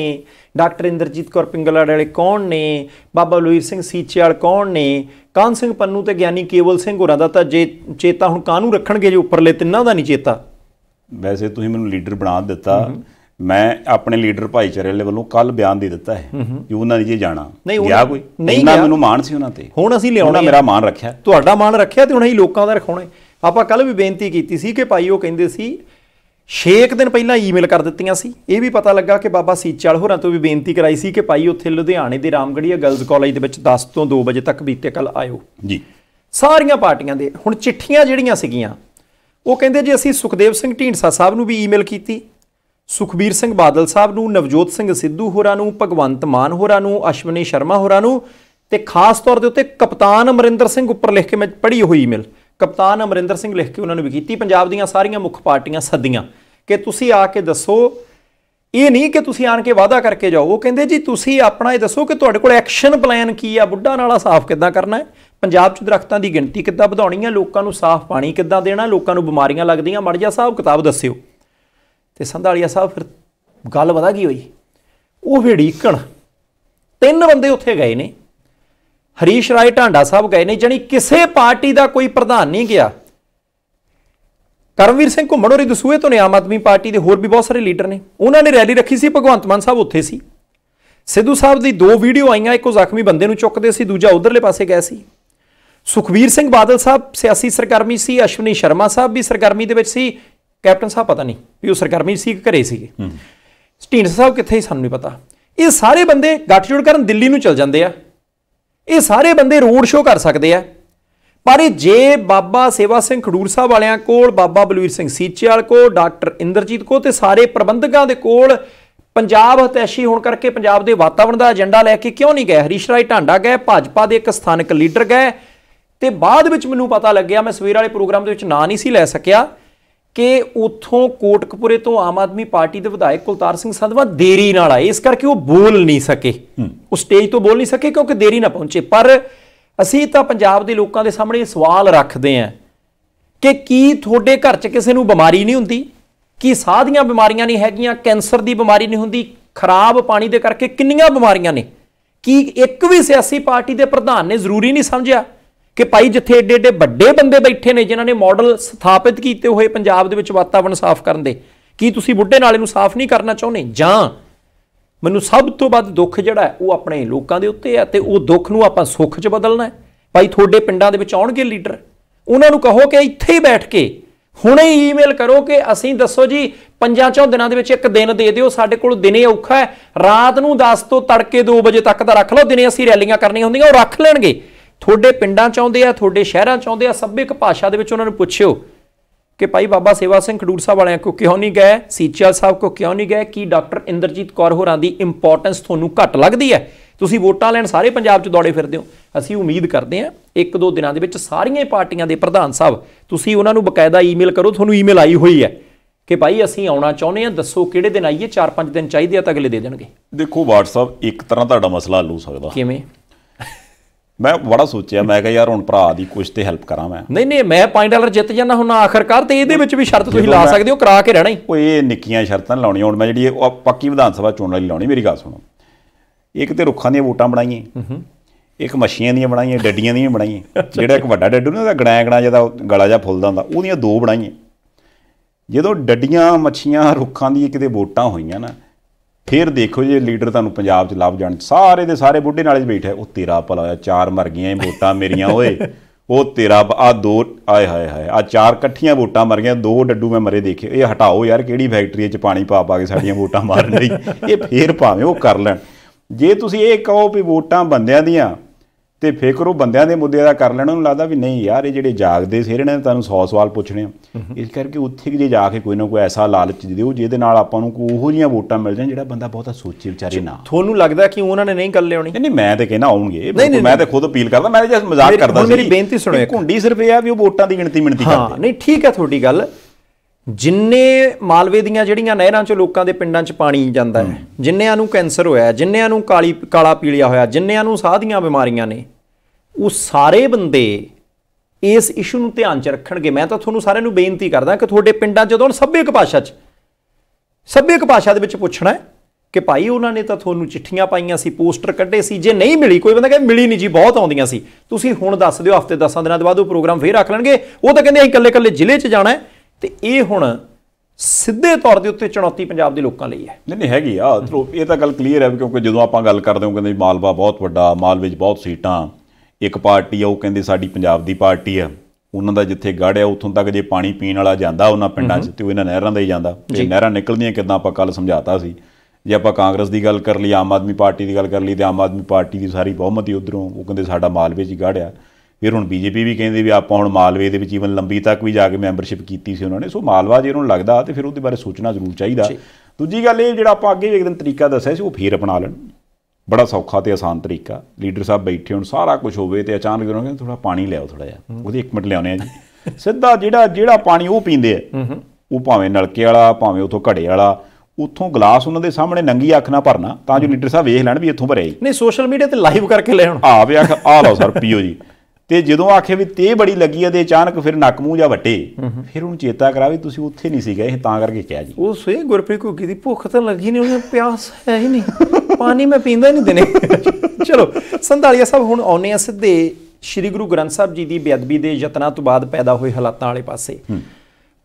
ਡਾਕਟਰ ਇੰਦਰਜੀਤ ਕੌਰ ਪਿੰਗਲਾੜ ਵਾਲੇ ਕੌਣ ਨੇ ਬਾਬਾ ਲੋਹੀਰ ਸਿੰਘ ਸੀਚੇ ਵਾਲ ਕੌਣ ਨੇ ਕਾਨ ਸਿੰਘ ਪੰਨੂ ਤੇ ਗਿਆਨੀ ਕੇਵਲ ਸਿੰਘ ਹੋਰਾਂ ਦਾ ਤਾਂ ਜੇ ਚੇਤਾ ਹੁਣ ਕਾਹਨੂੰ ਰੱਖਣਗੇ ਜੋ ਉੱਪਰਲੇ ਤਿੰਨਾਂ ਦਾ ਨਹੀਂ ਚੇਤਾ ਵੈਸੇ ਤੁਸੀਂ ਮੈਨੂੰ ਲੀਡਰ ਬਣਾ ਦਿੱਤਾ ਮੈਂ ਆਪਣੇ ਲੀਡਰ ਭਾਈਚਾਰੇ ਦੇ ਵੱਲੋਂ ਕੱਲ ਬਿਆਨ ਦੇ ਦਿੱਤਾ ਹੈ ਕਿ ਉਹਨਾਂ ਨੇ ਜੇ ਜਾਣਾ ਗਿਆ ਕੋਈ ਨਹੀਂ ਮੈਨੂੰ ਮਾਣ ਸੀ ਉਹਨਾਂ ਤੇ ਹੁਣ ਅਸੀਂ ਲਿਆਉਣਾ ਮੇਰਾ ਮਾਣ ਰੱਖਿਆ ਤੁਹਾਡਾ ਮਾਣ ਰੱਖਿਆ ਤੇ ਹੁਣ ਅਸੀਂ ਲੋਕਾਂ ਦਾ ਰਖਾਉਣਾ ਆਪਾਂ ਕੱਲ ਵੀ ਬੇਨਤੀ ਕੀਤੀ ਸੀ ਕਿ ਭਾਈ ਉਹ ਕਹਿੰਦੇ ਸੀ 6 ਦਿਨ ਪਹਿਲਾਂ ਈਮੇਲ ਕਰ ਦਿੱਤੀਆਂ ਸੀ ਇਹ ਵੀ ਪਤਾ ਲੱਗਾ ਕਿ ਬਾਬਾ ਸੀਚਾਲ ਹੋਰਾਂ ਤੋਂ ਵੀ ਬੇਨਤੀ ਕਰਾਈ ਸੀ ਕਿ ਭਾਈ ਉੱਥੇ ਲੁਧਿਆਣੇ ਦੇ ਰਾਮਗੜੀਆ ਗਰਲਜ਼ ਕਾਲਜ ਦੇ ਵਿੱਚ 10 ਤੋਂ 2 ਵਜੇ ਤੱਕ ਬੀਤੇ ਕੱਲ ਆਇਓ ਜੀ ਸਾਰੀਆਂ ਪਾਰਟੀਆਂ ਦੇ ਹੁਣ ਚਿੱਠੀਆਂ ਜਿਹੜੀਆਂ ਸੀਗੀਆਂ ਉਹ ਕਹਿੰਦੇ ਜੀ ਅਸੀਂ ਸੁਖਦੇਵ ਸਿੰਘ ਢੀਂਡਸਾ ਸਾਹਿਬ ਨੂੰ ਵੀ ਈਮੇਲ ਕੀਤੀ ਸੁਖਬੀਰ ਸਿੰਘ ਬਾਦਲ ਸਾਹਿਬ ਨੂੰ ਨਵਜੋਤ ਸਿੰਘ ਸਿੱਧੂ ਹੋਰਾਂ ਨੂੰ ਭਗਵੰਤ ਮਾਨ ਹੋਰਾਂ ਨੂੰ ਅਸ਼ਵਨੀ ਸ਼ਰਮਾ ਹੋਰਾਂ ਨੂੰ ਤੇ ਖਾਸ ਤੌਰ ਦੇ ਉੱਤੇ ਕਪਤਾਨ ਅਮਰਿੰਦਰ ਸਿੰਘ ਉੱਪਰ ਲਿਖ ਕੇ ਮੈਂ ਪੜ੍ਹੀ ਹੋਈ ਈਮੇਲ ਕਪਤਾਨ ਅਮਰਿੰਦਰ ਸਿੰਘ ਲਿਖ ਕੇ ਉਹਨਾਂ ਨੂੰ ਵੀ ਕੀਤੀ ਪੰਜਾਬ ਦੀਆਂ ਸਾਰੀਆਂ ਮੁੱਖ ਪਾਰਟੀਆਂ ਸੱਦੀਆਂ ਕਿ ਤੁਸੀਂ ਆ ਕੇ ਦੱਸੋ ਇਹ ਨਹੀਂ ਕਿ ਤੁਸੀਂ ਆਣ ਕੇ ਵਾਅਦਾ ਕਰਕੇ ਜਾਓ ਉਹ ਕਹਿੰਦੇ ਜੀ ਤੁਸੀਂ ਆਪਣਾ ਇਹ ਦੱਸੋ ਕਿ ਤੁਹਾਡੇ ਕੋਲ ਐਕਸ਼ਨ ਪਲਾਨ ਕੀ ਆ ਬੁੱਢਾ ਨਾਲਾ ਸਾਫ਼ ਕਿੱਦਾਂ ਕਰਨਾ ਹੈ ਪੰਜਾਬ 'ਚ ਦਰਖਤਾਂ ਦੀ ਗਿਣਤੀ ਕਿੱਦਾਂ ਵਧਾਉਣੀ ਹੈ ਲੋਕਾਂ ਨੂੰ ਸਾਫ਼ ਪਾਣੀ ਕਿੱਦਾਂ ਦੇਣਾ ਲੋਕਾਂ ਨੂੰ ਬਿਮਾਰੀਆਂ ਲੱਗਦੀਆਂ ਮੜਜਾ ਸਾਹਿਬ ਕਿਤਾਬ ਦੱਸਿਓ ਤੇ ਸੰਧਾਲੀਆ ਸਾਹਿਬ ਫਿਰ ਗੱਲ ਪਤਾ ਕੀ ਹੋਈ ਉਹ ਵੇੜੀਕਣ ਤਿੰਨ ਬੰਦੇ ਉੱਥੇ ਗਏ ਨੇ ਹਰੀਸ਼ ਰਾਏ ਢਾਂਡਾ ਸਾਹਿਬ ਗਏ ਨੇ ਜਾਨੀ ਕਿਸੇ ਪਾਰਟੀ ਦਾ ਕੋਈ ਪ੍ਰਧਾਨ ਨਹੀਂ ਗਿਆ ਕਰਮਵੀਰ ਸਿੰਘ ਘੁੰਮਣ ਹੋਰੀ ਦਸੂਏ ਤੋਂ ਨੇ ਆਮ ਆਦਮੀ ਪਾਰਟੀ ਦੇ ਹੋਰ ਵੀ ਬਹੁਤ ਸਾਰੇ ਲੀਡਰ ਨੇ ਉਹਨਾਂ ਨੇ ਰੈਲੀ ਰੱਖੀ ਸੀ ਭਗਵੰਤ ਮਾਨ ਸਾਹਿਬ ਉੱਥੇ ਸੀ ਸਿੱਧੂ ਸਾਹਿਬ ਦੀ ਦੋ ਵੀਡੀਓ ਆਈਆਂ ਇੱਕ ਉਹ ਜ਼ਖਮੀ ਬੰਦੇ ਨੂੰ ਚੁੱਕਦੇ ਸੀ ਦੂਜਾ ਉਧਰਲੇ ਪਾਸੇ ਗਏ ਸੀ ਸੁਖਵੀਰ ਸਿੰਘ ਬਾਦਲ ਸਾਹਿਬ ਸਿਆਸੀ ਸਰਗਰਮੀ ਸੀ ਅਸ਼ਵਨੀ ਸ਼ਰਮਾ ਸਾਹਿਬ ਵੀ ਸਰਗਰਮੀ ਦੇ ਵਿੱਚ ਸੀ ਕੈਪਟਨ ਸਾਹਿਬ ਪਤਾ ਨਹੀਂ ਵੀ ਉਹ ਸਰਗਰਮੀ ਸੀ ਕਿ ਘਰੇ ਸੀਗੇ ਸਟੀਨ ਸਾਹਿਬ ਕਿੱਥੇ ਹੀ ਸਾਨੂੰ ਨਹੀਂ ਪਤਾ ਇਹ ਸਾਰੇ ਬੰਦੇ ਗੱਠਜੋੜ ਕਰਨ ਦਿੱਲੀ ਨੂੰ ਚਲ ਜਾਂਦੇ ਆ ਇਹ ਸਾਰੇ ਬੰਦੇ ਰੋਡ ਸ਼ੋਅ ਕਰ ਸਕਦੇ ਆ ਪਰ ਜੇ ਬਾਬਾ ਸੇਵਾ ਸਿੰਘ ਖਡੂਰ ਸਾਹਿਬ ਵਾਲਿਆਂ ਕੋਲ ਬਾਬਾ ਬਲਵੀਰ ਸਿੰਘ ਸੀਚੇਵਾਲ ਕੋ ਡਾਕਟਰ ਇੰਦਰਜੀਤ ਕੋ ਤੇ ਸਾਰੇ ਪ੍ਰਬੰਧਕਾਂ ਦੇ ਕੋਲ ਪੰਜਾਬ ਹਤੈਸ਼ੀ ਹੋਣ ਕਰਕੇ ਪੰਜਾਬ ਦੇ ਵਾਤਾਵਰਣ ਦਾ ਏਜੰਡਾ ਲੈ ਕੇ ਕਿਉਂ ਨਹੀਂ ਗਏ ਹਰੀਸ਼ ਰਾਏ ਢਾਂਡਾ ਗਏ ਭਾਜਪਾ ਦੇ ਇੱਕ ਸਥਾਨਕ ਲੀਡਰ ਗਏ ਤੇ ਬਾਅਦ ਵਿੱਚ ਮੈਨੂੰ ਪਤਾ ਲੱਗਿਆ ਮੈਂ ਸਵੇਰ ਵਾਲੇ ਪ੍ਰੋਗਰਾਮ ਦੇ ਵਿੱਚ ਨਾਂ ਨਹੀਂ ਸੀ ਲੈ ਸਕਿਆ ਕਿ ਉਥੋਂ ਕੋਟਕਪੂਰੇ ਤੋਂ ਆਮ ਆਦਮੀ ਪਾਰਟੀ ਦੇ ਵਿਧਾਇਕ ਕੁਲਤਾਰ ਸਿੰਘ ਸੰਧਵਾ ਦੇਰੀ ਨਾਲ ਆਏ ਇਸ ਕਰਕੇ ਉਹ ਬੋਲ ਨਹੀਂ ਸਕੇ ਉਹ ਸਟੇਜ ਤੋਂ ਬੋਲ ਨਹੀਂ ਸਕੇ ਕਿਉਂਕਿ ਦੇਰੀ ਨਾਲ ਪਹੁੰਚੇ ਪਰ ਅਸੀਂ ਤਾਂ ਪੰਜਾਬ ਦੇ ਲੋਕਾਂ ਦੇ ਸਾਹਮਣੇ ਸਵਾਲ ਰੱਖਦੇ ਆਂ ਕਿ ਕੀ ਤੁਹਾਡੇ ਘਰ 'ਚ ਕਿਸੇ ਨੂੰ ਬਿਮਾਰੀ ਨਹੀਂ ਹੁੰਦੀ ਕੀ ਸਾਹ ਦੀਆਂ ਬਿਮਾਰੀਆਂ ਨਹੀਂ ਹੈਗੀਆਂ ਕੈਂਸਰ ਦੀ ਬਿਮਾਰੀ ਨਹੀਂ ਹੁੰਦੀ ਖਰਾਬ ਪਾਣੀ ਦੇ ਕਰਕੇ ਕਿੰਨੀਆਂ ਬਿਮਾਰੀਆਂ ਨੇ ਕੀ ਇੱਕ ਵੀ ਸਿਆਸੀ ਪਾਰਟੀ ਦੇ ਪ੍ਰਧਾਨ ਨੇ ਜ਼ਰੂਰੀ ਨਹੀਂ ਸਮਝਿਆ ਕਿ ਭਾਈ ਜਿੱਥੇ ਏਡੇ ਏਡੇ ਵੱਡੇ ਬੰਦੇ ਬੈਠੇ ਨੇ ਜਿਨ੍ਹਾਂ ਨੇ ਮਾਡਲ ਸਥਾਪਿਤ ਕੀਤੇ ਹੋਏ ਪੰਜਾਬ ਦੇ ਵਿੱਚ ਵਾਤਾਵਰਣ ਸਾਫ਼ ਕਰਨ ਦੇ ਕੀ ਤੁਸੀਂ ਬੁੱਢੇ ਨਾਲੇ ਨੂੰ ਸਾਫ਼ ਨਹੀਂ ਕਰਨਾ ਚਾਹੁੰਦੇ ਜਾਂ ਮੈਨੂੰ ਸਭ ਤੋਂ ਵੱਧ ਦੁੱਖ ਜਿਹੜਾ ਉਹ ਆਪਣੇ ਲੋਕਾਂ ਦੇ ਉੱਤੇ ਹੈ ਤੇ ਉਹ ਦੁੱਖ ਨੂੰ ਆਪਾਂ ਸੁੱਖ 'ਚ ਬਦਲਣਾ ਹੈ ਭਾਈ ਤੁਹਾਡੇ ਪਿੰਡਾਂ ਦੇ ਵਿੱਚ ਆਉਣਗੇ ਲੀਡਰ ਉਹਨਾਂ ਨੂੰ ਕਹੋ ਕਿ ਇੱਥੇ ਹੀ ਬੈਠ ਕੇ ਹੁਣੇ ਈਮੇਲ ਕਰੋ ਕਿ ਅਸੀਂ ਦੱਸੋ ਜੀ ਪੰਜਾਂ ਚੋਂ ਦਿਨਾਂ ਦੇ ਵਿੱਚ ਇੱਕ ਦਿਨ ਦੇ ਦਿਓ ਸਾਡੇ ਕੋਲ ਦਿਨੇ ਔਖਾ ਹੈ ਰਾਤ ਨੂੰ 10 ਤੋਂ ਤੜਕੇ 2 ਵਜੇ ਤੱਕ ਦਾ ਰੱਖ ਲਓ ਦਿਨੇ ਅਸੀਂ ਰੈਲੀਆਂ ਕਰਨੀਆਂ ਹੁੰਦੀਆਂ ਉਹ ਰੱਖ ਲੈਣਗੇ ਤੁਹਾਡੇ ਪਿੰਡਾਂ ਚ ਆਉਂਦੇ ਆ ਤੁਹਾਡੇ ਸ਼ਹਿਰਾਂ ਚ ਆਉਂਦੇ ਆ ਸਭਿਕ ਭਾਸ਼ਾ ਦੇ ਵਿੱਚ ਉਹਨਾਂ ਨੂੰ ਪੁੱਛਿਓ ਕਿ ਭਾਈ ਬਾਬਾ ਸੇਵਾ ਸਿੰਘ ਖਡੂਰ ਸਾਹਿਬ ਵਾਲਿਆਂ ਕੋ ਕਿਉਂ ਨਹੀਂ ਗਏ ਸੀਚਲ ਸਾਹਿਬ ਕੋ ਕਿਉਂ ਨਹੀਂ ਗਏ ਕੀ ਡਾਕਟਰ ਇੰਦਰਜੀਤ ਕੌਰ ਹੋਰਾਂ ਦੀ ਇੰਪੋਰਟੈਂਸ ਤੁਹਾਨੂੰ ਘੱਟ ਲੱਗਦੀ ਹੈ ਤੁਸੀਂ ਵੋਟਾਂ ਲੈਣ ਸਾਰੇ ਪੰਜਾਬ 'ਚ ਦੌੜੇ ਫਿਰਦੇ ਹੋ ਅਸੀਂ ਉਮੀਦ ਕਰਦੇ ਹਾਂ ਇੱਕ ਦੋ ਦਿਨਾਂ ਦੇ ਵਿੱਚ ਸਾਰੀਆਂ ਪਾਰਟੀਆਂ ਦੇ ਪ੍ਰਧਾਨ ਸਾਹਿਬ ਤੁਸੀਂ ਉਹਨਾਂ ਨੂੰ ਬਕਾਇਦਾ ਈਮੇਲ ਕਰੋ ਤੁਹਾਨੂੰ ਈਮੇਲ ਆਈ ਹੋਈ ਹੈ ਕਿ ਭਾਈ ਅਸੀਂ ਆਉਣਾ ਚਾਹੁੰਦੇ ਆ ਦੱਸੋ ਕਿਹੜੇ ਦਿਨ ਆਈਏ 4-5 ਦਿਨ ਚਾਹੀਦੇ ਆ ਤਾਂ ਅਗਲੇ ਦੇ ਦੇਣਗੇ ਦੇਖੋ WhatsApp ਇੱਕ ਤਰ੍ਹਾਂ ਤੁਹਾਡਾ ਮਸਲਾ ਹੱਲ ਹੋ ਸਕਦਾ ਕਿਵੇਂ ਮੈਂ ਬੜਾ ਸੋਚਿਆ ਮੈਂ ਕਿਹਾ ਯਾਰ ਹੁਣ ਭਰਾ ਦੀ ਕੁਝ ਤੇ ਹੈਲਪ ਕਰਾਂ ਮੈਂ ਨਹੀਂ ਨਹੀਂ ਮੈਂ 5 ਡਾਲਰ ਜਿੱਤ ਜਾਣਾ ਹੁਣ ਆਖਰਕਾਰ ਤੇ ਇਹਦੇ ਵਿੱਚ ਵੀ ਸ਼ਰਤ ਤੁਸੀਂ ਲਾ ਸਕਦੇ ਹੋ ਕਰਾ ਕੇ ਰਹਿਣਾ ਹੀ ਉਹ ਇਹ ਨਿੱਕੀਆਂ ਸ਼ਰਤਾਂ ਲਾਉਣੀਆਂ ਹੁਣ ਮੈਂ ਜਿਹੜੀ ਪੱਕੀ ਵਿਧਾਨ ਸਭਾ ਚੋਣ ਲਈ ਲਾਉਣੀ ਮੇਰੀ ਗੱਲ ਸੁਣੋ ਇੱਕ ਤੇ ਰੁੱਖਾਂ ਦੀਆਂ ਵੋਟਾਂ ਬਣਾਈਆਂ ਇੱਕ ਮੱਛੀਆਂ ਦੀਆਂ ਬਣਾਈਆਂ ਡੱਡੀਆਂ ਦੀਆਂ ਬਣਾਈਆਂ ਜਿਹੜਾ ਇੱਕ ਵੱਡਾ ਡੱਡੂ ਨਾ ਉਹਦਾ ਗੜਾਇਆ ਗੜਾ ਜਿਹਦਾ ਗਲਾ ਜਾਂ ਫੁੱਲਦਾ ਹੁੰਦਾ ਉਹਦੀਆਂ ਦੋ ਬਣਾਈਆਂ ਜਦੋਂ ਡੱਡੀਆਂ ਮੱਛੀਆਂ ਰੁੱਖਾਂ ਦੀ ਕਿਤੇ ਵੋਟਾਂ ਹੋਈਆਂ ਨਾ ਫਿਰ ਦੇਖੋ ਜੇ ਲੀਡਰ ਤੁਹਾਨੂੰ ਪੰਜਾਬ 'ਚ ਲੱਭ ਜਾਣ ਸਾਰੇ ਦੇ ਸਾਰੇ ਬੁੱਢੇ ਨਾਲੇ 'ਚ ਬੈਠਾ ਉਹ ਤੇਰਾ ਭਲਾ ਹੋਇਆ ਚਾਰ ਮਰ ਗਈਆਂ ਵੋਟਾਂ ਮੇਰੀਆਂ ਓਏ ਉਹ ਤੇਰਾ ਆ ਦੋ ਆਏ ਹਾਏ ਹਾਏ ਆ ਚਾਰ ਇਕੱਠੀਆਂ ਵੋਟਾਂ ਮਰ ਗਈਆਂ ਦੋ ਡੱਡੂ ਮੈਂ ਮਰੇ ਦੇਖੇ ਇਹ ਹਟਾਓ ਯਾਰ ਕਿਹੜੀ ਫੈਕਟਰੀ 'ਚ ਪਾਣੀ ਪਾ ਪਾ ਕੇ ਸਾਡੀਆਂ ਵੋਟਾਂ ਮਾਰਨ ਲਈ ਇਹ ਫੇਰ ਭਾਵੇਂ ਉਹ ਕਰ ਲੈਣ ਜੇ ਤੁਸੀਂ ਇਹ ਕਹੋ ਵੀ ਵੋਟਾਂ ਬੰਦਿਆਂ ਦੀਆਂ ਤੇ ਫੇਰ ਕਰੋ ਬੰਦਿਆਂ ਦੇ ਮੁੱਦੇ ਦਾ ਕਰ ਲੈਣਾ ਉਹਨੂੰ ਲੱਗਦਾ ਵੀ ਨਹੀਂ ਯਾਰ ਇਹ ਜਿਹੜੇ ਜਾਗਦੇ ਸਿਹਰੇ ਨੇ ਤੁਹਾਨੂੰ 100 ਸਵਾਲ ਪੁੱਛਣੇ ਆ ਇਸ ਕਰਕੇ ਉੱਥੇ ਜੇ ਜਾ ਕੇ ਕੋਈ ਨਾ ਕੋਈ ਐਸਾ ਲਾਲਚ ਦਿਓ ਜਿਹਦੇ ਨਾਲ ਆਪਾਂ ਨੂੰ ਕੋਈ ਉਹੋ ਜੀਆਂ ਵੋਟਾਂ ਮਿਲ ਜਾਣ ਜਿਹੜਾ ਬੰਦਾ ਬਹੁਤਾ ਸੋਚੇ ਵਿਚਾਰੇ ਨਾ ਤੁਹਾਨੂੰ ਲੱਗਦਾ ਕਿ ਉਹਨਾਂ ਨੇ ਨਹੀਂ ਗੱਲ ਲਿਆਉਣੀ ਨਹੀਂ ਮੈਂ ਤੇ ਕਹਿੰਦਾ ਆਉਣਗੇ ਮੈਂ ਤੇ ਖੁਦ ਅਪੀਲ ਕਰਦਾ ਮੈਂ ਜਸ ਮਜ਼ਾਕ ਕਰਦਾ ਸੀ ਮੇਰੀ ਬੇਨਤੀ ਸੁਣੋ ਇੱਕ ਘੁੰਡੀ ਸਿਰਫ ਇਹ ਆ ਵੀ ਉਹ ਵੋਟਾਂ ਦੀ ਗਿਣਤੀ ਮਿਣਤੀ ਕਰਦੇ ਹਾਂ ਨਹੀਂ ਠੀਕ ਹੈ ਤੁਹਾਡੀ ਗੱਲ ਜਿੰਨੇ ਮਾਲਵੇ ਦੀਆਂ ਜਿਹੜੀਆਂ ਨਹਿਰਾਂ 'ਚ ਲੋਕਾਂ ਦੇ ਪਿੰਡਾਂ 'ਚ ਪਾਣੀ ਜਾਂਦਾ ਹੈ ਜਿੰਨਿਆਂ ਨੂੰ ਕੈਂਸਰ ਹੋਇਆ ਹੈ ਜਿੰਨਿਆਂ ਨੂੰ ਕਾਲੀ ਕਾਲਾ ਪੀਲੀਆ ਹੋਇਆ ਜਿੰਨਿਆਂ ਨੂੰ ਸਾਹ ਦੀਆਂ ਬਿਮਾਰੀਆਂ ਨੇ ਉਹ ਸਾਰੇ ਬੰਦੇ ਇਸ ਇਸ਼ੂ ਨੂੰ ਧਿਆਨ 'ਚ ਰੱਖਣਗੇ ਮੈਂ ਤਾਂ ਤੁਹਾਨੂੰ ਸਾਰਿਆਂ ਨੂੰ ਬੇਨਤੀ ਕਰਦਾ ਕਿ ਤੁਹਾਡੇ ਪਿੰਡਾਂ ਜਦੋਂ ਸਭੇ ਕਪਾਸ਼ਾ 'ਚ ਸਭੇ ਕਪਾਸ਼ਾ ਦੇ ਵਿੱਚ ਪੁੱਛਣਾ ਹੈ ਕਿ ਭਾਈ ਉਹਨਾਂ ਨੇ ਤਾਂ ਤੁਹਾਨੂੰ ਚਿੱਠੀਆਂ ਪਾਈਆਂ ਸੀ ਪੋਸਟਰ ਕੱਢੇ ਸੀ ਜੇ ਨਹੀਂ ਮਿਲੀ ਕੋਈ ਬੰਦਾ ਕਹੇ ਮਿਲੀ ਨਹੀਂ ਜੀ ਬਹੁਤ ਆਉਂਦੀਆਂ ਸੀ ਤੁਸੀਂ ਹੁਣ ਦੱਸ ਦਿਓ ਹਫਤੇ 10 ਦਿਨਾਂ ਦੇ ਬਾਅਦ ਉਹ ਪ੍ਰੋਗਰਾਮ ਫੇਰ ਰੱਖ ਲੈਣਗੇ ਉਹ ਤਾਂ ਕਹਿੰਦੇ ਅਸੀਂ ਇਕੱਲੇ ਇਕੱਲੇ ਜ਼ਿਲ੍ਹੇ 'ਚ ਜਾਣਾ ਹੈ ਤੇ ਇਹ ਹੁਣ ਸਿੱਧੇ ਤੌਰ ਦੇ ਉੱਤੇ ਚੁਣੌਤੀ ਪੰਜਾਬ ਦੇ ਲੋਕਾਂ ਲਈ ਹੈ ਨਹੀਂ ਨਹੀਂ ਹੈਗੀ ਆ ਇਹ ਤਾਂ ਗੱਲ ਕਲੀਅਰ ਹੈ ਕਿਉਂਕਿ ਜਦੋਂ ਆਪਾਂ ਗੱਲ ਕਰਦੇ ਹਾਂ ਕਹਿੰਦੇ ਮਾਲਵਾ ਬਹੁਤ ਵੱਡਾ ਮਾਲਵੇ 'ਚ ਬਹੁਤ ਸੀਟਾਂ ਇੱਕ ਪਾਰਟੀ ਆ ਉਹ ਕਹਿੰਦੇ ਸਾਡੀ ਪੰਜਾਬ ਦੀ ਪਾਰਟੀ ਆ ਉਹਨਾਂ ਦਾ ਜਿੱਥੇ ਗੜ ਆ ਉਥੋਂ ਤੱਕ ਜੇ ਪਾਣੀ ਪੀਣ ਵਾਲਾ ਜਾਂਦਾ ਉਹਨਾਂ ਪਿੰਡਾਂ 'ਚ ਤੇ ਉਹ ਇਹਨਾਂ ਨਹਿਰਾਂ ਦਾ ਹੀ ਜਾਂਦਾ ਜੇ ਨਹਿਰਾਂ ਨਿਕਲਦੀਆਂ ਕਿਦਾਂ ਆਪਾਂ ਕੱਲ ਸਮਝਾਤਾ ਸੀ ਜੇ ਆਪਾਂ ਕਾਂਗਰਸ ਦੀ ਗੱਲ ਕਰ ਲਈ ਆਮ ਆਦਮੀ ਪਾਰਟੀ ਦੀ ਗੱਲ ਕਰ ਲਈ ਤੇ ਆਮ ਆਦਮੀ ਪਾਰਟੀ ਦੀ ਸਾਰੀ ਬਹੁਮਤੀ ਉਧਰੋਂ ਉਹ ਕਹਿੰਦੇ ਸਾਡਾ ਮਾਲਵੇ 'ਚ ਹੀ ਗੜ ਆ ਫਿਰ ਹੁਣ ਬੀਜੇਪੀ ਵੀ ਕਹਿੰਦੇ ਵੀ ਆਪਾਂ ਹੁਣ ਮਾਲਵੇ ਦੇ ਵਿੱਚ ਈਵਨ ਲੰਬੀ ਤੱਕ ਵੀ ਜਾ ਕੇ ਮੈਂਬਰਸ਼ਿਪ ਕੀਤੀ ਸੀ ਉਹਨਾਂ ਨੇ ਸੋ ਮਾਲਵਾ ਜੇ ਉਹਨਾਂ ਨੂੰ ਲੱਗਦਾ ਤੇ ਫਿਰ ਉਹਦੇ ਬਾਰੇ ਸੋਚਣਾ ਜ਼ਰੂਰ ਚਾਹੀਦਾ ਦੂਜੀ ਗੱਲ ਇਹ ਜਿਹੜਾ ਆਪਾਂ ਅੱਗੇ ਵੀ ਇੱਕ ਦਿਨ ਤਰੀਕਾ ਦੱਸਿਆ ਸੀ ਉਹ ਫੇਰ ਅਪਣਾ ਲੈਣ ਬੜਾ ਸੌਖਾ ਤੇ ਆਸਾਨ ਤਰੀਕਾ ਲੀਡਰ ਸਾਹਿਬ ਬੈਠੇ ਹੁਣ ਸਾਰਾ ਕੁਝ ਹੋਵੇ ਤੇ ਅਚਾਨਕ ਜਦੋਂ ਕਹਿੰਦੇ ਥੋੜਾ ਪਾਣੀ ਲਿਆਓ ਥੋੜਾ ਜਿਹਾ ਉਹਦੇ 1 ਮਿੰਟ ਲਿਆਉਣੇ ਆ ਜੀ ਸਿੱਧਾ ਜਿਹੜਾ ਜਿਹੜਾ ਪਾਣੀ ਉਹ ਪੀਂਦੇ ਆ ਉਹ ਭਾਵੇਂ ਨਲਕੇ ਵਾਲਾ ਭਾਵੇਂ ਉਥੋਂ ਘੜੇ ਵਾਲਾ ਉਥੋਂ ਗਲਾਸ ਉਹਨਾਂ ਦੇ ਸਾਹਮਣੇ ਨੰਗੀ ਅੱਖ ਨਾਲ ਭਰਨਾ ਤਾਂ ਜੋ ਲੀਡਰ ਸਾਹਿਬ ਵੇਖ ਲੈਣ ਵੀ ਇੱਥੋਂ ਭਰਿਆ ਨਹੀਂ ਸੋਸ਼ਲ ਮੀਡੀਆ ਤੇ ਲਾਈਵ ਕਰਕੇ ਲੈ ਹੁਣ ਆ ਵੇ ਆ ਲਓ ਸਰ ਪੀਓ ਜੀ ਤੇ ਜਦੋਂ ਆਖੇ ਵੀ ਤੇ ਬੜੀ ਲੱਗੀ ਆ ਤੇ ਅਚਾਨਕ ਫਿਰ ਨੱਕ ਮੂੰਹ ਜਾਂ ਵੱਟੇ ਫਿਰ ਉਹਨੂੰ ਚੇਤਾ ਕਰਾ ਵੀ ਤੁਸੀਂ ਉੱਥੇ ਨਹੀਂ ਸੀ ਗਏ ਇਹ ਤਾਂ ਕਰਕੇ ਕਿਹਾ ਜੀ ਉਹ ਸੇ ਗੁਰਪ੍ਰੀਤ ਘੁੱਗੀ ਦੀ ਭੁੱਖ ਤਾਂ ਲੱਗੀ ਨਹੀਂ ਉਹਨੇ ਪਿਆਸ ਹੈ ਹੀ ਨਹੀਂ ਪਾਣੀ ਮੈਂ ਪੀਂਦਾ ਨਹੀਂ ਦਿਨੇ ਚਲੋ ਸੰਧਾਲੀਆ ਸਾਹਿਬ ਹੁਣ ਆਉਨੇ ਆ ਸਿੱਧੇ ਸ੍ਰੀ ਗੁਰੂ ਗ੍ਰੰਥ ਸਾਹਿਬ ਜੀ ਦੀ ਬੇਅਦਬੀ ਦੇ ਯਤਨਾਂ ਤੋਂ ਬਾਅਦ ਪੈਦਾ ਹੋਏ ਹਾਲਾਤਾਂ ਵਾਲੇ ਪਾਸੇ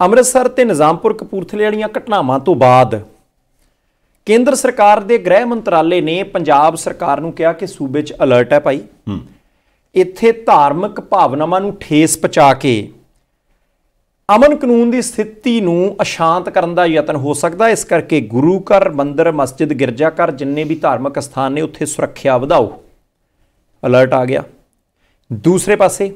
ਅੰਮ੍ਰਿਤਸਰ ਤੇ ਨਿਜ਼ਾਮਪੁਰ ਕਪੂਰਥਲੇ ਵਾਲੀਆਂ ਘਟਨਾਵਾਂ ਤੋਂ ਬਾਅਦ ਕੇਂਦਰ ਸਰਕਾਰ ਦੇ ਗ੍ਰਹਿ ਮੰਤਰਾਲੇ ਨੇ ਪੰਜਾਬ ਸਰਕਾਰ ਨੂੰ ਕਿਹਾ ਕਿ ਸੂਬੇ 'ਚ ਅਲਰਟ ਹੈ ਭਾਈ ਇੱਥੇ ਧਾਰਮਿਕ ਭਾਵਨਾਵਾਂ ਨੂੰ ਠੇਸ ਪਹੁੰਚਾ ਕੇ ਅਮਨ ਕਾਨੂੰਨ ਦੀ ਸਥਿਤੀ ਨੂੰ ਅਸ਼ਾਂਤ ਕਰਨ ਦਾ ਯਤਨ ਹੋ ਸਕਦਾ ਇਸ ਕਰਕੇ ਗੁਰੂ ਘਰ ਮੰਦਿਰ ਮਸਜਿਦ ਗਿਰਜਾ ਘਰ ਜਿੰਨੇ ਵੀ ਧਾਰਮਿਕ ਸਥਾਨ ਨੇ ਉੱਥੇ ਸੁਰੱਖਿਆ ਵਧਾਓ ਅਲਰਟ ਆ ਗਿਆ ਦੂਸਰੇ ਪਾਸੇ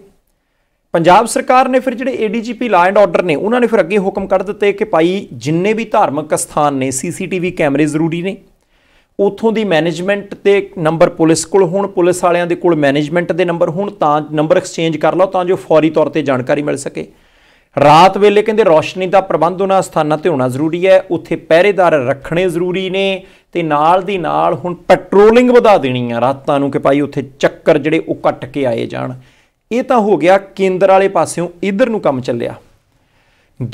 ਪੰਜਾਬ ਸਰਕਾਰ ਨੇ ਫਿਰ ਜਿਹੜੇ ਏਡੀਜੀਪੀ ਲਾ ਐਂਡ ਆਰਡਰ ਨੇ ਉਹਨਾਂ ਨੇ ਫਿਰ ਅੱਗੇ ਹੁਕਮ ਕੱਢ ਦਿੱਤੇ ਕਿ ਭਾਈ ਜਿੰਨੇ ਵੀ ਧਾਰਮਿਕ ਸਥਾਨ ਨੇ ਸੀਸੀਟੀਵੀ ਕੈਮਰੇ ਜ਼ਰੂਰੀ ਨੇ ਉਥੋਂ ਦੀ ਮੈਨੇਜਮੈਂਟ ਤੇ ਨੰਬਰ ਪੁਲਿਸ ਕੋਲ ਹੁਣ ਪੁਲਿਸ ਵਾਲਿਆਂ ਦੇ ਕੋਲ ਮੈਨੇਜਮੈਂਟ ਦੇ ਨੰਬਰ ਹੁਣ ਤਾਂ ਨੰਬਰ ਐਕਸਚੇਂਜ ਕਰ ਲਓ ਤਾਂ ਜੋ ਫੌਰੀ ਤੌਰ ਤੇ ਜਾਣਕਾਰੀ ਮਿਲ ਸਕੇ ਰਾਤ ਵੇਲੇ ਕਹਿੰਦੇ ਰੋਸ਼ਨੀ ਦਾ ਪ੍ਰਬੰਧ ਉਹਨਾਂ ਸਥਾਨਾਂ ਤੇ ਹੋਣਾ ਜ਼ਰੂਰੀ ਹੈ ਉੱਥੇ ਪਹਿਰੇਦਾਰ ਰੱਖਣੇ ਜ਼ਰੂਰੀ ਨੇ ਤੇ ਨਾਲ ਦੀ ਨਾਲ ਹੁਣ ਪੈਟਰੋਲਿੰਗ ਵਧਾ ਦੇਣੀ ਆ ਰਾਤਾਂ ਨੂੰ ਕਿ ਭਾਈ ਉੱਥੇ ਚੱਕਰ ਜਿਹੜੇ ਉਹ ਕੱਟ ਕੇ ਆਏ ਜਾਣ ਇਹ ਤਾਂ ਹੋ ਗਿਆ ਕੇਂਦਰ ਵਾਲੇ ਪਾਸਿਓਂ ਇਧਰ ਨੂੰ ਕੰਮ ਚੱਲਿਆ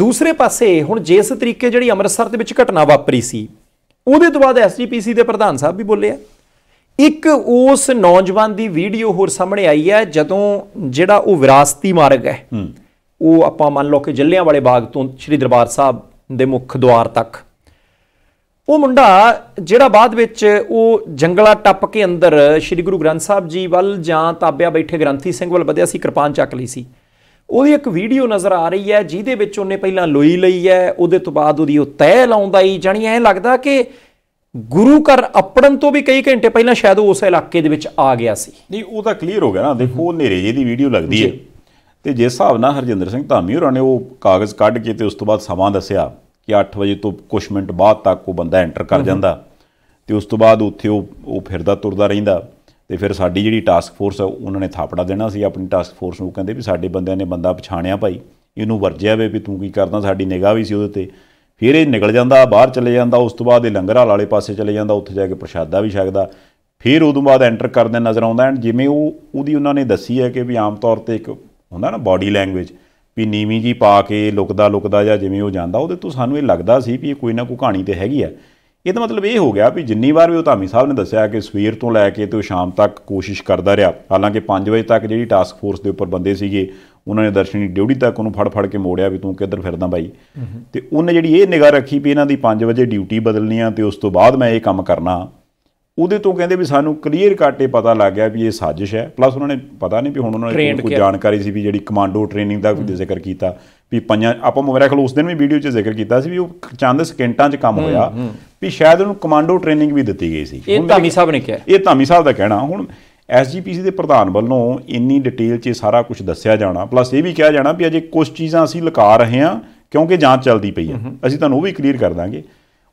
ਦੂਸਰੇ ਪਾਸੇ ਹੁਣ ਜਿਸ ਤਰੀਕੇ ਜਿਹੜੀ ਅੰਮ੍ਰਿਤਸਰ ਦੇ ਵਿੱਚ ਘਟਨਾ ਵਾਪਰੀ ਸੀ ਉਹਦੇ ਤੋਂ ਬਾਅਦ ਐਸਜੀਪੀਸੀ ਦੇ ਪ੍ਰਧਾਨ ਸਾਹਿਬ ਵੀ ਬੋਲੇ ਆ ਇੱਕ ਉਸ ਨੌਜਵਾਨ ਦੀ ਵੀਡੀਓ ਹੋਰ ਸਾਹਮਣੇ ਆਈ ਹੈ ਜਦੋਂ ਜਿਹੜਾ ਉਹ ਵਿਰਾਸਤੀ ਮਾਰਗ ਹੈ ਉਹ ਆਪਾਂ ਮੰਨ ਲਓ ਕਿ ਜੱਲਿਆਂ ਵਾਲੇ ਬਾਗ ਤੋਂ ਸ੍ਰੀ ਦਰਬਾਰ ਸਾਹਿਬ ਦੇ ਮੁੱਖ ਦਵਾਰ ਤੱਕ ਉਹ ਮੁੰਡਾ ਜਿਹੜਾ ਬਾਅਦ ਵਿੱਚ ਉਹ ਜੰਗਲਾ ਟੱਪ ਕੇ ਅੰਦਰ ਸ੍ਰੀ ਗੁਰੂ ਗ੍ਰੰਥ ਸਾਹਿਬ ਜੀ ਵੱਲ ਜਾਂ ਤਾਬਿਆ ਬੈਠੇ ਗ੍ਰੰਥੀ ਸਿੰਘ ਵੱਲ ਵਧਿਆ ਸੀ ਕਿਰਪਾਨ ਚੱਕ ਲਈ ਸੀ ਉਹਦੀ ਇੱਕ ਵੀਡੀਓ ਨਜ਼ਰ ਆ ਰਹੀ ਹੈ ਜਿਹਦੇ ਵਿੱਚ ਉਹਨੇ ਪਹਿਲਾਂ ਲੋਈ ਲਈ ਹੈ ਉਹਦੇ ਤੋਂ ਬਾਅਦ ਉਹਦੀ ਉਹ ਤੈ ਲਾਉਂਦਾ ਹੀ ਜਾਨੀ ਐ ਲੱਗਦਾ ਕਿ ਗੁਰੂ ਘਰ ਅਪੜਨ ਤੋਂ ਵੀ ਕਈ ਘੰਟੇ ਪਹਿਲਾਂ ਸ਼ਾਇਦ ਉਸ ਇਲਾਕੇ ਦੇ ਵਿੱਚ ਆ ਗਿਆ ਸੀ ਨਹੀਂ ਉਹ ਤਾਂ ਕਲੀਅਰ ਹੋ ਗਿਆ ਨਾ ਦੇਖੋ ਨੇਰੇ ਜੇ ਦੀ ਵੀਡੀਓ ਲੱਗਦੀ ਹੈ ਤੇ ਜਿਸ ਹਿਸਾਬ ਨਾਲ ਹਰਜਿੰਦਰ ਸਿੰਘ ਧਾਮੀ ਹੋਰਾਂ ਨੇ ਉਹ ਕਾਗਜ਼ ਕੱਢ ਕੇ ਤੇ ਉਸ ਤੋਂ ਬਾਅਦ ਸਮਾਂ ਦੱਸਿਆ ਕਿ 8 ਵਜੇ ਤੋਂ ਕੁਝ ਮਿੰਟ ਬਾਅਦ ਤੱਕ ਉਹ ਬੰਦਾ ਐਂਟਰ ਕਰ ਜਾਂਦਾ ਤੇ ਉਸ ਤੋਂ ਬਾਅਦ ਉੱਥੇ ਉਹ ਉਹ ਫਿਰਦਾ ਤੁਰਦਾ ਰਹਿੰਦਾ ਤੇ ਫਿਰ ਸਾਡੀ ਜਿਹੜੀ ਟਾਸਕ ਫੋਰਸ ਹੈ ਉਹਨਾਂ ਨੇ ਥਾਪੜਾ ਦੇਣਾ ਸੀ ਆਪਣੀ ਟਾਸਕ ਫੋਰਸ ਨੂੰ ਕਹਿੰਦੇ ਵੀ ਸਾਡੇ ਬੰਦਿਆਂ ਨੇ ਬੰਦਾ ਪਛਾਣਿਆ ਭਾਈ ਇਹਨੂੰ ਵਰਜਿਆ ਵੇ ਵੀ ਤੂੰ ਕੀ ਕਰਦਾ ਸਾਡੀ ਨਿਗਾਹ ਵੀ ਸੀ ਉਹਦੇ ਤੇ ਫਿਰ ਇਹ ਨਿਕਲ ਜਾਂਦਾ ਬਾਹਰ ਚਲੇ ਜਾਂਦਾ ਉਸ ਤੋਂ ਬਾਅਦ ਇਹ ਲੰਗਰਾਲ ਵਾਲੇ ਪਾਸੇ ਚਲੇ ਜਾਂਦਾ ਉੱਥੇ ਜਾ ਕੇ ਪ੍ਰਸ਼ਾਦਾ ਵੀ ਛਕਦਾ ਫਿਰ ਉਦੋਂ ਬਾਅਦ ਐਂਟਰ ਕਰਦੇ ਨਜ਼ਰ ਆਉਂਦਾ ਐਂ ਜਿਵੇਂ ਉਹ ਉਹਦੀ ਉਹਨਾਂ ਨੇ ਦੱਸੀ ਹੈ ਕਿ ਵੀ ਆਮ ਤੌਰ ਤੇ ਇੱਕ ਹੁੰਦਾ ਨਾ ਬਾਡੀ ਲੈਂਗੁਏਜ ਵੀ ਨੀਵੀਂ ਜੀ ਪਾ ਕੇ ਲੁਕਦਾ ਲੁਕਦਾ ਜਾਂ ਜਿਵੇਂ ਉਹ ਜਾਂਦਾ ਉਹਦੇ ਤੋਂ ਸਾਨੂੰ ਇਹ ਲੱਗਦਾ ਸੀ ਵੀ ਇਹ ਕੋਈ ਨਾ ਕੋਈ ਕਹਾਣੀ ਤੇ ਹੈਗੀ ਆ ਇਹਦਾ ਮਤਲਬ ਇਹ ਹੋ ਗਿਆ ਵੀ ਜਿੰਨੀ ਵਾਰ ਵੀ ਉਹ ਧਾਮੀ ਸਾਹਿਬ ਨੇ ਦੱਸਿਆ ਕਿ ਸਵੇਰ ਤੋਂ ਲੈ ਕੇ ਤੇ ਉਹ ਸ਼ਾਮ ਤੱਕ ਕੋਸ਼ਿਸ਼ ਕਰਦਾ ਰਿਹਾ ਹਾਲਾਂਕਿ 5 ਵਜੇ ਤੱਕ ਜਿਹੜੀ ਟਾਸਕ ਫੋਰਸ ਦੇ ਉੱਪਰ ਬੰਦੇ ਸੀਗੇ ਉਹਨਾਂ ਨੇ ਦਰਸ਼ਨੀ ਡਿਊਟੀ ਤੱਕ ਉਹਨੂੰ ਫੜ ਫੜ ਕੇ ਮੋੜਿਆ ਵੀ ਤੂੰ ਕਿੱਧਰ ਫਿਰਦਾ ਬਾਈ ਤੇ ਉਹਨੇ ਜਿਹੜੀ ਇਹ ਨਿਗਾਹ ਰੱਖੀ ਵੀ ਇਹਨਾਂ ਦੀ 5 ਵਜੇ ਡਿਊਟੀ ਬਦਲਣੀ ਆ ਤੇ ਉਸ ਤੋਂ ਬਾਅਦ ਮੈਂ ਇਹ ਕੰਮ ਕਰਨਾ ਉਹਦੇ ਤੋਂ ਕਹਿੰਦੇ ਵੀ ਸਾਨੂੰ ਕਲੀਅਰ ਕਾਟੇ ਪਤਾ ਲੱਗ ਗਿਆ ਵੀ ਇਹ ਸਾਜ਼ਿਸ਼ ਹੈ ਪਲੱਸ ਉਹਨਾਂ ਨੇ ਪਤਾ ਨਹੀਂ ਵੀ ਹੁਣ ਉਹਨਾਂ ਨੇ ਕੋਈ ਜਾਣਕਾਰੀ ਸੀ ਵੀ ਜਿਹੜੀ ਕਮਾਂਡੋ ਟ੍ਰੇਨਿੰਗ ਦਾ ਵੀ ਜ਼ਿਕਰ ਕੀਤਾ ਵੀ ਪੰਜਾਂ ਆਪਾਂ ਮੇਰੇ ਖਲ ਉਸ ਦਿਨ ਵੀ ਵੀਡੀਓ 'ਚ ਜ਼ਿਕਰ ਕੀਤਾ ਸੀ ਵੀ ਉਹ ਚੰਦ ਸਕਿੰਟਾਂ 'ਚ ਕੰਮ ਹੋਇਆ ਵੀ ਸ਼ਾਇਦ ਉਹਨੂੰ ਕਮਾਂਡੋ ਟ੍ਰੇਨਿੰਗ ਵੀ ਦਿੱਤੀ ਗਈ ਸੀ ਇਹ ਧਾਮੀ ਸਾਹਿਬ ਨੇ ਕਿਹਾ ਇਹ ਧਾਮੀ ਸਾਹਿਬ ਦਾ ਕਹਿਣਾ ਹੁਣ ਐਸਜੀਪੀਸੀ ਦੇ ਪ੍ਰਧਾਨ ਵੱਲੋਂ ਇੰਨੀ ਡਿਟੇਲ 'ਚ ਸਾਰਾ ਕੁਝ ਦੱਸਿਆ ਜਾਣਾ ਪਲੱਸ ਇਹ ਵੀ ਕਿਹਾ ਜਾਣਾ ਵੀ ਅਜੇ ਕੁਝ ਚੀਜ਼ਾਂ ਅਸੀਂ ਲੁਕਾ ਰਹੇ ਹਾਂ ਕਿਉਂਕਿ ਜਾਂਚ ਚੱਲਦੀ ਪਈ ਹੈ ਅਸੀਂ ਤੁਹਾਨੂੰ ਉਹ ਵੀ ਕਲੀਅਰ ਕਰ ਦਾਂਗੇ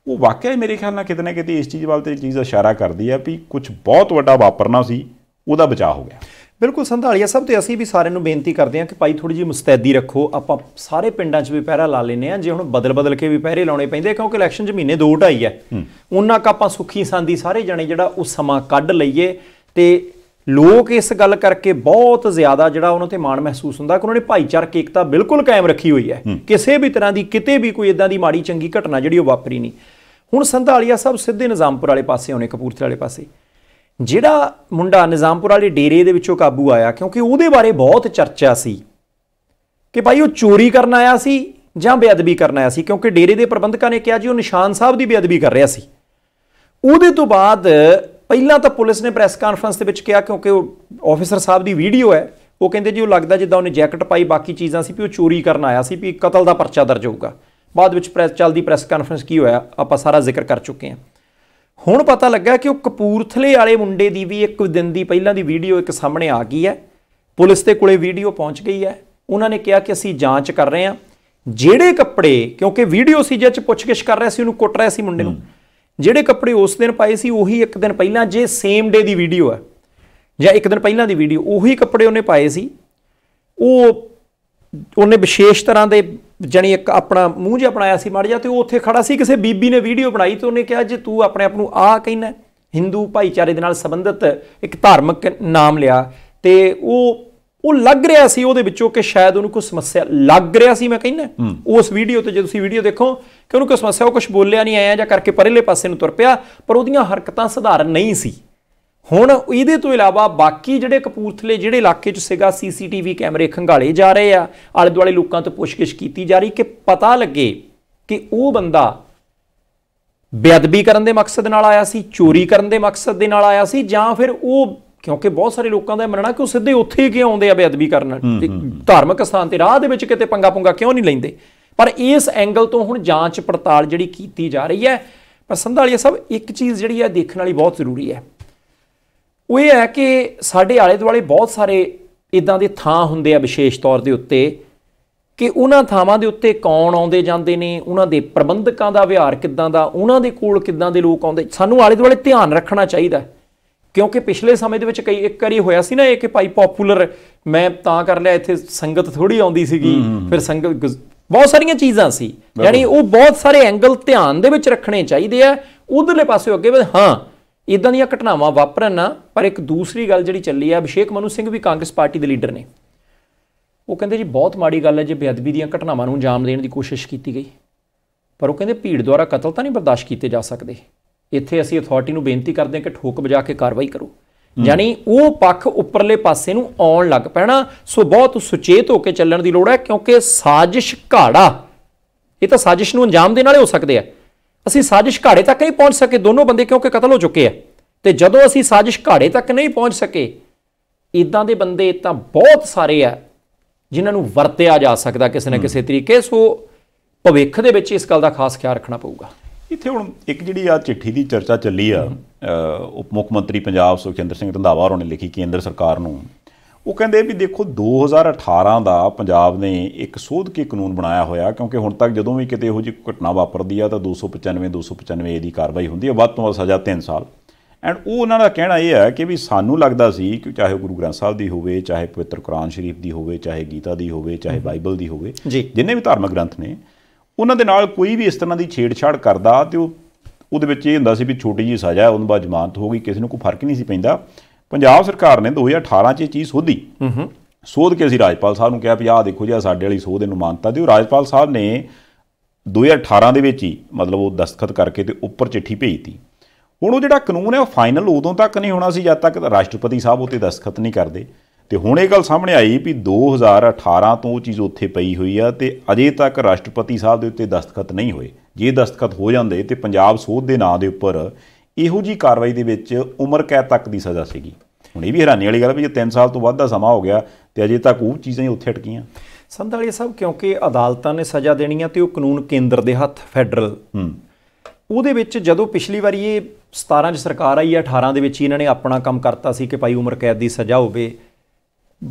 ਉਹ ਵਾਕਿਆ ਮੇਰੇ ਖਿਆਲ ਨਾਲ ਕਿਤੇ ਨਾ ਕਿਤੇ ਇਸ ਚੀਜ਼ ਵੱਲ ਤੇ ਚੀਜ਼ ਇਸ਼ਾਰਾ ਕਰਦੀ ਹੈ ਵੀ ਕੁਝ ਬਹੁਤ ਵੱਡਾ ਵਾਪਰਨਾ ਸੀ ਉਹਦਾ ਬਚਾਅ ਹੋ ਗਿਆ ਬਿਲਕੁਲ ਸੰਧਾਲੀਆ ਸਭ ਤੇ ਅਸੀਂ ਵੀ ਸਾਰਿਆਂ ਨੂੰ ਬੇਨਤੀ ਕਰਦੇ ਹਾਂ ਕਿ ਭਾਈ ਥੋੜੀ ਜੀ ਮੁਸਤੈਦੀ ਰੱਖੋ ਆਪਾਂ ਸਾਰੇ ਪਿੰਡਾਂ 'ਚ ਵੀ ਪਹਿਰਾ ਲਾ ਲੈਨੇ ਆ ਜੇ ਹੁਣ ਬਦਲ-ਬਦਲ ਕੇ ਵੀ ਪਹਿਰੇ ਲਾਉਣੇ ਪੈਂਦੇ ਕਿਉਂਕਿ ਇਲੈਕਸ਼ਨ 'ਚ ਮਹੀਨੇ ਢਾਈ ਹੈ ਉਹਨਾਂ ਕ ਆਪਾਂ ਸੁੱਖੀ ਸਾਂਦੀ ਸਾਰੇ ਜਣੇ ਜਿਹੜਾ ਉਹ ਸਮਾਂ ਕੱਢ ਲਈਏ ਤੇ ਲੋਕ ਇਸ ਗੱਲ ਕਰਕੇ ਬਹੁਤ ਜ਼ਿਆਦਾ ਜਿਹੜਾ ਉਹਨਾਂ ਤੇ ਮਾਣ ਮਹਿਸੂਸ ਹੁੰਦਾ ਕਿ ਉਹਨਾਂ ਨੇ ਭਾਈਚਾਰਕ ਏਕਤਾ ਬਿਲਕੁਲ ਕਾਇਮ ਰੱਖੀ ਹੋਈ ਹੈ ਕਿਸੇ ਵੀ ਤਰ੍ਹਾਂ ਦੀ ਕਿਤੇ ਵੀ ਕੋਈ ਇਦਾਂ ਦੀ ਮਾੜੀ ਚੰਗੀ ਘਟਨਾ ਜਿਹੜੀ ਉਹ ਵਾਪਰੀ ਨਹੀਂ ਹੁਣ ਸੰਧਾਲੀਆ ਸਭ ਸਿੱਧੇ ਨਿਜ਼ਾਮਪੁਰ ਵਾਲੇ ਪਾਸੇ ਆਉਣੇ ਕਪੂਰਥਲੇ ਵਾਲੇ ਪਾਸੇ ਜਿਹੜਾ ਮੁੰਡਾ ਨਿਜ਼ਾਮਪੁਰ ਵਾਲੇ ਡੇਰੇ ਦੇ ਵਿੱਚੋਂ ਕਾਬੂ ਆਇਆ ਕਿਉਂਕਿ ਉਹਦੇ ਬਾਰੇ ਬਹੁਤ ਚਰਚਾ ਸੀ ਕਿ ਭਾਈ ਉਹ ਚੋਰੀ ਕਰਨ ਆਇਆ ਸੀ ਜਾਂ ਬੇਅਦਬੀ ਕਰਨ ਆਇਆ ਸੀ ਕਿਉਂਕਿ ਡੇਰੇ ਦੇ ਪ੍ਰਬੰਧਕਾਂ ਨੇ ਕਿਹਾ ਜੀ ਉਹ ਨਿਸ਼ਾਨ ਸਾਹਿਬ ਦੀ ਬੇਅਦਬੀ ਕਰ ਰਿਹਾ ਸੀ ਉਹਦੇ ਤੋਂ ਬਾਅਦ ਪਹਿਲਾਂ ਤਾਂ ਪੁਲਿਸ ਨੇ ਪ੍ਰੈਸ ਕਾਨਫਰੰਸ ਦੇ ਵਿੱਚ ਕਿਹਾ ਕਿਉਂਕਿ ਉਹ ਆਫੀਸਰ ਸਾਹਿਬ ਦੀ ਵੀਡੀਓ ਹੈ ਉਹ ਕਹਿੰਦੇ ਜੀ ਉਹ ਲੱਗਦਾ ਜਿੱਦਾਂ ਉਹਨੇ ਜੈਕਟ ਪਾਈ ਬਾਕੀ ਚੀਜ਼ਾਂ ਸੀ ਵੀ ਉਹ ਚੋਰੀ ਕਰਨ ਆਇਆ ਸੀ ਵੀ ਕਤਲ ਦਾ ਪਰਚਾ ਦਰਜ ਹੋਊਗਾ ਬਾਅਦ ਵਿੱਚ ਪ੍ਰੈਸ ਚੱਲਦੀ ਪ੍ਰੈਸ ਕਾਨਫਰੰਸ ਕੀ ਹੋਇਆ ਆਪਾਂ ਸਾਰਾ ਜ਼ਿਕਰ ਕਰ ਚੁੱਕੇ ਹਾਂ ਹੁਣ ਪਤਾ ਲੱਗਾ ਕਿ ਉਹ ਕਪੂਰਥਲੇ ਵਾਲੇ ਮੁੰਡੇ ਦੀ ਵੀ ਇੱਕ ਦਿਨ ਦੀ ਪਹਿਲਾਂ ਦੀ ਵੀਡੀਓ ਇੱਕ ਸਾਹਮਣੇ ਆ ਗਈ ਹੈ ਪੁਲਿਸ ਦੇ ਕੋਲੇ ਵੀਡੀਓ ਪਹੁੰਚ ਗਈ ਹੈ ਉਹਨਾਂ ਨੇ ਕਿਹਾ ਕਿ ਅਸੀਂ ਜਾਂਚ ਕਰ ਰਹੇ ਹਾਂ ਜਿਹੜੇ ਕੱਪੜੇ ਕਿਉਂਕਿ ਵੀਡੀਓ ਸੀ ਜਿੱਚ ਪੁੱਛਗਿਛ ਕਰ ਰਿਹਾ ਸੀ ਉਹਨੂੰ ਕੁੱਟ ਰਿਹਾ ਸੀ ਮੁੰਡੇ ਨੂੰ ਜਿਹੜੇ ਕੱਪੜੇ ਉਸ ਦਿਨ ਪਾਏ ਸੀ ਉਹੀ ਇੱਕ ਦਿਨ ਪਹਿਲਾਂ ਜੇ ਸੇਮ ਡੇ ਦੀ ਵੀਡੀਓ ਹੈ ਜਾਂ ਇੱਕ ਦਿਨ ਪਹਿਲਾਂ ਦੀ ਵੀਡੀਓ ਉਹੀ ਕੱਪੜੇ ਉਹਨੇ ਪਾਏ ਸੀ ਉਹ ਉਹਨੇ ਵਿਸ਼ੇਸ਼ ਤਰ੍ਹਾਂ ਦੇ ਜਣੀ ਇੱਕ ਆਪਣਾ ਮੂੰਹ ਜਿਹਾ ਬਣਾਇਆ ਸੀ ਮੜ ਜਾ ਤੇ ਉਹ ਉੱਥੇ ਖੜਾ ਸੀ ਕਿਸੇ ਬੀਬੀ ਨੇ ਵੀਡੀਓ ਬਣਾਈ ਤੇ ਉਹਨੇ ਕਿਹਾ ਜੇ ਤੂੰ ਆਪਣੇ ਆਪ ਨੂੰ ਆ ਕਹਿੰਦਾ Hindu ਭਾਈਚਾਰੇ ਦੇ ਨਾਲ ਸੰਬੰਧਿਤ ਇੱਕ ਧਾਰਮਿਕ ਨਾਮ ਲਿਆ ਤੇ ਉਹ ਉਹ ਲੱਗ ਰਿਹਾ ਸੀ ਉਹਦੇ ਵਿੱਚੋਂ ਕਿ ਸ਼ਾਇਦ ਉਹਨੂੰ ਕੋਈ ਸਮੱਸਿਆ ਲੱਗ ਰਿਹਾ ਸੀ ਮੈਂ ਕਹਿੰਦਾ ਉਸ ਵੀਡੀਓ ਤੇ ਜੇ ਤੁਸੀਂ ਵੀਡੀਓ ਦੇਖੋ ਕਿ ਉਹਨੂੰ ਕੋਈ ਸਮੱਸਿਆ ਉਹ ਕੁਝ ਬੋਲਿਆ ਨਹੀਂ ਆਇਆ ਜਾਂ ਕਰਕੇ ਪਰਲੇ ਪਾਸੇ ਨੂੰ ਤੁਰ ਪਿਆ ਪਰ ਉਹਦੀਆਂ ਹਰਕਤਾਂ ਸਧਾਰਨ ਨਹੀਂ ਸੀ ਹੁਣ ਇਹਦੇ ਤੋਂ ਇਲਾਵਾ ਬਾਕੀ ਜਿਹੜੇ ਕਪੂਰਥਲੇ ਜਿਹੜੇ ਇਲਾਕੇ 'ਚ ਸੀਗਾ ਸੀਸੀਟੀਵੀ ਕੈਮਰੇ ਖੰਗਾਲੇ ਜਾ ਰਹੇ ਆ ਆਲੇ ਦੁਆਲੇ ਲੋਕਾਂ ਤੋਂ ਪੁੱਛਗਿੱਛ ਕੀਤੀ ਜਾ ਰਹੀ ਕਿ ਪਤਾ ਲੱਗੇ ਕਿ ਉਹ ਬੰਦਾ ਬੇਅਦਬੀ ਕਰਨ ਦੇ ਮਕਸਦ ਨਾਲ ਆਇਆ ਸੀ ਚੋਰੀ ਕਰਨ ਦੇ ਮਕਸਦ ਦੇ ਨਾਲ ਆਇਆ ਸੀ ਜਾਂ ਫਿਰ ਉਹ ਕਿਉਂਕਿ ਬਹੁਤ ਸਾਰੇ ਲੋਕਾਂ ਦਾ ਮੰਨਣਾ ਕਿ ਉਹ ਸਿੱਧੇ ਉੱਥੇ ਹੀ ਕਿਉਂ ਆਉਂਦੇ ਆ ਬੇਅਦਬੀ ਕਰਨ ਧਾਰਮਿਕ ਸਥਾਨ ਤੇ ਰਾਹ ਦੇ ਵਿੱਚ ਕਿਤੇ ਪੰਗਾ ਪੁੰਗਾ ਕਿਉਂ ਨਹੀਂ ਲੈਂਦੇ ਪਰ ਇਸ ਐਂਗਲ ਤੋਂ ਹੁਣ ਜਾਂਚ ਪੜਤਾਲ ਜਿਹੜੀ ਕੀਤੀ ਜਾ ਰਹੀ ਹੈ ਪਸੰਦ ਵਾਲੀਆ ਸਭ ਇੱਕ ਚੀਜ਼ ਜਿਹੜੀ ਹੈ ਦੇਖਣ ਵਾਲੀ ਬਹੁਤ ਜ਼ਰੂਰੀ ਹੈ ਉਹ ਇਹ ਹੈ ਕਿ ਸਾਡੇ ਆਲੇ ਦੁਆਲੇ ਬਹੁਤ ਸਾਰੇ ਇਦਾਂ ਦੇ ਥਾਂ ਹੁੰਦੇ ਆ ਵਿਸ਼ੇਸ਼ ਤੌਰ ਦੇ ਉੱਤੇ ਕਿ ਉਹਨਾਂ ਥਾਵਾਂ ਦੇ ਉੱਤੇ ਕੌਣ ਆਉਂਦੇ ਜਾਂਦੇ ਨੇ ਉਹਨਾਂ ਦੇ ਪ੍ਰਬੰਧਕਾਂ ਦਾ ਵਿਹਾਰ ਕਿੱਦਾਂ ਦਾ ਉਹਨਾਂ ਦੇ ਕੋਲ ਕਿੱਦਾਂ ਦੇ ਲੋਕ ਆਉਂਦੇ ਸਾਨੂੰ ਆਲੇ ਦੁਆਲੇ ਧਿਆਨ ਰੱਖਣਾ ਚਾਹੀਦਾ ਕਿਉਂਕਿ ਪਿਛਲੇ ਸਮੇਂ ਦੇ ਵਿੱਚ ਕਈ ਇੱਕ ਵਾਰੀ ਹੋਇਆ ਸੀ ਨਾ ਇਹ ਕਿ ਭਾਈ ਪਪੂਲਰ ਮੈਂ ਤਾਂ ਕਰ ਲਿਆ ਇੱਥੇ ਸੰਗਤ ਥੋੜੀ ਆਉਂਦੀ ਸੀਗੀ ਫਿਰ ਸੰਗਤ ਬਹੁਤ ਸਾਰੀਆਂ ਚੀਜ਼ਾਂ ਸੀ ਯਾਨੀ ਉਹ ਬਹੁਤ ਸਾਰੇ ਐਂਗਲ ਧਿਆਨ ਦੇ ਵਿੱਚ ਰੱਖਣੇ ਚਾਹੀਦੇ ਆ ਉਧਰਲੇ ਪਾਸੇ ਅੱਗੇ ਹਾਂ ਇਦਾਂ ਦੀਆਂ ਘਟਨਾਵਾਂ ਵਾਪਰਨ ਨਾ ਪਰ ਇੱਕ ਦੂਸਰੀ ਗੱਲ ਜਿਹੜੀ ਚੱਲੀ ਆ ਅਭਿਸ਼ੇਕ ਮਨੂ ਸਿੰਘ ਵੀ ਕਾਂਗਰਸ ਪਾਰਟੀ ਦੇ ਲੀਡਰ ਨੇ ਉਹ ਕਹਿੰਦੇ ਜੀ ਬਹੁਤ ਮਾੜੀ ਗੱਲ ਹੈ ਜੇ ਬੇਅਦਬੀ ਦੀਆਂ ਘਟਨਾਵਾਂ ਨੂੰ ਅੰਜਾਮ ਦੇਣ ਦੀ ਕੋਸ਼ਿਸ਼ ਕੀਤੀ ਗਈ ਪਰ ਉਹ ਕਹਿੰਦੇ ਭੀੜ ਦੁਆਰਾ ਕਤਲ ਤਾਂ ਨਹੀਂ ਬਰਦਾਸ਼ਤ ਕੀਤੇ ਜਾ ਸਕਦੇ ਇੱਥੇ ਅਸੀਂ ਅਥਾਰਟੀ ਨੂੰ ਬੇਨਤੀ ਕਰਦੇ ਹਾਂ ਕਿ ਠੋਕ ਵਜਾ ਕੇ ਕਾਰਵਾਈ ਕਰੋ ਯਾਨੀ ਉਹ ਪੱਖ ਉੱਪਰਲੇ ਪਾਸੇ ਨੂੰ ਆਉਣ ਲੱਗ ਪੈਣਾ ਸੋ ਬਹੁਤ ਸੁਚੇਤ ਹੋ ਕੇ ਚੱਲਣ ਦੀ ਲੋੜ ਹੈ ਕਿਉਂਕਿ ਸਾਜ਼ਿਸ਼ ਘਾੜਾ ਇਹ ਤਾਂ ਸਾਜ਼ਿਸ਼ ਨੂੰ ਅੰਜਾਮ ਦੇਣ ਵਾਲੇ ਹੋ ਸਕਦੇ ਆ ਅਸੀਂ ਸਾਜ਼ਿਸ਼ ਘਾੜੇ ਤੱਕ ਨਹੀਂ ਪਹੁੰਚ ਸਕੇ ਦੋਨੋਂ ਬੰਦੇ ਕਿਉਂਕਿ ਕਤਲ ਹੋ ਚੁੱਕੇ ਆ ਤੇ ਜਦੋਂ ਅਸੀਂ ਸਾਜ਼ਿਸ਼ ਘਾੜੇ ਤੱਕ ਨਹੀਂ ਪਹੁੰਚ ਸਕੇ ਇਦਾਂ ਦੇ ਬੰਦੇ ਤਾਂ ਬਹੁਤ ਸਾਰੇ ਆ ਜਿਨ੍ਹਾਂ ਨੂੰ ਵਰਤਿਆ ਜਾ ਸਕਦਾ ਕਿਸੇ ਨਾ ਕਿਸੇ ਤਰੀਕੇ ਸੋ ਭਵਿੱਖ ਦੇ ਵਿੱਚ ਇਸ ਗੱਲ ਦਾ ਖਾਸ ਖਿਆਲ ਰੱਖਣਾ ਪਊਗਾ ਇੱਥੇ ਹੁਣ ਇੱਕ ਜਿਹੜੀ ਆ ਚਿੱਠੀ ਦੀ ਚਰਚਾ ਚੱਲੀ ਆ ਉਪ ਮੁੱਖ ਮੰਤਰੀ ਪੰਜਾਬ ਸੁਖਿੰਦਰ ਸਿੰਘ ਰੰਧਾਵਾ ਹੋਰ ਨੇ ਲਿਖੀ ਕੇਂਦਰ ਸਰਕਾਰ ਨੂੰ ਉਹ ਕਹਿੰਦੇ ਵੀ ਦੇਖੋ 2018 ਦਾ ਪੰਜਾਬ ਨੇ ਇੱਕ ਸੋਧ ਕੇ ਕਾਨੂੰਨ ਬਣਾਇਆ ਹੋਇਆ ਕਿਉਂਕਿ ਹੁਣ ਤੱਕ ਜਦੋਂ ਵੀ ਕਿਤੇ ਇਹੋ ਜਿਹੀ ਘਟਨਾ ਵਾਪਰਦੀ ਆ ਤਾਂ 295 295 ਦੀ ਕਾਰਵਾਈ ਹੁੰਦੀ ਆ ਵੱਧ ਤੋਂ ਵੱਧ ਸਜ਼ਾ 3 ਸਾਲ ਐਂਡ ਉਹ ਉਹਨਾਂ ਦਾ ਕਹਿਣਾ ਇਹ ਹੈ ਕਿ ਵੀ ਸਾਨੂੰ ਲੱਗਦਾ ਸੀ ਕਿ ਚਾਹੇ ਗੁਰੂ ਗ੍ਰੰਥ ਸਾਹਿਬ ਦੀ ਹੋਵੇ ਚਾਹੇ ਪਵਿੱਤਰ ਕੁਰਾਨ ਸ਼ਰੀਫ ਦੀ ਹੋਵੇ ਚਾਹੇ ਗੀਤਾ ਦੀ ਹੋਵੇ ਚਾਹੇ ਬਾਈਬਲ ਦੀ ਹੋਵੇ ਜਿੰਨੇ ਵੀ ਧਾਰਮਿਕ ਗ੍ਰੰਥ ਨੇ ਉਹਨਾਂ ਦੇ ਨਾਲ ਕੋਈ ਵੀ ਇਸ ਤਰ੍ਹਾਂ ਦੀ ਛੇੜਛਾੜ ਕਰਦਾ ਤੇ ਉਹ ਉਹਦੇ ਵਿੱਚ ਇਹ ਹੁੰਦਾ ਸੀ ਵੀ ਛੋਟੀ ਜੀ ਸਜ਼ਾ ਉਹਨਾਂ ਬਾਅਦ ਜ਼ਮਾਨਤ ਹੋ ਗਈ ਕਿਸੇ ਨੂੰ ਕੋਈ ਫਰਕ ਨਹੀਂ ਸੀ ਪੈਂਦਾ ਪੰਜਾਬ ਸਰਕਾਰ ਨੇ 2018 'ਚ ਇਹ ਚੀਜ਼ ਸੋਧੀ ਹੂੰ ਸੋਧ ਕੇ ਅਸੀਂ ਰਾਜਪਾਲ ਸਾਹਿਬ ਨੂੰ ਕਿਹਾ ਵੀ ਆਹ ਦੇਖੋ ਜੀ ਆ ਸਾਡੇ ਵਾਲੀ ਸੋਧ ਇਹਨੂੰ ਮੰਨਤਾ ਦਿਓ ਰਾਜਪਾਲ ਸਾਹਿਬ ਨੇ 2018 ਦੇ ਵਿੱਚ ਹੀ ਮਤਲਬ ਉਹ ਦਸਤਖਤ ਕਰਕੇ ਤੇ ਉੱਪਰ ਚਿੱਠੀ ਭੇਜੀਤੀ ਹੁਣ ਉਹ ਜਿਹੜਾ ਕਾਨੂੰਨ ਹੈ ਉਹ ਫਾਈਨਲ ਉਦੋਂ ਤੱਕ ਨਹੀਂ ਹੋਣਾ ਸੀ ਜਦ ਤੱਕ ਰਾਸ਼ਟਰਪਤੀ ਸਾਹਿਬ ਉਹ ਤੇ ਦਸਤਖਤ ਨਹੀਂ ਕਰਦੇ ਤੇ ਹੁਣ ਇਹ ਗੱਲ ਸਾਹਮਣੇ ਆਈ ਵੀ 2018 ਤੋਂ ਉਹ ਚੀਜ਼ ਉੱਥੇ ਪਈ ਹੋਈ ਆ ਤੇ ਅਜੇ ਤੱਕ ਰਾਸ਼ਟਰਪਤੀ ਸਾਹਿਬ ਦੇ ਉੱਤੇ ਦਸਤਖਤ ਨਹੀਂ ਹੋਏ ਜੇ ਦਸਤਖਤ ਹੋ ਜਾਂਦੇ ਤੇ ਪੰਜਾਬ ਸੋਧ ਦੇ ਨਾਂ ਦੇ ਉੱਪਰ ਇਹੋ ਜੀ ਕਾਰਵਾਈ ਦੇ ਵਿੱਚ ਉਮਰ ਕੈਦ ਤੱਕ ਦੀ ਸਜ਼ਾ ਸੀਗੀ ਹੁਣ ਇਹ ਵੀ ਹੈਰਾਨੀ ਵਾਲੀ ਗੱਲ ਵੀ ਜੇ 3 ਸਾਲ ਤੋਂ ਵੱਧ ਦਾ ਸਮਾਂ ਹੋ ਗਿਆ ਤੇ ਅਜੇ ਤੱਕ ਉਹ ਚੀਜ਼ਾਂ ਹੀ ਉੱਥੇ ਟਕੀਆਂ ਸੰਧਾਲੀਆ ਸਾਹਿਬ ਕਿਉਂਕਿ ਅਦਾਲਤਾਂ ਨੇ ਸਜ਼ਾ ਦੇਣੀ ਤੇ ਉਹ ਕਾਨੂੰਨ ਕੇਂਦਰ ਦੇ ਹੱਥ ਫੈਡਰਲ ਉਹਦੇ ਵਿੱਚ ਜਦੋਂ ਪਿਛਲੀ ਵਾਰੀ ਇਹ 17 ਚ ਸਰਕਾਰ ਆਈ ਆ 18 ਦੇ ਵਿੱਚ ਇਹਨਾਂ ਨੇ ਆਪਣਾ ਕੰਮ ਕਰਤਾ ਸੀ ਕਿ ਭਾਈ ਉਮਰ ਕੈਦ ਦੀ ਸਜ਼ਾ ਹੋਵੇ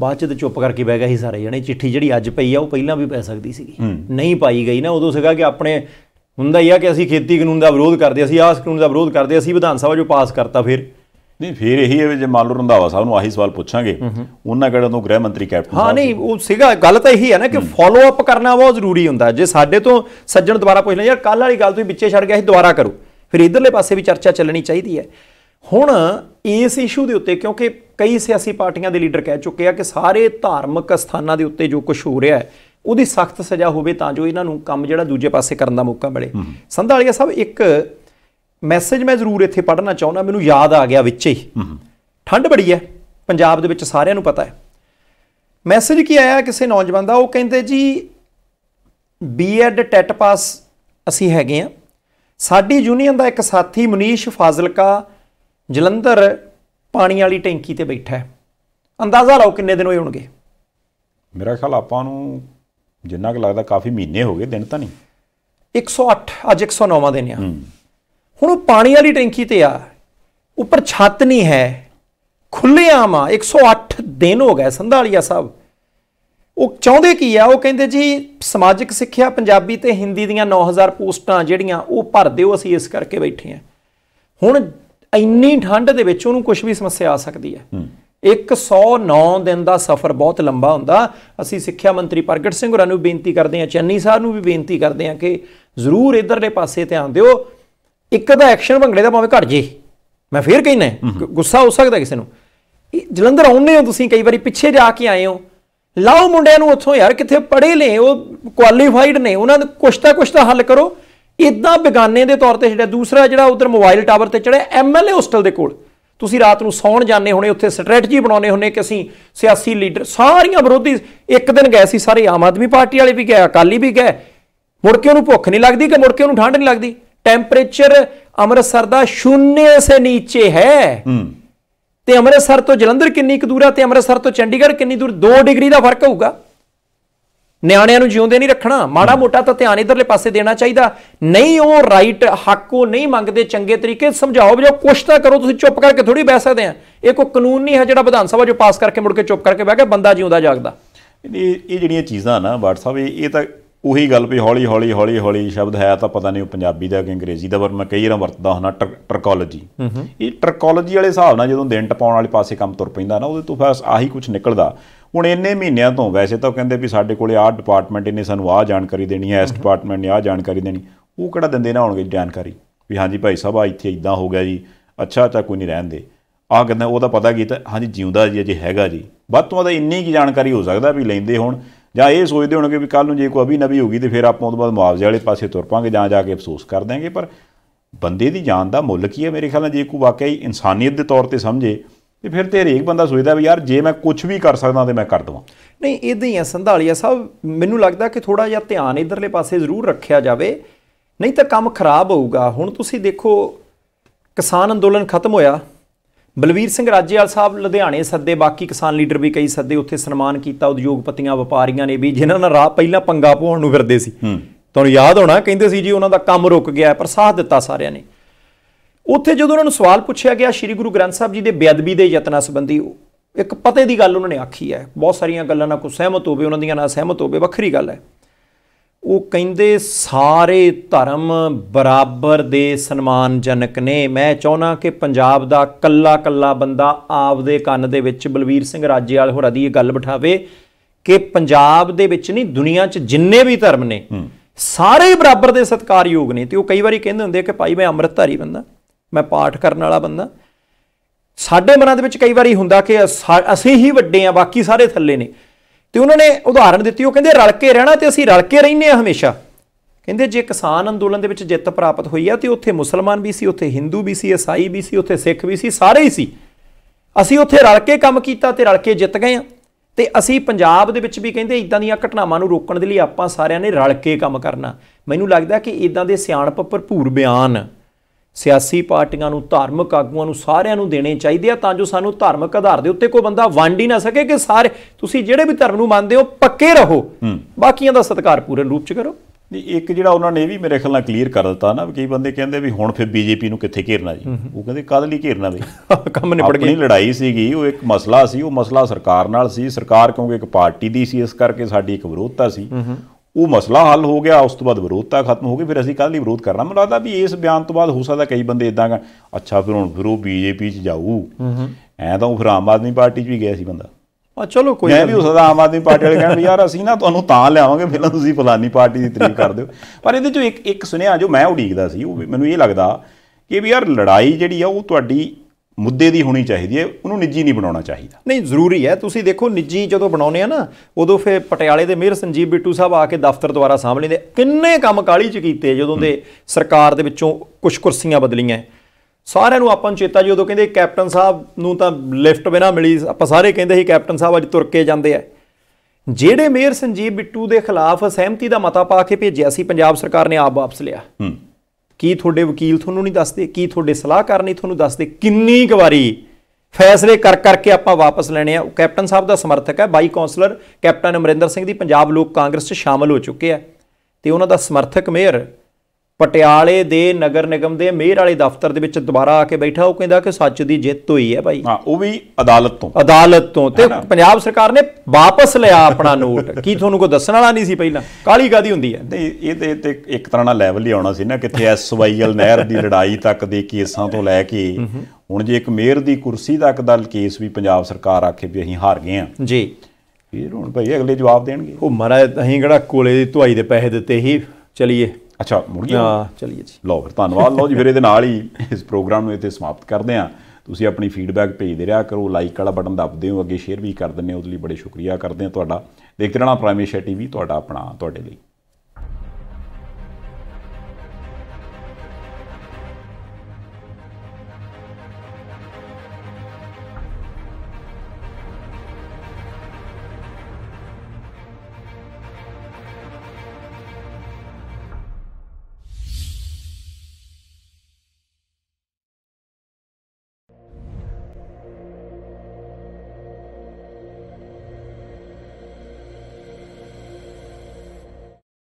ਬਾਅਦ ਚ ਤੇ ਚੁੱਪ ਕਰਕੇ ਬਹਿ ਗਿਆ ਸੀ ਸਾਰੇ ਜਣੇ ਚਿੱਠੀ ਜਿਹੜੀ ਅੱਜ ਪਈ ਆ ਉਹ ਪਹਿਲਾਂ ਵੀ ਪੈ ਸਕਦੀ ਸੀ ਨਹੀਂ ਪਾਈ ਗਈ ਨਾ ਉਦੋਂ ਸੀਗਾ ਕਿ ਆਪਣੇ ਹੁੰਦਾ ਹੀ ਆ ਕਿ ਅਸੀਂ ਖੇਤੀ ਕਾਨੂੰਨ ਦਾ ਵਿਰੋਧ ਕਰਦੇ ਅਸੀਂ ਆਸ ਕਾਨੂੰਨ ਦਾ ਵਿਰੋਧ ਕਰਦੇ ਅਸੀਂ ਵਿਧਾਨ ਸਭਾ ਜੋ ਪਾਸ ਕਰਤਾ ਫਿਰ ਨਹੀਂ ਫਿਰ ਇਹੀ ਹੈ ਜੇ ਮਾਲੂ ਰੰਧਾਵਾ ਸਾਹਿਬ ਨੂੰ ਆਹੀ ਸਵਾਲ ਪੁੱਛਾਂਗੇ ਉਹਨਾਂ ਕਿਹੜਾ ਤੋਂ ਗ੍ਰਹਿ ਮੰਤਰੀ ਕੈਪਟਨ ਹਾਂ ਨਹੀਂ ਉਹ ਸੀਗਾ ਗੱਲ ਤਾਂ ਇਹੀ ਹੈ ਨਾ ਕਿ ਫਾਲੋ ਅਪ ਕਰਨਾ ਬਹੁਤ ਜ਼ਰੂਰੀ ਹੁੰਦਾ ਜੇ ਸਾਡੇ ਤੋਂ ਸੱਜਣ ਦੁਬਾਰਾ ਪੁੱਛ ਲੈ ਯਾਰ ਕੱਲ ਵਾਲੀ ਗੱਲ ਤੁਸੀਂ ਵਿੱਚੇ ਛੱਡ ਗਿਆ ਸੀ ਦੁਬਾਰਾ ਕਰੋ ਫਿਰ ਇਧਰਲੇ ਪਾਸੇ ਵੀ ਚਰਚਾ ਚੱਲਣੀ ਚਾਹੀਦੀ ਹੈ ਹੁਣ ਇਸ ਇਸ਼ੂ ਦੇ ਉੱਤੇ ਕਿਉਂਕਿ ਕਈ ਸਿਆਸੀ ਪਾਰਟੀਆਂ ਦੇ ਲੀਡਰ ਕਹਿ ਚੁੱਕੇ ਆ ਕਿ ਸਾਰੇ ਧਾਰਮਿਕ ਸਥਾਨਾਂ ਦੇ ਉੱਤੇ ਜੋ ਕੁਝ ਹੋ ਰਿਹਾ ਹੈ ਉਹਦੀ ਸਖਤ ਸਜ਼ਾ ਹੋਵੇ ਤਾਂ ਜੋ ਇਹਨਾਂ ਨੂੰ ਕੰਮ ਜਿਹੜਾ ਦੂਜੇ ਪਾਸੇ ਕਰਨ ਦਾ ਮੌਕਾ ਮਿਲੇ ਸੰਧਾਲੀਆ ਸਾਹਿਬ ਇੱਕ ਮੈਸੇਜ ਮੈਂ ਜ਼ਰੂਰ ਇੱਥੇ ਪੜ੍ਹਨਾ ਚਾਹੁੰਦਾ ਮੈਨੂੰ ਯਾਦ ਆ ਗਿਆ ਵਿੱਚੇ ਹੀ ਠੰਡ ਬੜੀ ਹੈ ਪੰਜਾਬ ਦੇ ਵਿੱਚ ਸਾਰਿਆਂ ਨੂੰ ਪਤਾ ਹੈ ਮੈਸੇਜ ਕੀ ਆਇਆ ਕਿਸੇ ਨੌਜਵਾਨ ਦਾ ਉਹ ਕਹਿੰਦੇ ਜੀ ਬੀਐਡ ਟੈਟ ਪਾਸ ਅਸੀਂ ਹੈਗੇ ਆ ਸਾਡੀ ਯੂਨੀਅਨ ਦਾ ਇੱਕ ਸਾਥੀ ਮਨੀਸ਼ ਫਾਜ਼ਿਲਕਾ ਜਲੰਧਰ ਪਾਣੀ ਵਾਲੀ ਟੈਂਕੀ ਤੇ ਬੈਠਾ ਹੈ ਅੰਦਾਜ਼ਾ ਲਾਓ ਕਿੰਨੇ ਦਿਨ ਹੋਏ ਹੋਣਗੇ ਮੇਰਾ ਖਿਆਲ ਆਪਾਂ ਨੂੰ ਜਿੰਨਾ ਕੁ ਲੱਗਦਾ ਕਾਫੀ ਮਹੀਨੇ ਹੋ ਗਏ ਦਿਨ ਤਾਂ ਨਹੀਂ 108 ਅੱਜ 109ਵਾਂ ਦਿਨ ਆ ਹੁਣ ਉਹ ਪਾਣੀ ਵਾਲੀ ਟੈਂਕੀ ਤੇ ਆ ਉੱਪਰ ਛੱਤ ਨਹੀਂ ਹੈ ਖੁੱਲੇਆਮ ਆ 108 ਦਿਨ ਹੋ ਗਏ ਸੰਧਾਲੀਆ ਸਾਹਿਬ ਉਹ ਚਾਹੁੰਦੇ ਕੀ ਆ ਉਹ ਕਹਿੰਦੇ ਜੀ ਸਮਾਜਿਕ ਸਿੱਖਿਆ ਪੰਜਾਬੀ ਤੇ ਹਿੰਦੀ ਦੀਆਂ 9000 ਪੋਸਟਾਂ ਜਿਹੜੀਆਂ ਉਹ ਭਰ ਦਿਓ ਅਸੀਂ ਇਸ ਕਰਕੇ ਬੈਠੇ ਆ ਹੁਣ ਇੰਨੀ ਠੰਡ ਦੇ ਵਿੱਚ ਉਹਨੂੰ ਕੁਝ ਵੀ ਸਮੱਸਿਆ ਆ ਸਕਦੀ ਹੈ 109 ਦਿਨ ਦਾ ਸਫ਼ਰ ਬਹੁਤ ਲੰਬਾ ਹੁੰਦਾ ਅਸੀਂ ਸਿੱਖਿਆ ਮੰਤਰੀ ਪ੍ਰਗਟ ਸਿੰਘ ਹੋਰਾਂ ਨੂੰ ਬੇਨਤੀ ਕਰਦੇ ਆ ਚੰਨੀ ਸਾਹਿਬ ਨੂੰ ਵੀ ਬੇਨਤੀ ਕਰਦੇ ਆ ਕਿ ਜ਼ਰੂਰ ਇਧਰਲੇ ਪਾਸੇ ਧਿਆਨ ਦਿਓ ਇੱਕ ਤਾਂ ਐਕਸ਼ਨ ਭੰਗੜੇ ਦਾ ਭਾਵੇਂ ਘਟ ਜੇ ਮੈਂ ਫੇਰ ਕਹਿੰਨੇ ਗੁੱਸਾ ਹੋ ਸਕਦਾ ਕਿਸੇ ਨੂੰ ਜਲੰਧਰ ਆਉਂਦੇ ਹੋ ਤੁਸੀਂ ਕਈ ਵਾਰੀ ਪਿੱਛੇ ਜਾ ਕੇ ਆਏ ਹੋ ਲਾਓ ਮੁੰਡਿਆਂ ਨੂੰ ਉੱਥੋਂ ਯਾਰ ਕਿੱਥੇ ਪੜੇ ਨੇ ਉਹ ਕੁਆਲੀਫਾਈਡ ਨੇ ਉਹਨਾਂ ਨੂੰ ਕੁਛ ਤਾਂ ਕੁਛ ਤਾਂ ਹੱਲ ਕਰੋ ਇਦਾਂ ਬੇਗਾਨੇ ਦੇ ਤੌਰ ਤੇ ਜਿਹੜਾ ਦੂਸਰਾ ਜਿਹੜਾ ਉਧਰ ਮੋਬਾਈਲ ਟਾਵਰ ਤੇ ਚੜਿਆ ਐਮਐਲਏ ਹੋਸਟਲ ਦੇ ਕੋਲ ਤੁਸੀਂ ਰਾਤ ਨੂੰ ਸੌਣ ਜਾਂਦੇ ਹੋਣੇ ਉੱਥੇ ਸਟ੍ਰੈਟਜੀ ਬਣਾਉਣੇ ਹੁੰਨੇ ਕਿ ਅਸੀਂ ਸਿਆਸੀ ਲੀਡਰ ਸਾਰੀਆਂ ਵਿਰੋਧੀ ਇੱਕ ਦਿਨ ਗਏ ਸੀ ਸਾਰੇ ਆਮ ਆਦਮੀ ਪਾਰਟੀ ਵਾਲੇ ਵੀ ਗਏ ਅਕਾਲੀ ਵੀ ਗਏ ਮੁੜ ਕੇ ਉਹਨੂੰ ਭੁੱਖ ਨਹੀਂ ਲੱਗਦੀ ਕਿ ਮੁੜ ਕੇ ਉਹਨੂੰ ਠੰਡ ਨਹੀਂ ਲੱਗਦੀ ਟੈਂਪਰੇਚਰ ਅੰਮ੍ਰਿਤਸਰ ਦਾ ਸ਼ੂਨੇ ਸੇ ਨੀਚੇ ਹੈ ਤੇ ਅੰਮ੍ਰਿਤਸਰ ਤੋਂ ਜਲੰਧਰ ਕਿੰਨੀ ਕੁ ਦੂਰ ਆ ਤੇ ਅੰਮ੍ਰਿਤਸਰ ਤੋਂ ਚੰਡੀਗੜ੍ਹ ਕਿੰਨੀ ਦੂਰ 2 ਡਿਗਰੀ ਦਾ ਫਰਕ ਹੋਊਗਾ ਨਿਆਣਿਆਂ ਨੂੰ ਜਿਉਂਦੇ ਨਹੀਂ ਰੱਖਣਾ ਮਾੜਾ ਮੋਟਾ ਤਾਂ ਧਿਆਨ ਇਧਰਲੇ ਪਾਸੇ ਦੇਣਾ ਚਾਹੀਦਾ ਨਹੀਂ ਉਹ ਰਾਈਟ ਹੱਕ ਉਹ ਨਹੀਂ ਮੰਗਦੇ ਚੰਗੇ ਤਰੀਕੇ ਸਮਝਾਓ ਜੋ ਕੁਛ ਤਾਂ ਕਰੋ ਤੁਸੀਂ ਚੁੱਪ ਕਰਕੇ ਥੋੜੀ ਬਹਿ ਸਕਦੇ ਆ ਇਹ ਕੋਈ ਕਾਨੂੰਨ ਨਹੀਂ ਹੈ ਜਿਹੜਾ ਵਿਧਾਨ ਸਭਾ ਜੋ ਪਾਸ ਕਰਕੇ ਮੁੜ ਕੇ ਚੁੱਪ ਕਰਕੇ ਬਹਿ ਗਿਆ ਬੰਦਾ ਜਿਉਂਦਾ ਜਾਗਦਾ ਇਹ ਜਿਹੜੀਆਂ ਚੀਜ਼ਾਂ ਨਾ WhatsApp ਇਹ ਤਾਂ ਉਹੀ ਗੱਲ ਵੀ ਹੌਲੀ ਹੌਲੀ ਹੌਲੀ ਹੌਲੀ ਸ਼ਬਦ ਹੈ ਤਾਂ ਪਤਾ ਨਹੀਂ ਉਹ ਪੰਜਾਬੀ ਦਾ ਕਿ ਅੰਗਰੇਜ਼ੀ ਦਾ ਪਰ ਮੈਂ ਕਈ ਵਾਰ ਵਰਤਦਾ ਹੁੰਦਾ ਟਰਕੋਲੋਜੀ ਇਹ ਟਰਕੋਲੋਜੀ ਵਾਲੇ ਹਿਸਾਬ ਨਾਲ ਜਦੋਂ ਦਿਨ ਟਪਾਉਣ ਵਾਲੇ ਪਾਸੇ ਕੰਮ ਤੁਰ ਪੈਂਦਾ ਨਾ ਉਹਦੇ ਤੋਂ ਫਿਰ ਆਹੀ ਕੁਝ ਨਿਕਲਦਾ ਹੁਣ ਇੰਨੇ ਮਹੀਨਿਆਂ ਤੋਂ ਵੈਸੇ ਤਾਂ ਕਹਿੰਦੇ ਵੀ ਸਾਡੇ ਕੋਲੇ ਆਹ ਡਿਪਾਰਟਮੈਂਟ ਇਹਨੇ ਸਾਨੂੰ ਆਹ ਜਾਣਕਾਰੀ ਦੇਣੀ ਹੈ ਇਸ ਡਿਪਾਰਟਮੈਂਟ ਨੇ ਆਹ ਜਾਣਕਾਰੀ ਦੇਣੀ ਉਹ ਕਿਹੜਾ ਦਿੰਦੇ ਨਾ ਹੋਣਗੇ ਜਾਣਕਾਰੀ ਵੀ ਹਾਂਜੀ ਭਾਈ ਸਾਹਿਬ ਆ ਇੱਥੇ ਇਦਾਂ ਹੋ ਗਿਆ ਜੀ ਅੱਛਾ ਅੱਛਾ ਕੋਈ ਨਹੀਂ ਰਹਿਣ ਦੇ ਆ ਕਹਿੰਦਾ ਉਹਦਾ ਪਤਾ ਕੀਤਾ ਹਾਂਜੀ ਜਿਉਂਦਾ ਜੀ ਅਜੇ ਹੈਗਾ ਜੀ ਵੱਧ ਤੋਂ ਵੱਧ ਇੰਨੀ ਕੀ ਜਾਣਕਾਰੀ ਹੋ ਸਕਦਾ ਵੀ ਲੈਂਦੇ ਹੋਣ ਜਾਂ ਇਹ ਸੋਚਦੇ ਹੋਣਗੇ ਵੀ ਕੱਲ ਨੂੰ ਜੇ ਕੋਈ ਅਭੀ ਨਬੀ ਗਈ ਤੇ ਫਿਰ ਆਪਾਂ ਉਹਦੇ ਬਾਅਦ ਮੁਆਵਜ਼ੇ ਵਾਲੇ ਪਾਸੇ ਤੁਰ ਪਾਂਗੇ ਜਾਂ ਜਾ ਕੇ ਅਫਸੋਸ ਕਰ ਦਾਂਗੇ ਪਰ ਬੰਦੇ ਦੀ ਜਾਨ ਦਾ ਮੁੱਲ ਕੀ ਹੈ ਮੇਰੇ ਖਿਆਲ ਨਾਲ ਜੇ ਕੋਈ ਵਾਕਈ ਇਨਸਾਨੀਅਤ ਦੇ ਤੌਰ ਤੇ ਸਮਝੇ ਤੇ ਫਿਰ ਤੇ ਹਰੇਕ ਬੰਦਾ ਸੋਚਦਾ ਵੀ ਯਾਰ ਜੇ ਮੈਂ ਕੁਝ ਵੀ ਕਰ ਸਕਦਾ ਤੇ ਮੈਂ ਕਰ ਦਵਾਂ ਨਹੀਂ ਇਦਾਂ ਹੀ ਆ ਸੰਧਾਲੀਆ ਸਾਹਿਬ ਮੈਨੂੰ ਲੱਗਦਾ ਕਿ ਥੋੜਾ ਜਿਹਾ ਧਿਆਨ ਇਧਰਲੇ ਪਾਸੇ ਜ਼ਰੂਰ ਰੱਖਿਆ ਜਾਵੇ ਨਹੀਂ ਤਾਂ ਕੰਮ ਖਰਾਬ ਹੋਊਗਾ ਹੁਣ ਤੁਸੀਂ ਦੇਖੋ ਕਿਸਾਨ ਅੰਦੋਲਨ ਖਤਮ ਹੋਇਆ ਬਲਵੀਰ ਸਿੰਘ ਰਾਜੇਵਾਲ ਸਾਹਿਬ ਲੁਧਿਆਣੇ ਸੱਦੇ ਬਾਕੀ ਕਿਸਾਨ ਲੀਡਰ ਵੀ ਕਈ ਸੱਦੇ ਉੱਥੇ ਸਨਮਾਨ ਕੀਤਾ ਉਦਯੋਗਪਤੀਆਂ ਵਪਾਰੀਆਂ ਨੇ ਵੀ ਜਿਨ੍ਹਾਂ ਨਾਲ ਰਾਹ ਪਹਿਲਾਂ ਪੰਗਾ ਪਾਉਣ ਨੂੰ ਫਿਰਦੇ ਸੀ ਤੁਹਾਨੂੰ ਯਾਦ ਹੋਣਾ ਕਹਿੰਦੇ ਸੀ ਜੀ ਉਹਨਾਂ ਦਾ ਕੰਮ ਰੁਕ ਗਿਆ ਪਰ ਸਾਥ ਦਿੱਤਾ ਸਾਰਿਆਂ ਨੇ ਉੱਥੇ ਜਦੋਂ ਉਹਨਾਂ ਨੂੰ ਸਵਾਲ ਪੁੱਛਿਆ ਗਿਆ ਸ੍ਰੀ ਗੁਰੂ ਗ੍ਰੰਥ ਸਾਹਿਬ ਜੀ ਦੇ ਬੇਅਦਬੀ ਦੇ ਯਤਨਾਂ ਸੰਬੰਧੀ ਇੱਕ ਪਤੇ ਦੀ ਗੱਲ ਉਹਨਾਂ ਨੇ ਆਖੀ ਹੈ ਬਹੁਤ ਸਾਰੀਆਂ ਗੱਲਾਂ ਨਾਲ ਕੋ ਸਹਿਮਤ ਹੋਵੇ ਉਹਨਾਂ ਦੀਆਂ ਨਾਲ ਸਹਿਮਤ ਹੋਵੇ ਵੱਖਰੀ ਗੱਲ ਹੈ ਉਹ ਕਹਿੰਦੇ ਸਾਰੇ ਧਰਮ ਬਰਾਬਰ ਦੇ ਸਨਮਾਨਜਨਕ ਨੇ ਮੈਂ ਚਾਹਣਾ ਕਿ ਪੰਜਾਬ ਦਾ ਕੱਲਾ ਕੱਲਾ ਬੰਦਾ ਆਪਦੇ ਕੰਨ ਦੇ ਵਿੱਚ ਬਲਵੀਰ ਸਿੰਘ ਰਾਜੇਵਾਲ ਹੋਰਾਂ ਦੀ ਇਹ ਗੱਲ ਬਿਠਾਵੇ ਕਿ ਪੰਜਾਬ ਦੇ ਵਿੱਚ ਨਹੀਂ ਦੁਨੀਆ 'ਚ ਜਿੰਨੇ ਵੀ ਧਰਮ ਨੇ ਸਾਰੇ ਬਰਾਬਰ ਦੇ ਸਤਕਾਰਯੋਗ ਨੇ ਤੇ ਉਹ ਕਈ ਵਾਰੀ ਕਹਿੰਦੇ ਹੁੰਦੇ ਕਿ ਭਾਈ ਮੈਂ ਅੰਮ੍ਰਿਤਧਾਰੀ ਬੰਦਾ ਮੈਂ ਪਾਠ ਕਰਨ ਵਾਲਾ ਬੰਦਾ ਸਾਡੇ ਮਨਾਂ ਦੇ ਵਿੱਚ ਕਈ ਵਾਰੀ ਹੁੰਦਾ ਕਿ ਅਸੀਂ ਹੀ ਵੱਡੇ ਆ ਬਾਕੀ ਸਾਰੇ ਥੱਲੇ ਨੇ ਤੇ ਉਹਨਾਂ ਨੇ ਉਦਾਹਰਣ ਦਿੱਤੀ ਉਹ ਕਹਿੰਦੇ ਰਲ ਕੇ ਰਹਿਣਾ ਤੇ ਅਸੀਂ ਰਲ ਕੇ ਰਹਿੰਨੇ ਆ ਹਮੇਸ਼ਾ ਕਹਿੰਦੇ ਜੇ ਕਿਸਾਨ ਅੰਦੋਲਨ ਦੇ ਵਿੱਚ ਜਿੱਤ ਪ੍ਰਾਪਤ ਹੋਈ ਆ ਤੇ ਉੱਥੇ ਮੁਸਲਮਾਨ ਵੀ ਸੀ ਉੱਥੇ ਹਿੰਦੂ ਵੀ ਸੀ ਈਸਾਈ ਵੀ ਸੀ ਉੱਥੇ ਸਿੱਖ ਵੀ ਸੀ ਸਾਰੇ ਹੀ ਸੀ ਅਸੀਂ ਉੱਥੇ ਰਲ ਕੇ ਕੰਮ ਕੀਤਾ ਤੇ ਰਲ ਕੇ ਜਿੱਤ ਗਏ ਆ ਤੇ ਅਸੀਂ ਪੰਜਾਬ ਦੇ ਵਿੱਚ ਵੀ ਕਹਿੰਦੇ ਇਦਾਂ ਦੀਆਂ ਘਟਨਾਵਾਂ ਨੂੰ ਰੋਕਣ ਦੇ ਲਈ ਆਪਾਂ ਸਾਰਿਆਂ ਨੇ ਰਲ ਕੇ ਕੰਮ ਕਰਨਾ ਮੈਨੂੰ ਲੱਗਦਾ ਕਿ ਇਦਾਂ ਦੇ ਸਿਆਣਪ ਭਰਪੂਰ ਬਿਆਨ ਸਿਆਸੀ ਪਾਰਟੀਆਂ ਨੂੰ ਧਾਰਮਿਕ ਆਗੂਆਂ ਨੂੰ ਸਾਰਿਆਂ ਨੂੰ ਦੇਣੇ ਚਾਹੀਦੇ ਆ ਤਾਂ ਜੋ ਸਾਨੂੰ ਧਾਰਮਿਕ ਆਧਾਰ ਦੇ ਉੱਤੇ ਕੋਈ ਬੰਦਾ ਵੰਡ ਹੀ ਨਾ ਸਕੇ ਕਿ ਸਾਰੇ ਤੁਸੀਂ ਜਿਹੜੇ ਵੀ ਧਰਮ ਨੂੰ ਮੰਨਦੇ ਹੋ ਪੱਕੇ ਰਹੋ ਬਾਕੀਆਂ ਦਾ ਸਤਿਕਾਰ ਪੂਰਨ ਰੂਪ ਚ ਕਰੋ ਨਹੀਂ ਇੱਕ ਜਿਹੜਾ ਉਹਨਾਂ ਨੇ ਇਹ ਵੀ ਮੇਰੇ ਖਿਆਲ ਨਾਲ ਕਲੀਅਰ ਕਰ ਦਿੱਤਾ ਨਾ ਕਿ ਬੰਦੇ ਕਹਿੰਦੇ ਵੀ ਹੁਣ ਫਿਰ ਬੀਜੇਪੀ ਨੂੰ ਕਿੱਥੇ ਘੇਰਨਾ ਜੀ ਉਹ ਕਹਿੰਦੇ ਕਦ ਲਈ ਘੇਰਨਾ ਵੀ *laughs* ਕੰਮ ਪੜ ਗਿਆ ਆਪਣੀ ਲੜਾਈ ਸੀਗੀ ਉਹ ਇੱਕ ਮਸਲਾ ਸੀ ਉਹ ਮਸਲਾ ਸਰਕਾਰ ਨਾਲ ਸੀ ਸਰਕਾਰ ਕਿਉਂਕਿ ਇੱਕ ਪਾਰਟੀ ਦੀ ਸੀ ਇਸ ਕਰਕੇ ਸਾਡੀ ਇੱਕ ਵਿਰੋਧਤਾ ਸੀ ਉਹ ਮਸਲਾ ਹੱਲ ਹੋ ਗਿਆ ਉਸ ਤੋਂ ਬਾਅਦ ਵਿਰੋਧਤਾ ਖਤਮ ਹੋ ਗਈ ਫਿਰ ਅਸੀਂ ਕੱਲ ਹੀ ਵਿਰੋਧ ਕਰਨਾ ਮੈਨੂੰ ਲੱਗਦਾ ਵੀ ਇਸ ਬਿਆਨ ਤੋਂ ਬਾਅਦ ਹੋ ਸਕਦਾ ਕਈ ਬੰਦੇ ਇਦਾਂ ਕਹਿਣ ਅੱਛਾ ਫਿਰ ਹੁਣ ਫਿਰ ਉਹ ਬੀਜੇਪੀ 'ਚ ਜਾਊ ਐ ਤਾਂ ਉਹ ਫਿਰ ਆਮ ਆਦਮੀ ਪਾਰਟੀ 'ਚ ਵੀ ਗਿਆ ਸੀ ਬੰਦਾ ਆ ਚਲੋ ਕੋਈ ਮੈਂ ਵੀ ਉਸ ਦਾ ਆਮ ਆਦਮੀ ਪਾਰਟੀ ਵਾਲੇ ਕਹਿੰਦੇ ਯਾਰ ਅਸੀਂ ਨਾ ਤੁਹਾਨੂੰ ਤਾਂ ਲਿਆਵਾਂਗੇ ਪਹਿਲਾਂ ਤੁਸੀਂ ਫਲਾਨੀ ਪਾਰਟੀ ਦੀ ਤਾਰੀਫ ਕਰ ਦਿਓ ਪਰ ਇਹਦੇ 'ਚ ਇੱਕ ਇੱਕ ਸੁਨੇਹਾ ਜੋ ਮੈਂ ਉਡੀਕਦਾ ਸੀ ਉਹ ਮੈਨੂੰ ਇਹ ਲੱਗਦਾ ਕਿ ਵੀ ਯਾਰ ਲੜਾਈ ਜਿਹੜੀ ਆ ਉਹ ਤੁਹਾਡੀ ਮੁੱਦੇ ਦੀ ਹੋਣੀ ਚਾਹੀਦੀ ਹੈ ਉਹਨੂੰ ਨਿੱਜੀ ਨਹੀਂ ਬਣਾਉਣਾ ਚਾਹੀਦਾ ਨਹੀਂ ਜ਼ਰੂਰੀ ਹੈ ਤੁਸੀਂ ਦੇਖੋ ਨਿੱਜੀ ਜਦੋਂ ਬਣਾਉਨੇ ਆ ਨਾ ਉਦੋਂ ਫੇ ਪਟਿਆਲੇ ਦੇ ਮੇਅਰ ਸੰਜੀਵ ਬਿੱਟੂ ਸਾਹਿਬ ਆ ਕੇ ਦਫ਼ਤਰ ਦੁਆਰਾ ਸਾਂਭ ਦੇ ਕਿੰਨੇ ਕੰਮ ਕਾਲੀ ਚ ਕੀਤੇ ਜਦੋਂ ਦੇ ਸਰਕਾਰ ਦੇ ਵਿੱਚੋਂ ਕੁਝ ਕੁਰਸੀਆਂ ਬਦਲੀਆਂ ਸਾਰਿਆਂ ਨੂੰ ਆਪਾਂ ਨੂੰ ਚੇਤਾ ਜੀ ਉਦੋਂ ਕਹਿੰਦੇ ਕੈਪਟਨ ਸਾਹਿਬ ਨੂੰ ਤਾਂ ਲਿਫਟ ਬਿਨਾ ਮਿਲੀ ਆਪਾਂ ਸਾਰੇ ਕਹਿੰਦੇ ਸੀ ਕੈਪਟਨ ਸਾਹਿਬ ਅੱਜ ਤੁਰ ਕੇ ਜਾਂਦੇ ਆ ਜਿਹੜੇ ਮੇਅਰ ਸੰਜੀਵ ਬਿੱਟੂ ਦੇ ਖਿਲਾਫ ਸਹਿਮਤੀ ਦਾ ਮਤਾ ਪਾ ਕੇ ਭੇਜਿਆ ਸੀ ਪੰਜਾਬ ਸਰਕਾਰ ਨੇ ਆਪ ਵਾਪਸ ਲਿਆ ਹੂੰ ਕੀ ਤੁਹਾਡੇ ਵਕੀਲ ਤੁਹਾਨੂੰ ਨਹੀਂ ਦੱਸਦੇ ਕੀ ਤੁਹਾਡੇ ਸਲਾਹਕਾਰ ਨਹੀਂ ਤੁਹਾਨੂੰ ਦੱਸਦੇ ਕਿੰਨੀ ਕੁ ਵਾਰੀ ਫੈਸਲੇ ਕਰ ਕਰਕੇ ਆਪਾਂ ਵਾਪਸ ਲੈਣੇ ਆ ਕੈਪਟਨ ਸਾਹਿਬ ਦਾ ਸਮਰਥਕ ਹੈ ਬਾਈ ਕਾਉਂਸਲਰ ਕੈਪਟਨ ਅਮਰਿੰਦਰ ਸਿੰਘ ਦੀ ਪੰਜਾਬ ਲੋਕ ਕਾਂਗਰਸ 'ਚ ਸ਼ਾਮਲ ਹੋ ਚੁੱਕੇ ਆ ਤੇ ਉਹਨਾਂ ਦਾ ਸਮਰਥਕ ਮੇਅਰ ਪਟਿਆਲੇ ਦੇ ਨਗਰ ਨਿਗਮ ਦੇ ਮੇਅਰ ਵਾਲੇ ਦਫ਼ਤਰ ਦੇ ਵਿੱਚ ਦੁਬਾਰਾ ਆ ਕੇ ਬੈਠਾ ਉਹ ਕਹਿੰਦਾ ਕਿ ਸੱਚ ਦੀ ਜਿੱਤ ਹੋਈ ਹੈ ਭਾਈ ਹਾਂ ਉਹ ਵੀ ਅਦਾਲਤ ਤੋਂ ਅਦਾਲਤ ਤੋਂ ਤੇ ਪੰਜਾਬ ਸਰਕਾਰ ਨੇ ਵਾਪਸ ਲਿਆ ਆਪਣਾ ਨੋਟ ਕੀ ਤੁਹਾਨੂੰ ਕੋ ਦੱਸਣ ਵਾਲਾ ਨਹੀਂ ਸੀ ਪਹਿਲਾਂ ਕਾਲੀ ਕਾਦੀ ਹੁੰਦੀ ਹੈ ਨਹੀਂ ਇਹ ਤੇ ਤੇ ਇੱਕ ਤਰ੍ਹਾਂ ਦਾ ਲੈਵਲ ਹੀ ਆਉਣਾ ਸੀ ਨਾ ਕਿਤੇ ਐਸਵਾਈਐਲ ਨਹਿਰ ਦੀ ਲੜਾਈ ਤੱਕ ਦੇ ਕੇਸਾਂ ਤੋਂ ਲੈ ਕੇ ਹੁਣ ਜੇ ਇੱਕ ਮੇਅਰ ਦੀ ਕੁਰਸੀ ਤੱਕ ਦਾ ਕੇਸ ਵੀ ਪੰਜਾਬ ਸਰਕਾਰ ਆਖੇ ਵੀ ਅਸੀਂ ਹਾਰ ਗਏ ਆ ਜੀ ਫਿਰ ਹੁਣ ਭਾਈ ਅਗਲੇ ਜਵਾਬ ਦੇਣਗੇ ਉਹ ਮਹਾਰਾਜ ਅਸੀਂ ਕਿਹੜਾ ਕੋਲੇ ਦੀ ਧੁਆਈ ਦੇ ਪੈਸੇ ਦਿੱਤੇ ਹੀ ਚਲਿਏ ਅੱਛਾ ਮੁੜ ਗਿਆ ਚਲਿਏ ਜੀ ਲਓ ਫਿਰ ਧੰਨਵਾਦ ਲਓ ਜੀ ਫਿਰ ਇਹਦੇ ਨਾਲ ਹੀ ਇਸ ਪ੍ਰੋਗਰਾਮ ਨੂੰ ਇੱਥੇ ਸਮਾਪਤ ਕਰਦੇ ਹਾਂ ਤੁਸੀਂ ਆਪਣੀ ਫੀਡਬੈਕ ਭੇਜਦੇ ਰਿਹਾ ਕਰੋ ਲਾਈਕ ਵਾਲਾ ਬਟਨ ਦੱਬਦੇ ਹੋ ਅੱਗੇ ਸ਼ੇਅਰ ਵੀ ਕਰ ਦਿੰਦੇ ਹੋ ਉਹਦੇ ਲਈ ਬੜੇ ਸ਼ੁਕਰੀਆ ਕਰਦੇ ਹਾਂ ਤੁਹਾਡਾ ਦੇਖਦੇ ਰਹਿਣਾ ਪ੍ਰਾਈਮੇਸ਼ੀਆ ਟੀਵੀ ਤੁਹਾਡਾ ਆਪਣਾ ਤੁਹਾਡੇ ਲਈ